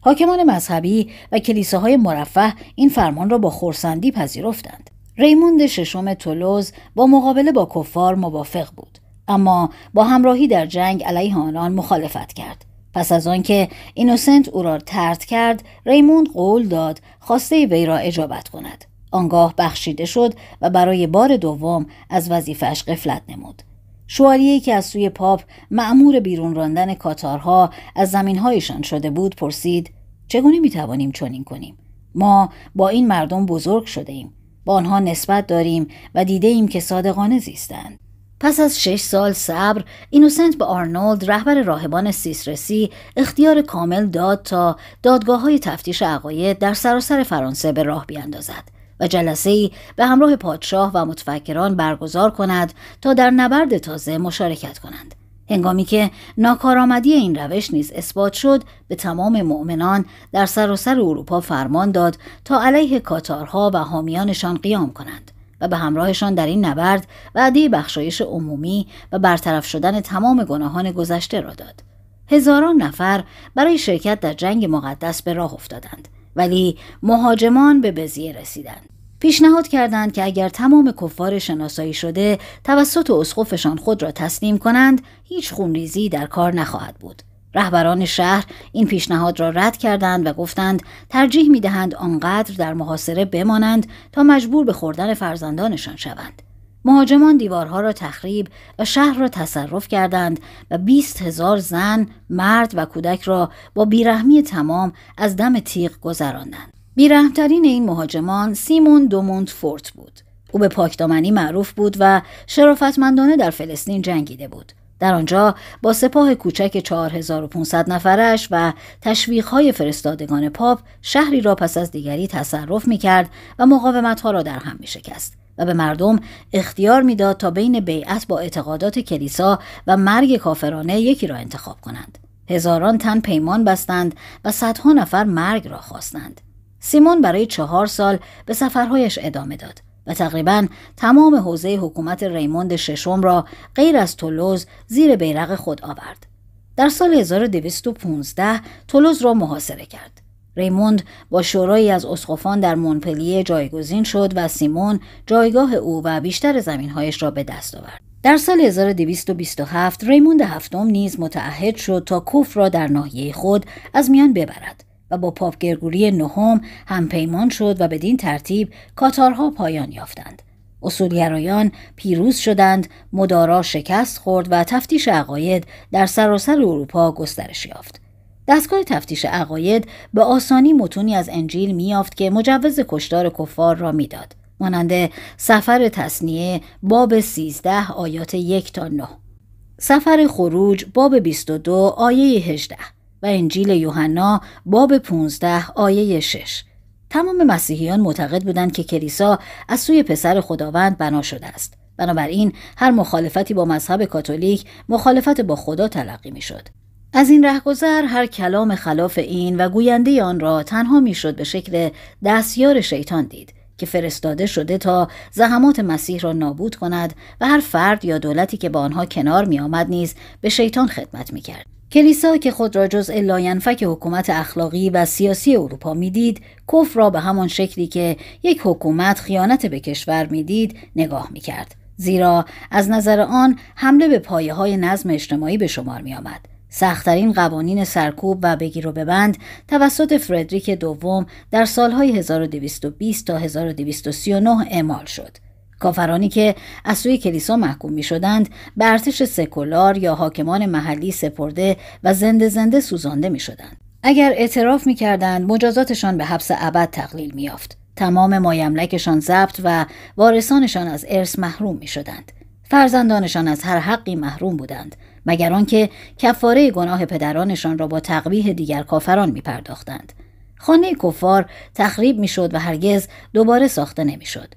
حاکمان مذهبی و کلیساهای مرفه این فرمان را با خورسندی پذیرفتند. ریموند ششم تولوز با مقابله با کفار موافق بود. اما با همراهی در جنگ علیه آنان مخالفت کرد پس از آنکه اینوسنت او را ترد کرد ریموند قول داد خواسته وی را اجابت کند آنگاه بخشیده شد و برای بار دوم از وظیفش قفلت نمود شوالیه که از سوی پاپ معمور بیرون راندن کاتارها از زمینهایشان شده بود پرسید چگونه میتوانیم چنین کنیم ما با این مردم بزرگ شده ایم با آنها نسبت داریم و دیده که صادقانه زیستند پس از شش سال صبر اینوسنت به آرنولد رهبر راهبان سیسرسی اختیار کامل داد تا دادگاه های تفتیش عقاید در سراسر فرانسه به راه بیندازد و جلسه ای به همراه پادشاه و متفکران برگزار کند تا در نبرد تازه مشارکت کنند هنگامی که ناکارآمدی این روش نیز اثبات شد به تمام مؤمنان در سراسر اروپا فرمان داد تا علیه کاتارها و حامیانشان قیام کنند و به همراهشان در این نبرد وعده بخشایش عمومی و برطرف شدن تمام گناهان گذشته را داد هزاران نفر برای شرکت در جنگ مقدس به راه افتادند ولی مهاجمان به بزیه رسیدند پیشنهاد کردند که اگر تمام کفار شناسایی شده توسط اسقفشان خود را تسلیم کنند هیچ خونریزی در کار نخواهد بود رهبران شهر این پیشنهاد را رد کردند و گفتند ترجیح می دهند آنقدر در محاصره بمانند تا مجبور به خوردن فرزندانشان شوند. مهاجمان دیوارها را تخریب و شهر را تصرف کردند و بیست هزار زن، مرد و کودک را با بیرحمی تمام از دم تیغ گذراندند. بیرحمترین این مهاجمان سیمون دوموند فورت بود. او به پاکدامنی معروف بود و شرافتمندانه در فلسطین جنگیده بود. در آنجا با سپاه کوچک 4500 نفرش و تشویقهای فرستادگان پاپ شهری را پس از دیگری تصرف می کرد و مقاومتها را در هم می شکست و به مردم اختیار میداد تا بین بیعت با اعتقادات کلیسا و مرگ کافرانه یکی را انتخاب کنند. هزاران تن پیمان بستند و صدها نفر مرگ را خواستند. سیمون برای چهار سال به سفرهایش ادامه داد و تقریبا تمام حوزه حکومت ریموند ششم را غیر از تولوز زیر بیرق خود آورد. در سال 1215 تولوز را محاصره کرد. ریموند با شورایی از اسقفان در مونپلیه جایگزین شد و سیمون جایگاه او و بیشتر زمینهایش را به دست آورد. در سال 1227 ریموند هفتم نیز متعهد شد تا کوف را در ناحیه خود از میان ببرد. و با پاپ گرگوری نهم همپیمان شد و بدین ترتیب کاتارها پایان یافتند. اصولگرایان پیروز شدند، مدارا شکست خورد و تفتیش عقاید در سراسر اروپا گسترش یافت. دستگاه تفتیش عقاید به آسانی متونی از انجیل میافت که مجوز کشتار کفار را میداد. مانند سفر تصنیه باب 13 آیات 1 تا 9 سفر خروج باب 22 آیه 18 و انجیل یوحنا باب 15 آیه 6 تمام مسیحیان معتقد بودند که کلیسا از سوی پسر خداوند بنا شده است بنابراین هر مخالفتی با مذهب کاتولیک مخالفت با خدا تلقی میشد از این رهگذر هر کلام خلاف این و گوینده آن را تنها میشد به شکل دستیار شیطان دید که فرستاده شده تا زحمات مسیح را نابود کند و هر فرد یا دولتی که با آنها کنار می آمد نیز به شیطان خدمت می کرد. کلیسا که خود را جزء لاینفک حکومت اخلاقی و سیاسی اروپا میدید کفر را به همان شکلی که یک حکومت خیانت به کشور میدید نگاه میکرد زیرا از نظر آن حمله به پایه های نظم اجتماعی به شمار میآمد. آمد. سختترین قوانین سرکوب و بگیر و ببند توسط فردریک دوم در سالهای 1220 تا 1239 اعمال شد. کافرانی که از سوی کلیسا محکوم می شدند به ارتش سکولار یا حاکمان محلی سپرده و زنده زنده سوزانده می شدند. اگر اعتراف می کردند مجازاتشان به حبس ابد تقلیل می یافت. تمام مایملکشان ضبط و وارثانشان از ارث محروم می شدند. فرزندانشان از هر حقی محروم بودند مگر آنکه کفاره گناه پدرانشان را با تقویه دیگر کافران می پرداختند. خانه کفار تخریب میشد و هرگز دوباره ساخته نمیشد.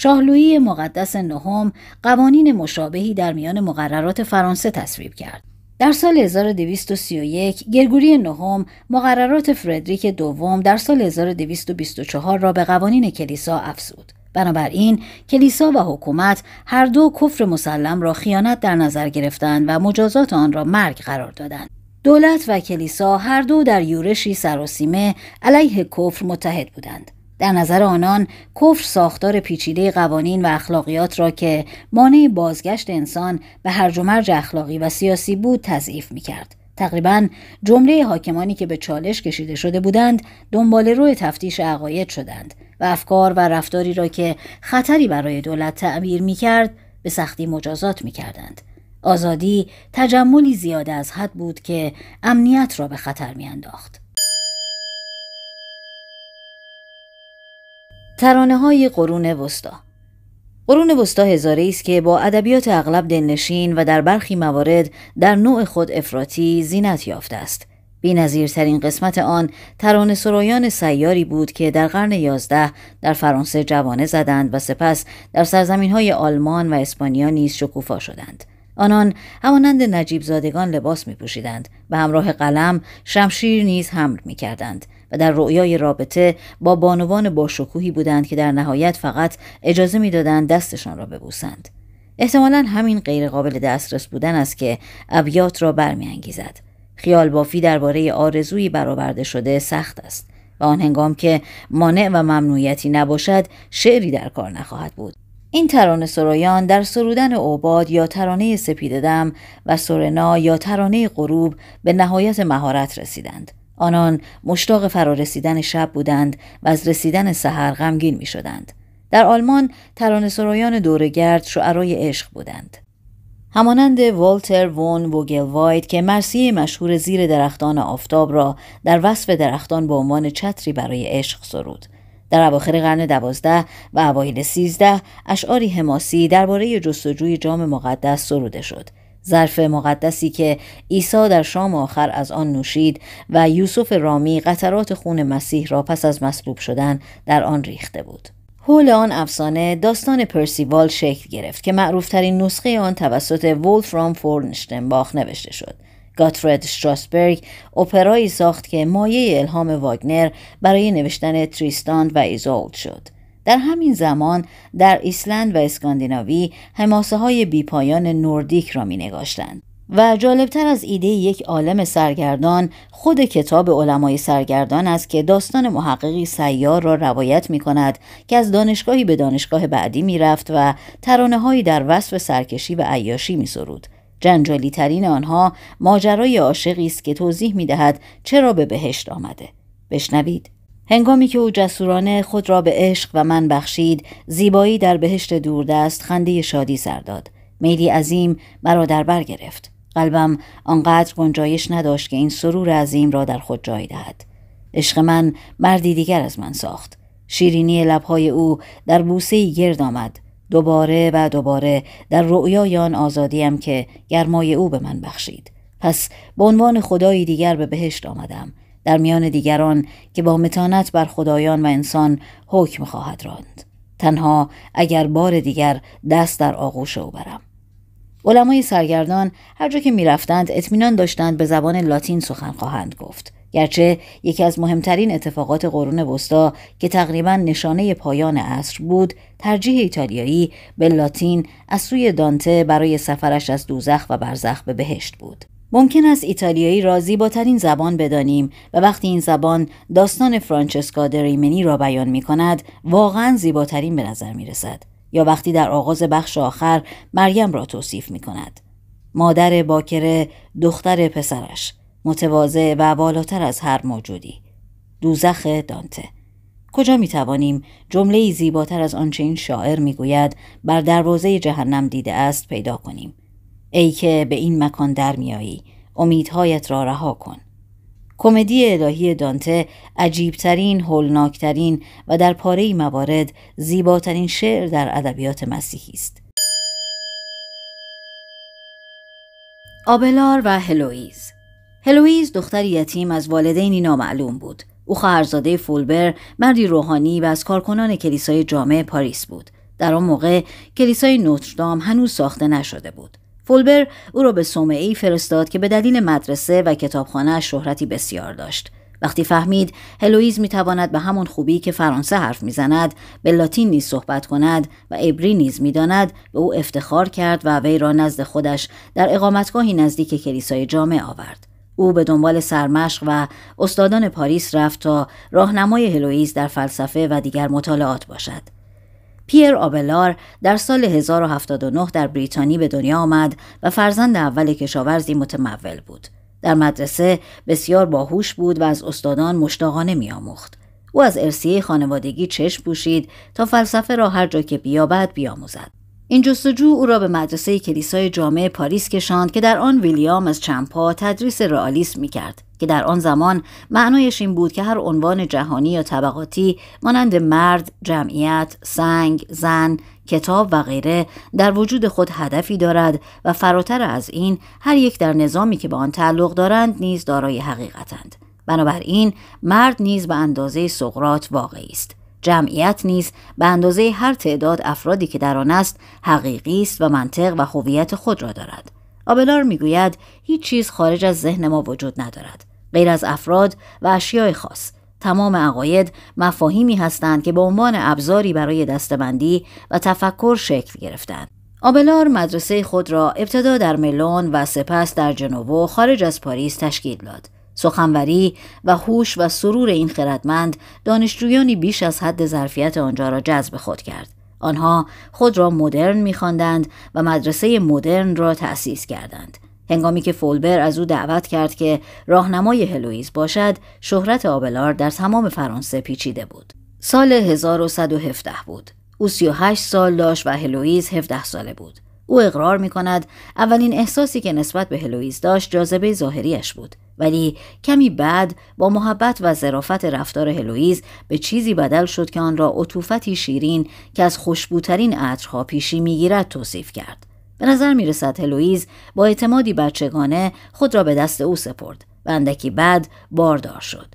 شاهلویی مقدس نهم قوانین مشابهی در میان مقررات فرانسه تصویب کرد. در سال 1231 گرگوری نهم مقررات فردریک دوم در سال 1224 را به قوانین کلیسا افزود. بنابراین کلیسا و حکومت هر دو کفر مسلم را خیانت در نظر گرفتند و مجازات آن را مرگ قرار دادند. دولت و کلیسا هر دو در یورشی سراسیمه علیه کفر متحد بودند. در نظر آنان کفر ساختار پیچیده قوانین و اخلاقیات را که مانع بازگشت انسان به هرج و مرج اخلاقی و سیاسی بود تضعیف می کرد. تقریبا جمله حاکمانی که به چالش کشیده شده بودند دنبال روی تفتیش عقاید شدند و افکار و رفتاری را که خطری برای دولت تعبیر می کرد به سختی مجازات می کردند. آزادی تجملی زیاده از حد بود که امنیت را به خطر می انداخت. ترانه های قرون وسطا قرون وسطا هزاره است که با ادبیات اغلب دلنشین و در برخی موارد در نوع خود افراطی زینت یافته است بینظیرترین قسمت آن ترانه سرایان سیاری بود که در قرن یازده در فرانسه جوانه زدند و سپس در سرزمین های آلمان و اسپانیا نیز شکوفا شدند آنان همانند نجیب زادگان لباس می پوشیدند به همراه قلم شمشیر نیز حمل می کردند و در رویای رابطه با بانوان باشکوهی بودند که در نهایت فقط اجازه میدادند دستشان را ببوسند احتمالا همین غیرقابل دسترس بودن است که ابیات را برمیانگیزد خیال بافی درباره آرزویی برآورده شده سخت است و آن هنگام که مانع و ممنوعیتی نباشد شعری در کار نخواهد بود این ترانه سرایان در سرودن اوباد یا ترانه سپیددم و سرنا یا ترانه غروب به نهایت مهارت رسیدند آنان مشتاق فرارسیدن شب بودند و از رسیدن سحر غمگین می شدند. در آلمان ترانه‌سرایان دورگرد شعرای عشق بودند. همانند والتر وون و واید که مرسیه مشهور زیر درختان آفتاب را در وصف درختان به عنوان چتری برای عشق سرود. در اواخر قرن دوازده و اوایل سیزده اشعاری حماسی درباره جستجوی جام مقدس سروده شد ظرف مقدسی که عیسی در شام آخر از آن نوشید و یوسف رامی قطرات خون مسیح را پس از مصلوب شدن در آن ریخته بود. حول آن افسانه داستان پرسیوال شکل گرفت که معروفترین نسخه آن توسط ولفرام فورنشتنباخ نوشته شد. گاتفرد شتراسبرگ اپرایی ساخت که مایه الهام واگنر برای نوشتن تریستاند و ایزولد شد. در همین زمان در ایسلند و اسکاندیناوی حماسه های بیپایان نوردیک را می نگاشتند. و جالبتر از ایده یک عالم سرگردان خود کتاب علمای سرگردان است که داستان محققی سیار را روایت می کند که از دانشگاهی به دانشگاه بعدی می رفت و ترانه هایی در وصف سرکشی و عیاشی می سرود. جنجالی ترین آنها ماجرای عاشقی است که توضیح می دهد چرا به بهشت آمده. بشنوید. هنگامی که او جسورانه خود را به عشق و من بخشید زیبایی در بهشت دوردست خنده شادی سر داد میلی عظیم مرا در بر گرفت قلبم آنقدر گنجایش نداشت که این سرور عظیم را در خود جای دهد عشق من مردی دیگر از من ساخت شیرینی لبهای او در بوسه گرد آمد دوباره و دوباره در رؤیای آن آزادیم که گرمای او به من بخشید پس به عنوان خدایی دیگر به بهشت آمدم در میان دیگران که با متانت بر خدایان و انسان حکم خواهد راند تنها اگر بار دیگر دست در آغوش او برم علمای سرگردان هر جا که میرفتند اطمینان داشتند به زبان لاتین سخن خواهند گفت گرچه یکی از مهمترین اتفاقات قرون وسطا که تقریبا نشانه پایان عصر بود ترجیح ایتالیایی به لاتین از سوی دانته برای سفرش از دوزخ و برزخ به بهشت بود ممکن است ایتالیایی را زیباترین زبان بدانیم و وقتی این زبان داستان فرانچسکا دریمنی را بیان می کند واقعا زیباترین به نظر می رسد یا وقتی در آغاز بخش آخر مریم را توصیف می کند مادر باکره دختر پسرش متواضع و بالاتر از هر موجودی دوزخ دانته کجا می توانیم جمله زیباتر از آنچه این شاعر می گوید بر دروازه جهنم دیده است پیدا کنیم ای که به این مکان در میایی امیدهایت را رها کن کمدی الهی دانته عجیبترین، هولناکترین و در پاره موارد زیباترین شعر در ادبیات مسیحی است. آبلار و هلویز هلویز دختر یتیم از والدینی نامعلوم بود. او خواهرزاده فولبر مردی روحانی و از کارکنان کلیسای جامعه پاریس بود. در آن موقع کلیسای نوتردام هنوز ساخته نشده بود. فولبر او را به صومعه فرستاد که به دلیل مدرسه و کتابخانه شهرتی بسیار داشت وقتی فهمید هلویز میتواند به همان خوبی که فرانسه حرف میزند به لاتین نیز صحبت کند و ابری نیز میداند به او افتخار کرد و وی را نزد خودش در اقامتگاهی نزدیک کلیسای جامعه آورد او به دنبال سرمشق و استادان پاریس رفت تا راهنمای هلویز در فلسفه و دیگر مطالعات باشد پیر آبلار در سال 1079 در بریتانی به دنیا آمد و فرزند اول کشاورزی متمول بود. در مدرسه بسیار باهوش بود و از استادان مشتاقانه میآموخت. او از ارسیه خانوادگی چشم پوشید تا فلسفه را هر جا که بیابد بیاموزد. این جستجو او را به مدرسه کلیسای جامعه پاریس کشاند که در آن ویلیام از چمپا تدریس رئالیسم کرد که در آن زمان معنایش این بود که هر عنوان جهانی یا طبقاتی مانند مرد، جمعیت، سنگ، زن، کتاب و غیره در وجود خود هدفی دارد و فراتر از این هر یک در نظامی که به آن تعلق دارند نیز دارای حقیقتند. بنابراین مرد نیز به اندازه سقرات واقعی است. جمعیت نیز به اندازه هر تعداد افرادی که در آن است حقیقی است و منطق و هویت خود را دارد آبلار میگوید هیچ چیز خارج از ذهن ما وجود ندارد غیر از افراد و اشیای خاص تمام عقاید مفاهیمی هستند که به عنوان ابزاری برای دستبندی و تفکر شکل گرفتند آبلار مدرسه خود را ابتدا در ملون و سپس در جنوو خارج از پاریس تشکیل داد سخنوری و هوش و سرور این خردمند دانشجویانی بیش از حد ظرفیت آنجا را جذب خود کرد آنها خود را مدرن میخواندند و مدرسه مدرن را تأسیس کردند هنگامی که فولبر از او دعوت کرد که راهنمای هلویز باشد شهرت آبلار در تمام فرانسه پیچیده بود سال 1117 بود او 38 سال داشت و هلویز 17 ساله بود او اقرار می کند اولین احساسی که نسبت به هلویز داشت جاذبه ظاهریش بود ولی کمی بعد با محبت و ظرافت رفتار هلویز به چیزی بدل شد که آن را عطوفتی شیرین که از خوشبوترین عطرها پیشی میگیرد توصیف کرد به نظر می رسد هلویز با اعتمادی بچگانه خود را به دست او سپرد و اندکی بعد باردار شد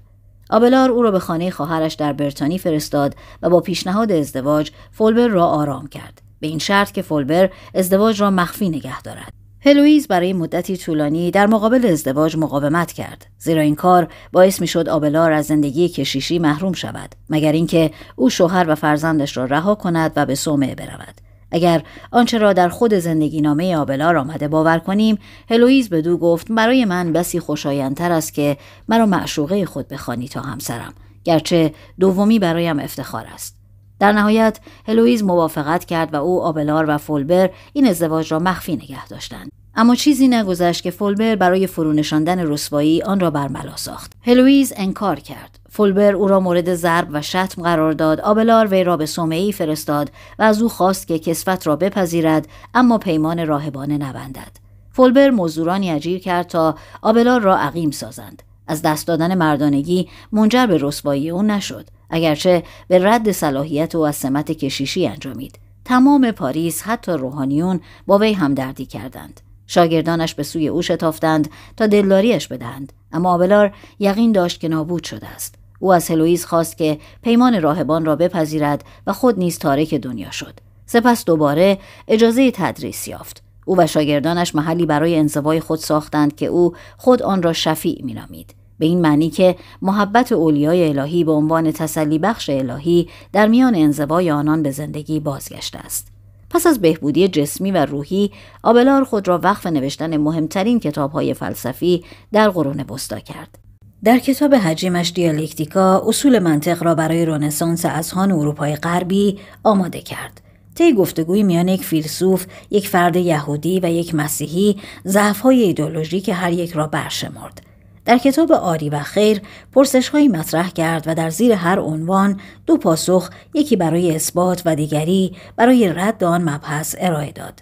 آبلار او را به خانه خواهرش در برتانی فرستاد و با پیشنهاد ازدواج فولبر را آرام کرد به این شرط که فولبر ازدواج را مخفی نگه دارد هلویز برای مدتی طولانی در مقابل ازدواج مقاومت کرد زیرا این کار باعث می شد آبلار از زندگی کشیشی محروم شود مگر اینکه او شوهر و فرزندش را رها کند و به صومعه برود اگر آنچه را در خود زندگی نامه آبلار آمده باور کنیم هلویز به دو گفت برای من بسی خوشایندتر است که مرا معشوقه خود بخوانی تا همسرم گرچه دومی برایم افتخار است در نهایت هلویز موافقت کرد و او آبلار و فولبر این ازدواج را مخفی نگه داشتند اما چیزی نگذشت که فولبر برای فرونشاندن رسوایی آن را برملا ساخت هلویز انکار کرد فولبر او را مورد ضرب و شتم قرار داد آبلار وی را به ای فرستاد و از او خواست که کسفت را بپذیرد اما پیمان راهبانه نبندد فولبر مزدورانی اجیر کرد تا آبلار را عقیم سازند از دست دادن مردانگی منجر به رسوایی او نشد اگرچه به رد صلاحیت او از سمت کشیشی انجامید تمام پاریس حتی روحانیون با وی همدردی کردند شاگردانش به سوی او شتافتند تا دلداریش بدهند اما آبلار یقین داشت که نابود شده است او از هلوئیس خواست که پیمان راهبان را بپذیرد و خود نیز تارک دنیا شد سپس دوباره اجازه تدریس یافت او و شاگردانش محلی برای انزوای خود ساختند که او خود آن را شفیع مینامید به این معنی که محبت اولیای الهی به عنوان تسلی بخش الهی در میان انزوای آنان به زندگی بازگشته است پس از بهبودی جسمی و روحی آبلار خود را وقف نوشتن مهمترین های فلسفی در قرون بستا کرد در کتاب حجیمش دیالکتیکا اصول منطق را برای رنسانس اذهان اروپای غربی آماده کرد طی گفتگوی میان یک فیلسوف یک فرد یهودی و یک مسیحی ضعف‌های ایدولوژی که هر یک را برشمرد در کتاب آری و خیر پرسش مطرح کرد و در زیر هر عنوان دو پاسخ یکی برای اثبات و دیگری برای رد آن مبحث ارائه داد.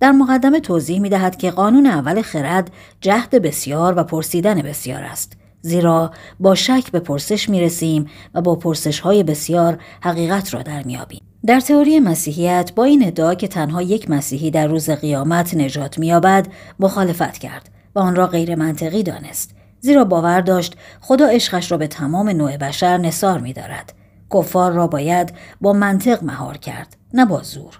در مقدمه توضیح می دهد که قانون اول خرد جهد بسیار و پرسیدن بسیار است. زیرا با شک به پرسش می رسیم و با پرسش های بسیار حقیقت را در می در تئوری مسیحیت با این ادعا که تنها یک مسیحی در روز قیامت نجات مییابد مخالفت کرد و آن را غیر منطقی دانست زیرا باور داشت خدا عشقش را به تمام نوع بشر نصار می دارد. کفار را باید با منطق مهار کرد نه با زور.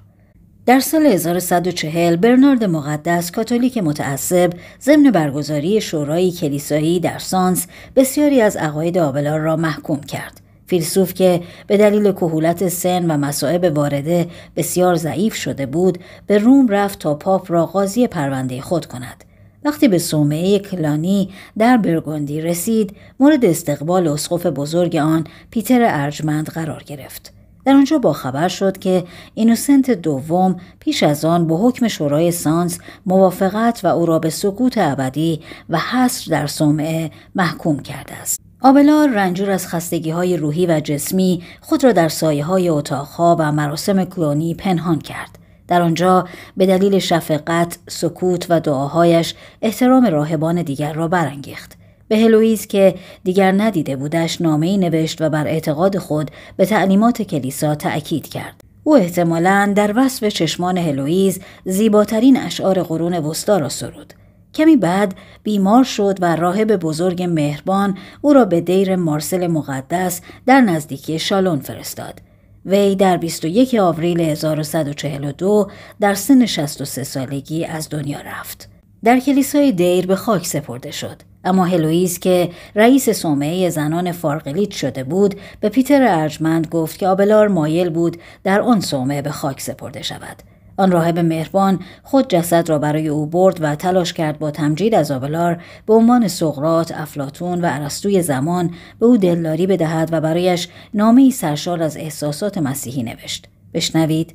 در سال 1140 برنارد مقدس کاتولیک متعصب ضمن برگزاری شورای کلیسایی در سانس بسیاری از عقاید آبلار را محکوم کرد. فیلسوف که به دلیل کهولت سن و مسائب وارده بسیار ضعیف شده بود به روم رفت تا پاپ را قاضی پرونده خود کند وقتی به صومعه کلانی در برگوندی رسید مورد استقبال اسقف بزرگ آن پیتر ارجمند قرار گرفت در آنجا با خبر شد که اینوسنت دوم پیش از آن به حکم شورای سانس موافقت و او را به سکوت ابدی و حصر در صومعه محکوم کرده است آبلار رنجور از خستگی های روحی و جسمی خود را در سایه های اتاقها و مراسم کلونی پنهان کرد در آنجا به دلیل شفقت، سکوت و دعاهایش احترام راهبان دیگر را برانگیخت. به هلویز که دیگر ندیده بودش نامه ای نوشت و بر اعتقاد خود به تعلیمات کلیسا تأکید کرد. او احتمالا در وصف چشمان هلویز زیباترین اشعار قرون وسطا را سرود. کمی بعد بیمار شد و راهب بزرگ مهربان او را به دیر مارسل مقدس در نزدیکی شالون فرستاد. وی در 21 آوریل 1142 در سن 63 سالگی از دنیا رفت. در کلیسای دیر به خاک سپرده شد. اما هلویز که رئیس سومه زنان فارقلیت شده بود به پیتر ارجمند گفت که آبلار مایل بود در آن صومعه به خاک سپرده شود آن راهب مهربان خود جسد را برای او برد و تلاش کرد با تمجید از آبلار به عنوان سقرات، افلاتون و عرستوی زمان به او دلداری بدهد و برایش نامی سرشار از احساسات مسیحی نوشت. بشنوید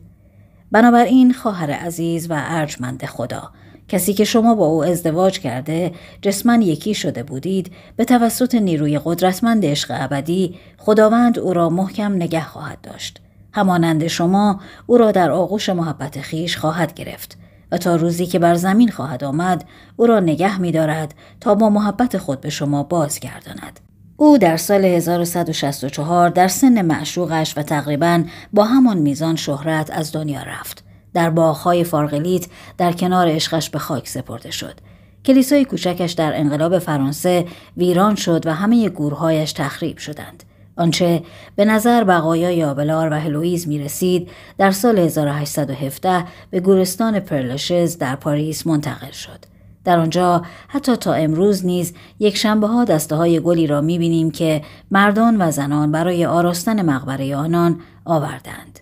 بنابراین خواهر عزیز و ارجمند خدا کسی که شما با او ازدواج کرده جسما یکی شده بودید به توسط نیروی قدرتمند عشق ابدی خداوند او را محکم نگه خواهد داشت همانند شما او را در آغوش محبت خیش خواهد گرفت و تا روزی که بر زمین خواهد آمد او را نگه می دارد تا با محبت خود به شما بازگرداند. او در سال 1164 در سن معشوقش و تقریبا با همان میزان شهرت از دنیا رفت. در باخهای فارغلیت در کنار عشقش به خاک سپرده شد. کلیسای کوچکش در انقلاب فرانسه ویران شد و همه گورهایش تخریب شدند. آنچه به نظر بقایای آبلار و هلویز می رسید در سال 1817 به گورستان پرلشز در پاریس منتقل شد. در آنجا حتی تا امروز نیز یک شنبه ها دسته های گلی را می بینیم که مردان و زنان برای آراستن مقبره آنان آوردند.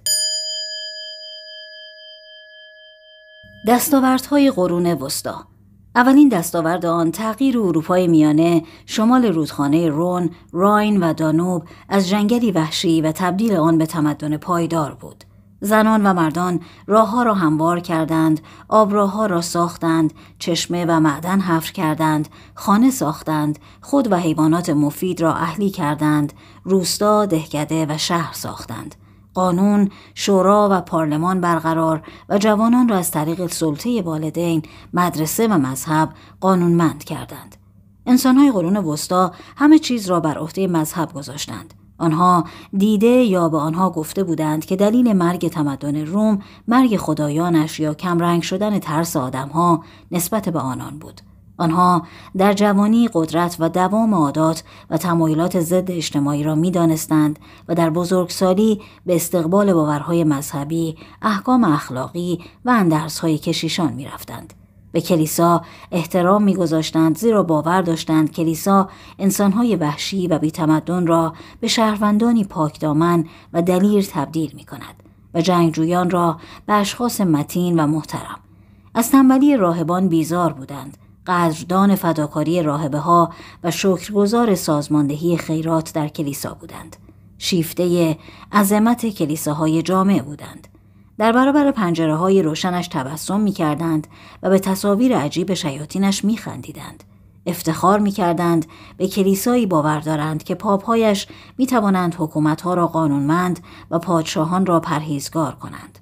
دستاوردهای قرون وسطا اولین دستاورد آن تغییر اروپای میانه، شمال رودخانه رون، راین و دانوب از جنگلی وحشی و تبدیل آن به تمدن پایدار بود. زنان و مردان راهها را هموار کردند، آبراهها را ساختند، چشمه و معدن حفر کردند، خانه ساختند، خود و حیوانات مفید را اهلی کردند، روستا، دهکده و شهر ساختند. قانون، شورا و پارلمان برقرار و جوانان را از طریق سلطه والدین، مدرسه و مذهب قانونمند کردند. انسانهای قرون وسطا همه چیز را بر عهده مذهب گذاشتند. آنها دیده یا به آنها گفته بودند که دلیل مرگ تمدن روم مرگ خدایانش یا کمرنگ شدن ترس آدمها نسبت به آنان بود. آنها در جوانی قدرت و دوام عادات و تمایلات ضد اجتماعی را میدانستند و در بزرگسالی به استقبال باورهای مذهبی، احکام اخلاقی و اندرسهای کشیشان میرفتند. به کلیسا احترام میگذاشتند زیرا باور داشتند کلیسا انسانهای وحشی و بیتمدن را به شهروندانی پاکدامن و دلیر تبدیل می کند و جنگجویان را به اشخاص متین و محترم. از تنبلی راهبان بیزار بودند قدردان فداکاری راهبه ها و شکرگزار سازماندهی خیرات در کلیسا بودند. شیفته عظمت کلیساهای جامع بودند. در برابر پنجره های روشنش تبسم می کردند و به تصاویر عجیب شیاطینش می خندیدند. افتخار می کردند به کلیسایی باور دارند که پاپهایش می توانند حکومتها را قانونمند و پادشاهان را پرهیزگار کنند.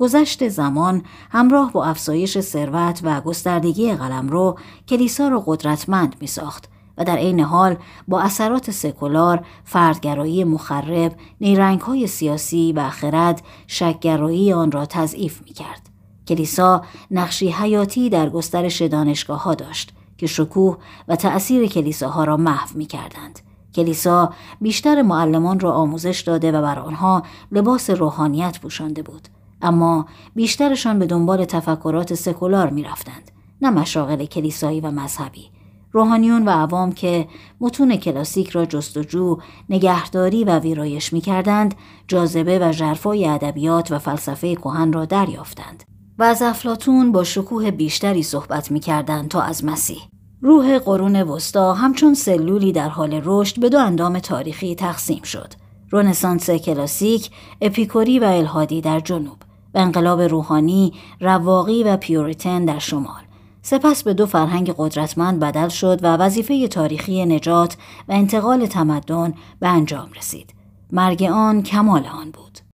گذشت زمان همراه با افزایش ثروت و گستردگی قلمرو کلیسا را قدرتمند می ساخت و در عین حال با اثرات سکولار، فردگرایی مخرب، نیرنگ های سیاسی و خرد شکگرایی آن را تضعیف می کرد. کلیسا نقشی حیاتی در گسترش دانشگاه ها داشت که شکوه و تأثیر کلیساها را محو می کردند. کلیسا بیشتر معلمان را آموزش داده و بر آنها لباس روحانیت پوشانده بود. اما بیشترشان به دنبال تفکرات سکولار می رفتند. نه مشاغل کلیسایی و مذهبی. روحانیون و عوام که متون کلاسیک را جستجو، نگهداری و ویرایش می کردند، جاذبه و جرفای ادبیات و فلسفه کهن را دریافتند. و از افلاتون با شکوه بیشتری صحبت می کردند تا از مسیح. روح قرون وسطا همچون سلولی در حال رشد به دو اندام تاریخی تقسیم شد. رنسانس کلاسیک، اپیکوری و الهادی در جنوب. به انقلاب روحانی، رواقی و پیوریتن در شمال. سپس به دو فرهنگ قدرتمند بدل شد و وظیفه تاریخی نجات و انتقال تمدن به انجام رسید. مرگ آن کمال آن بود.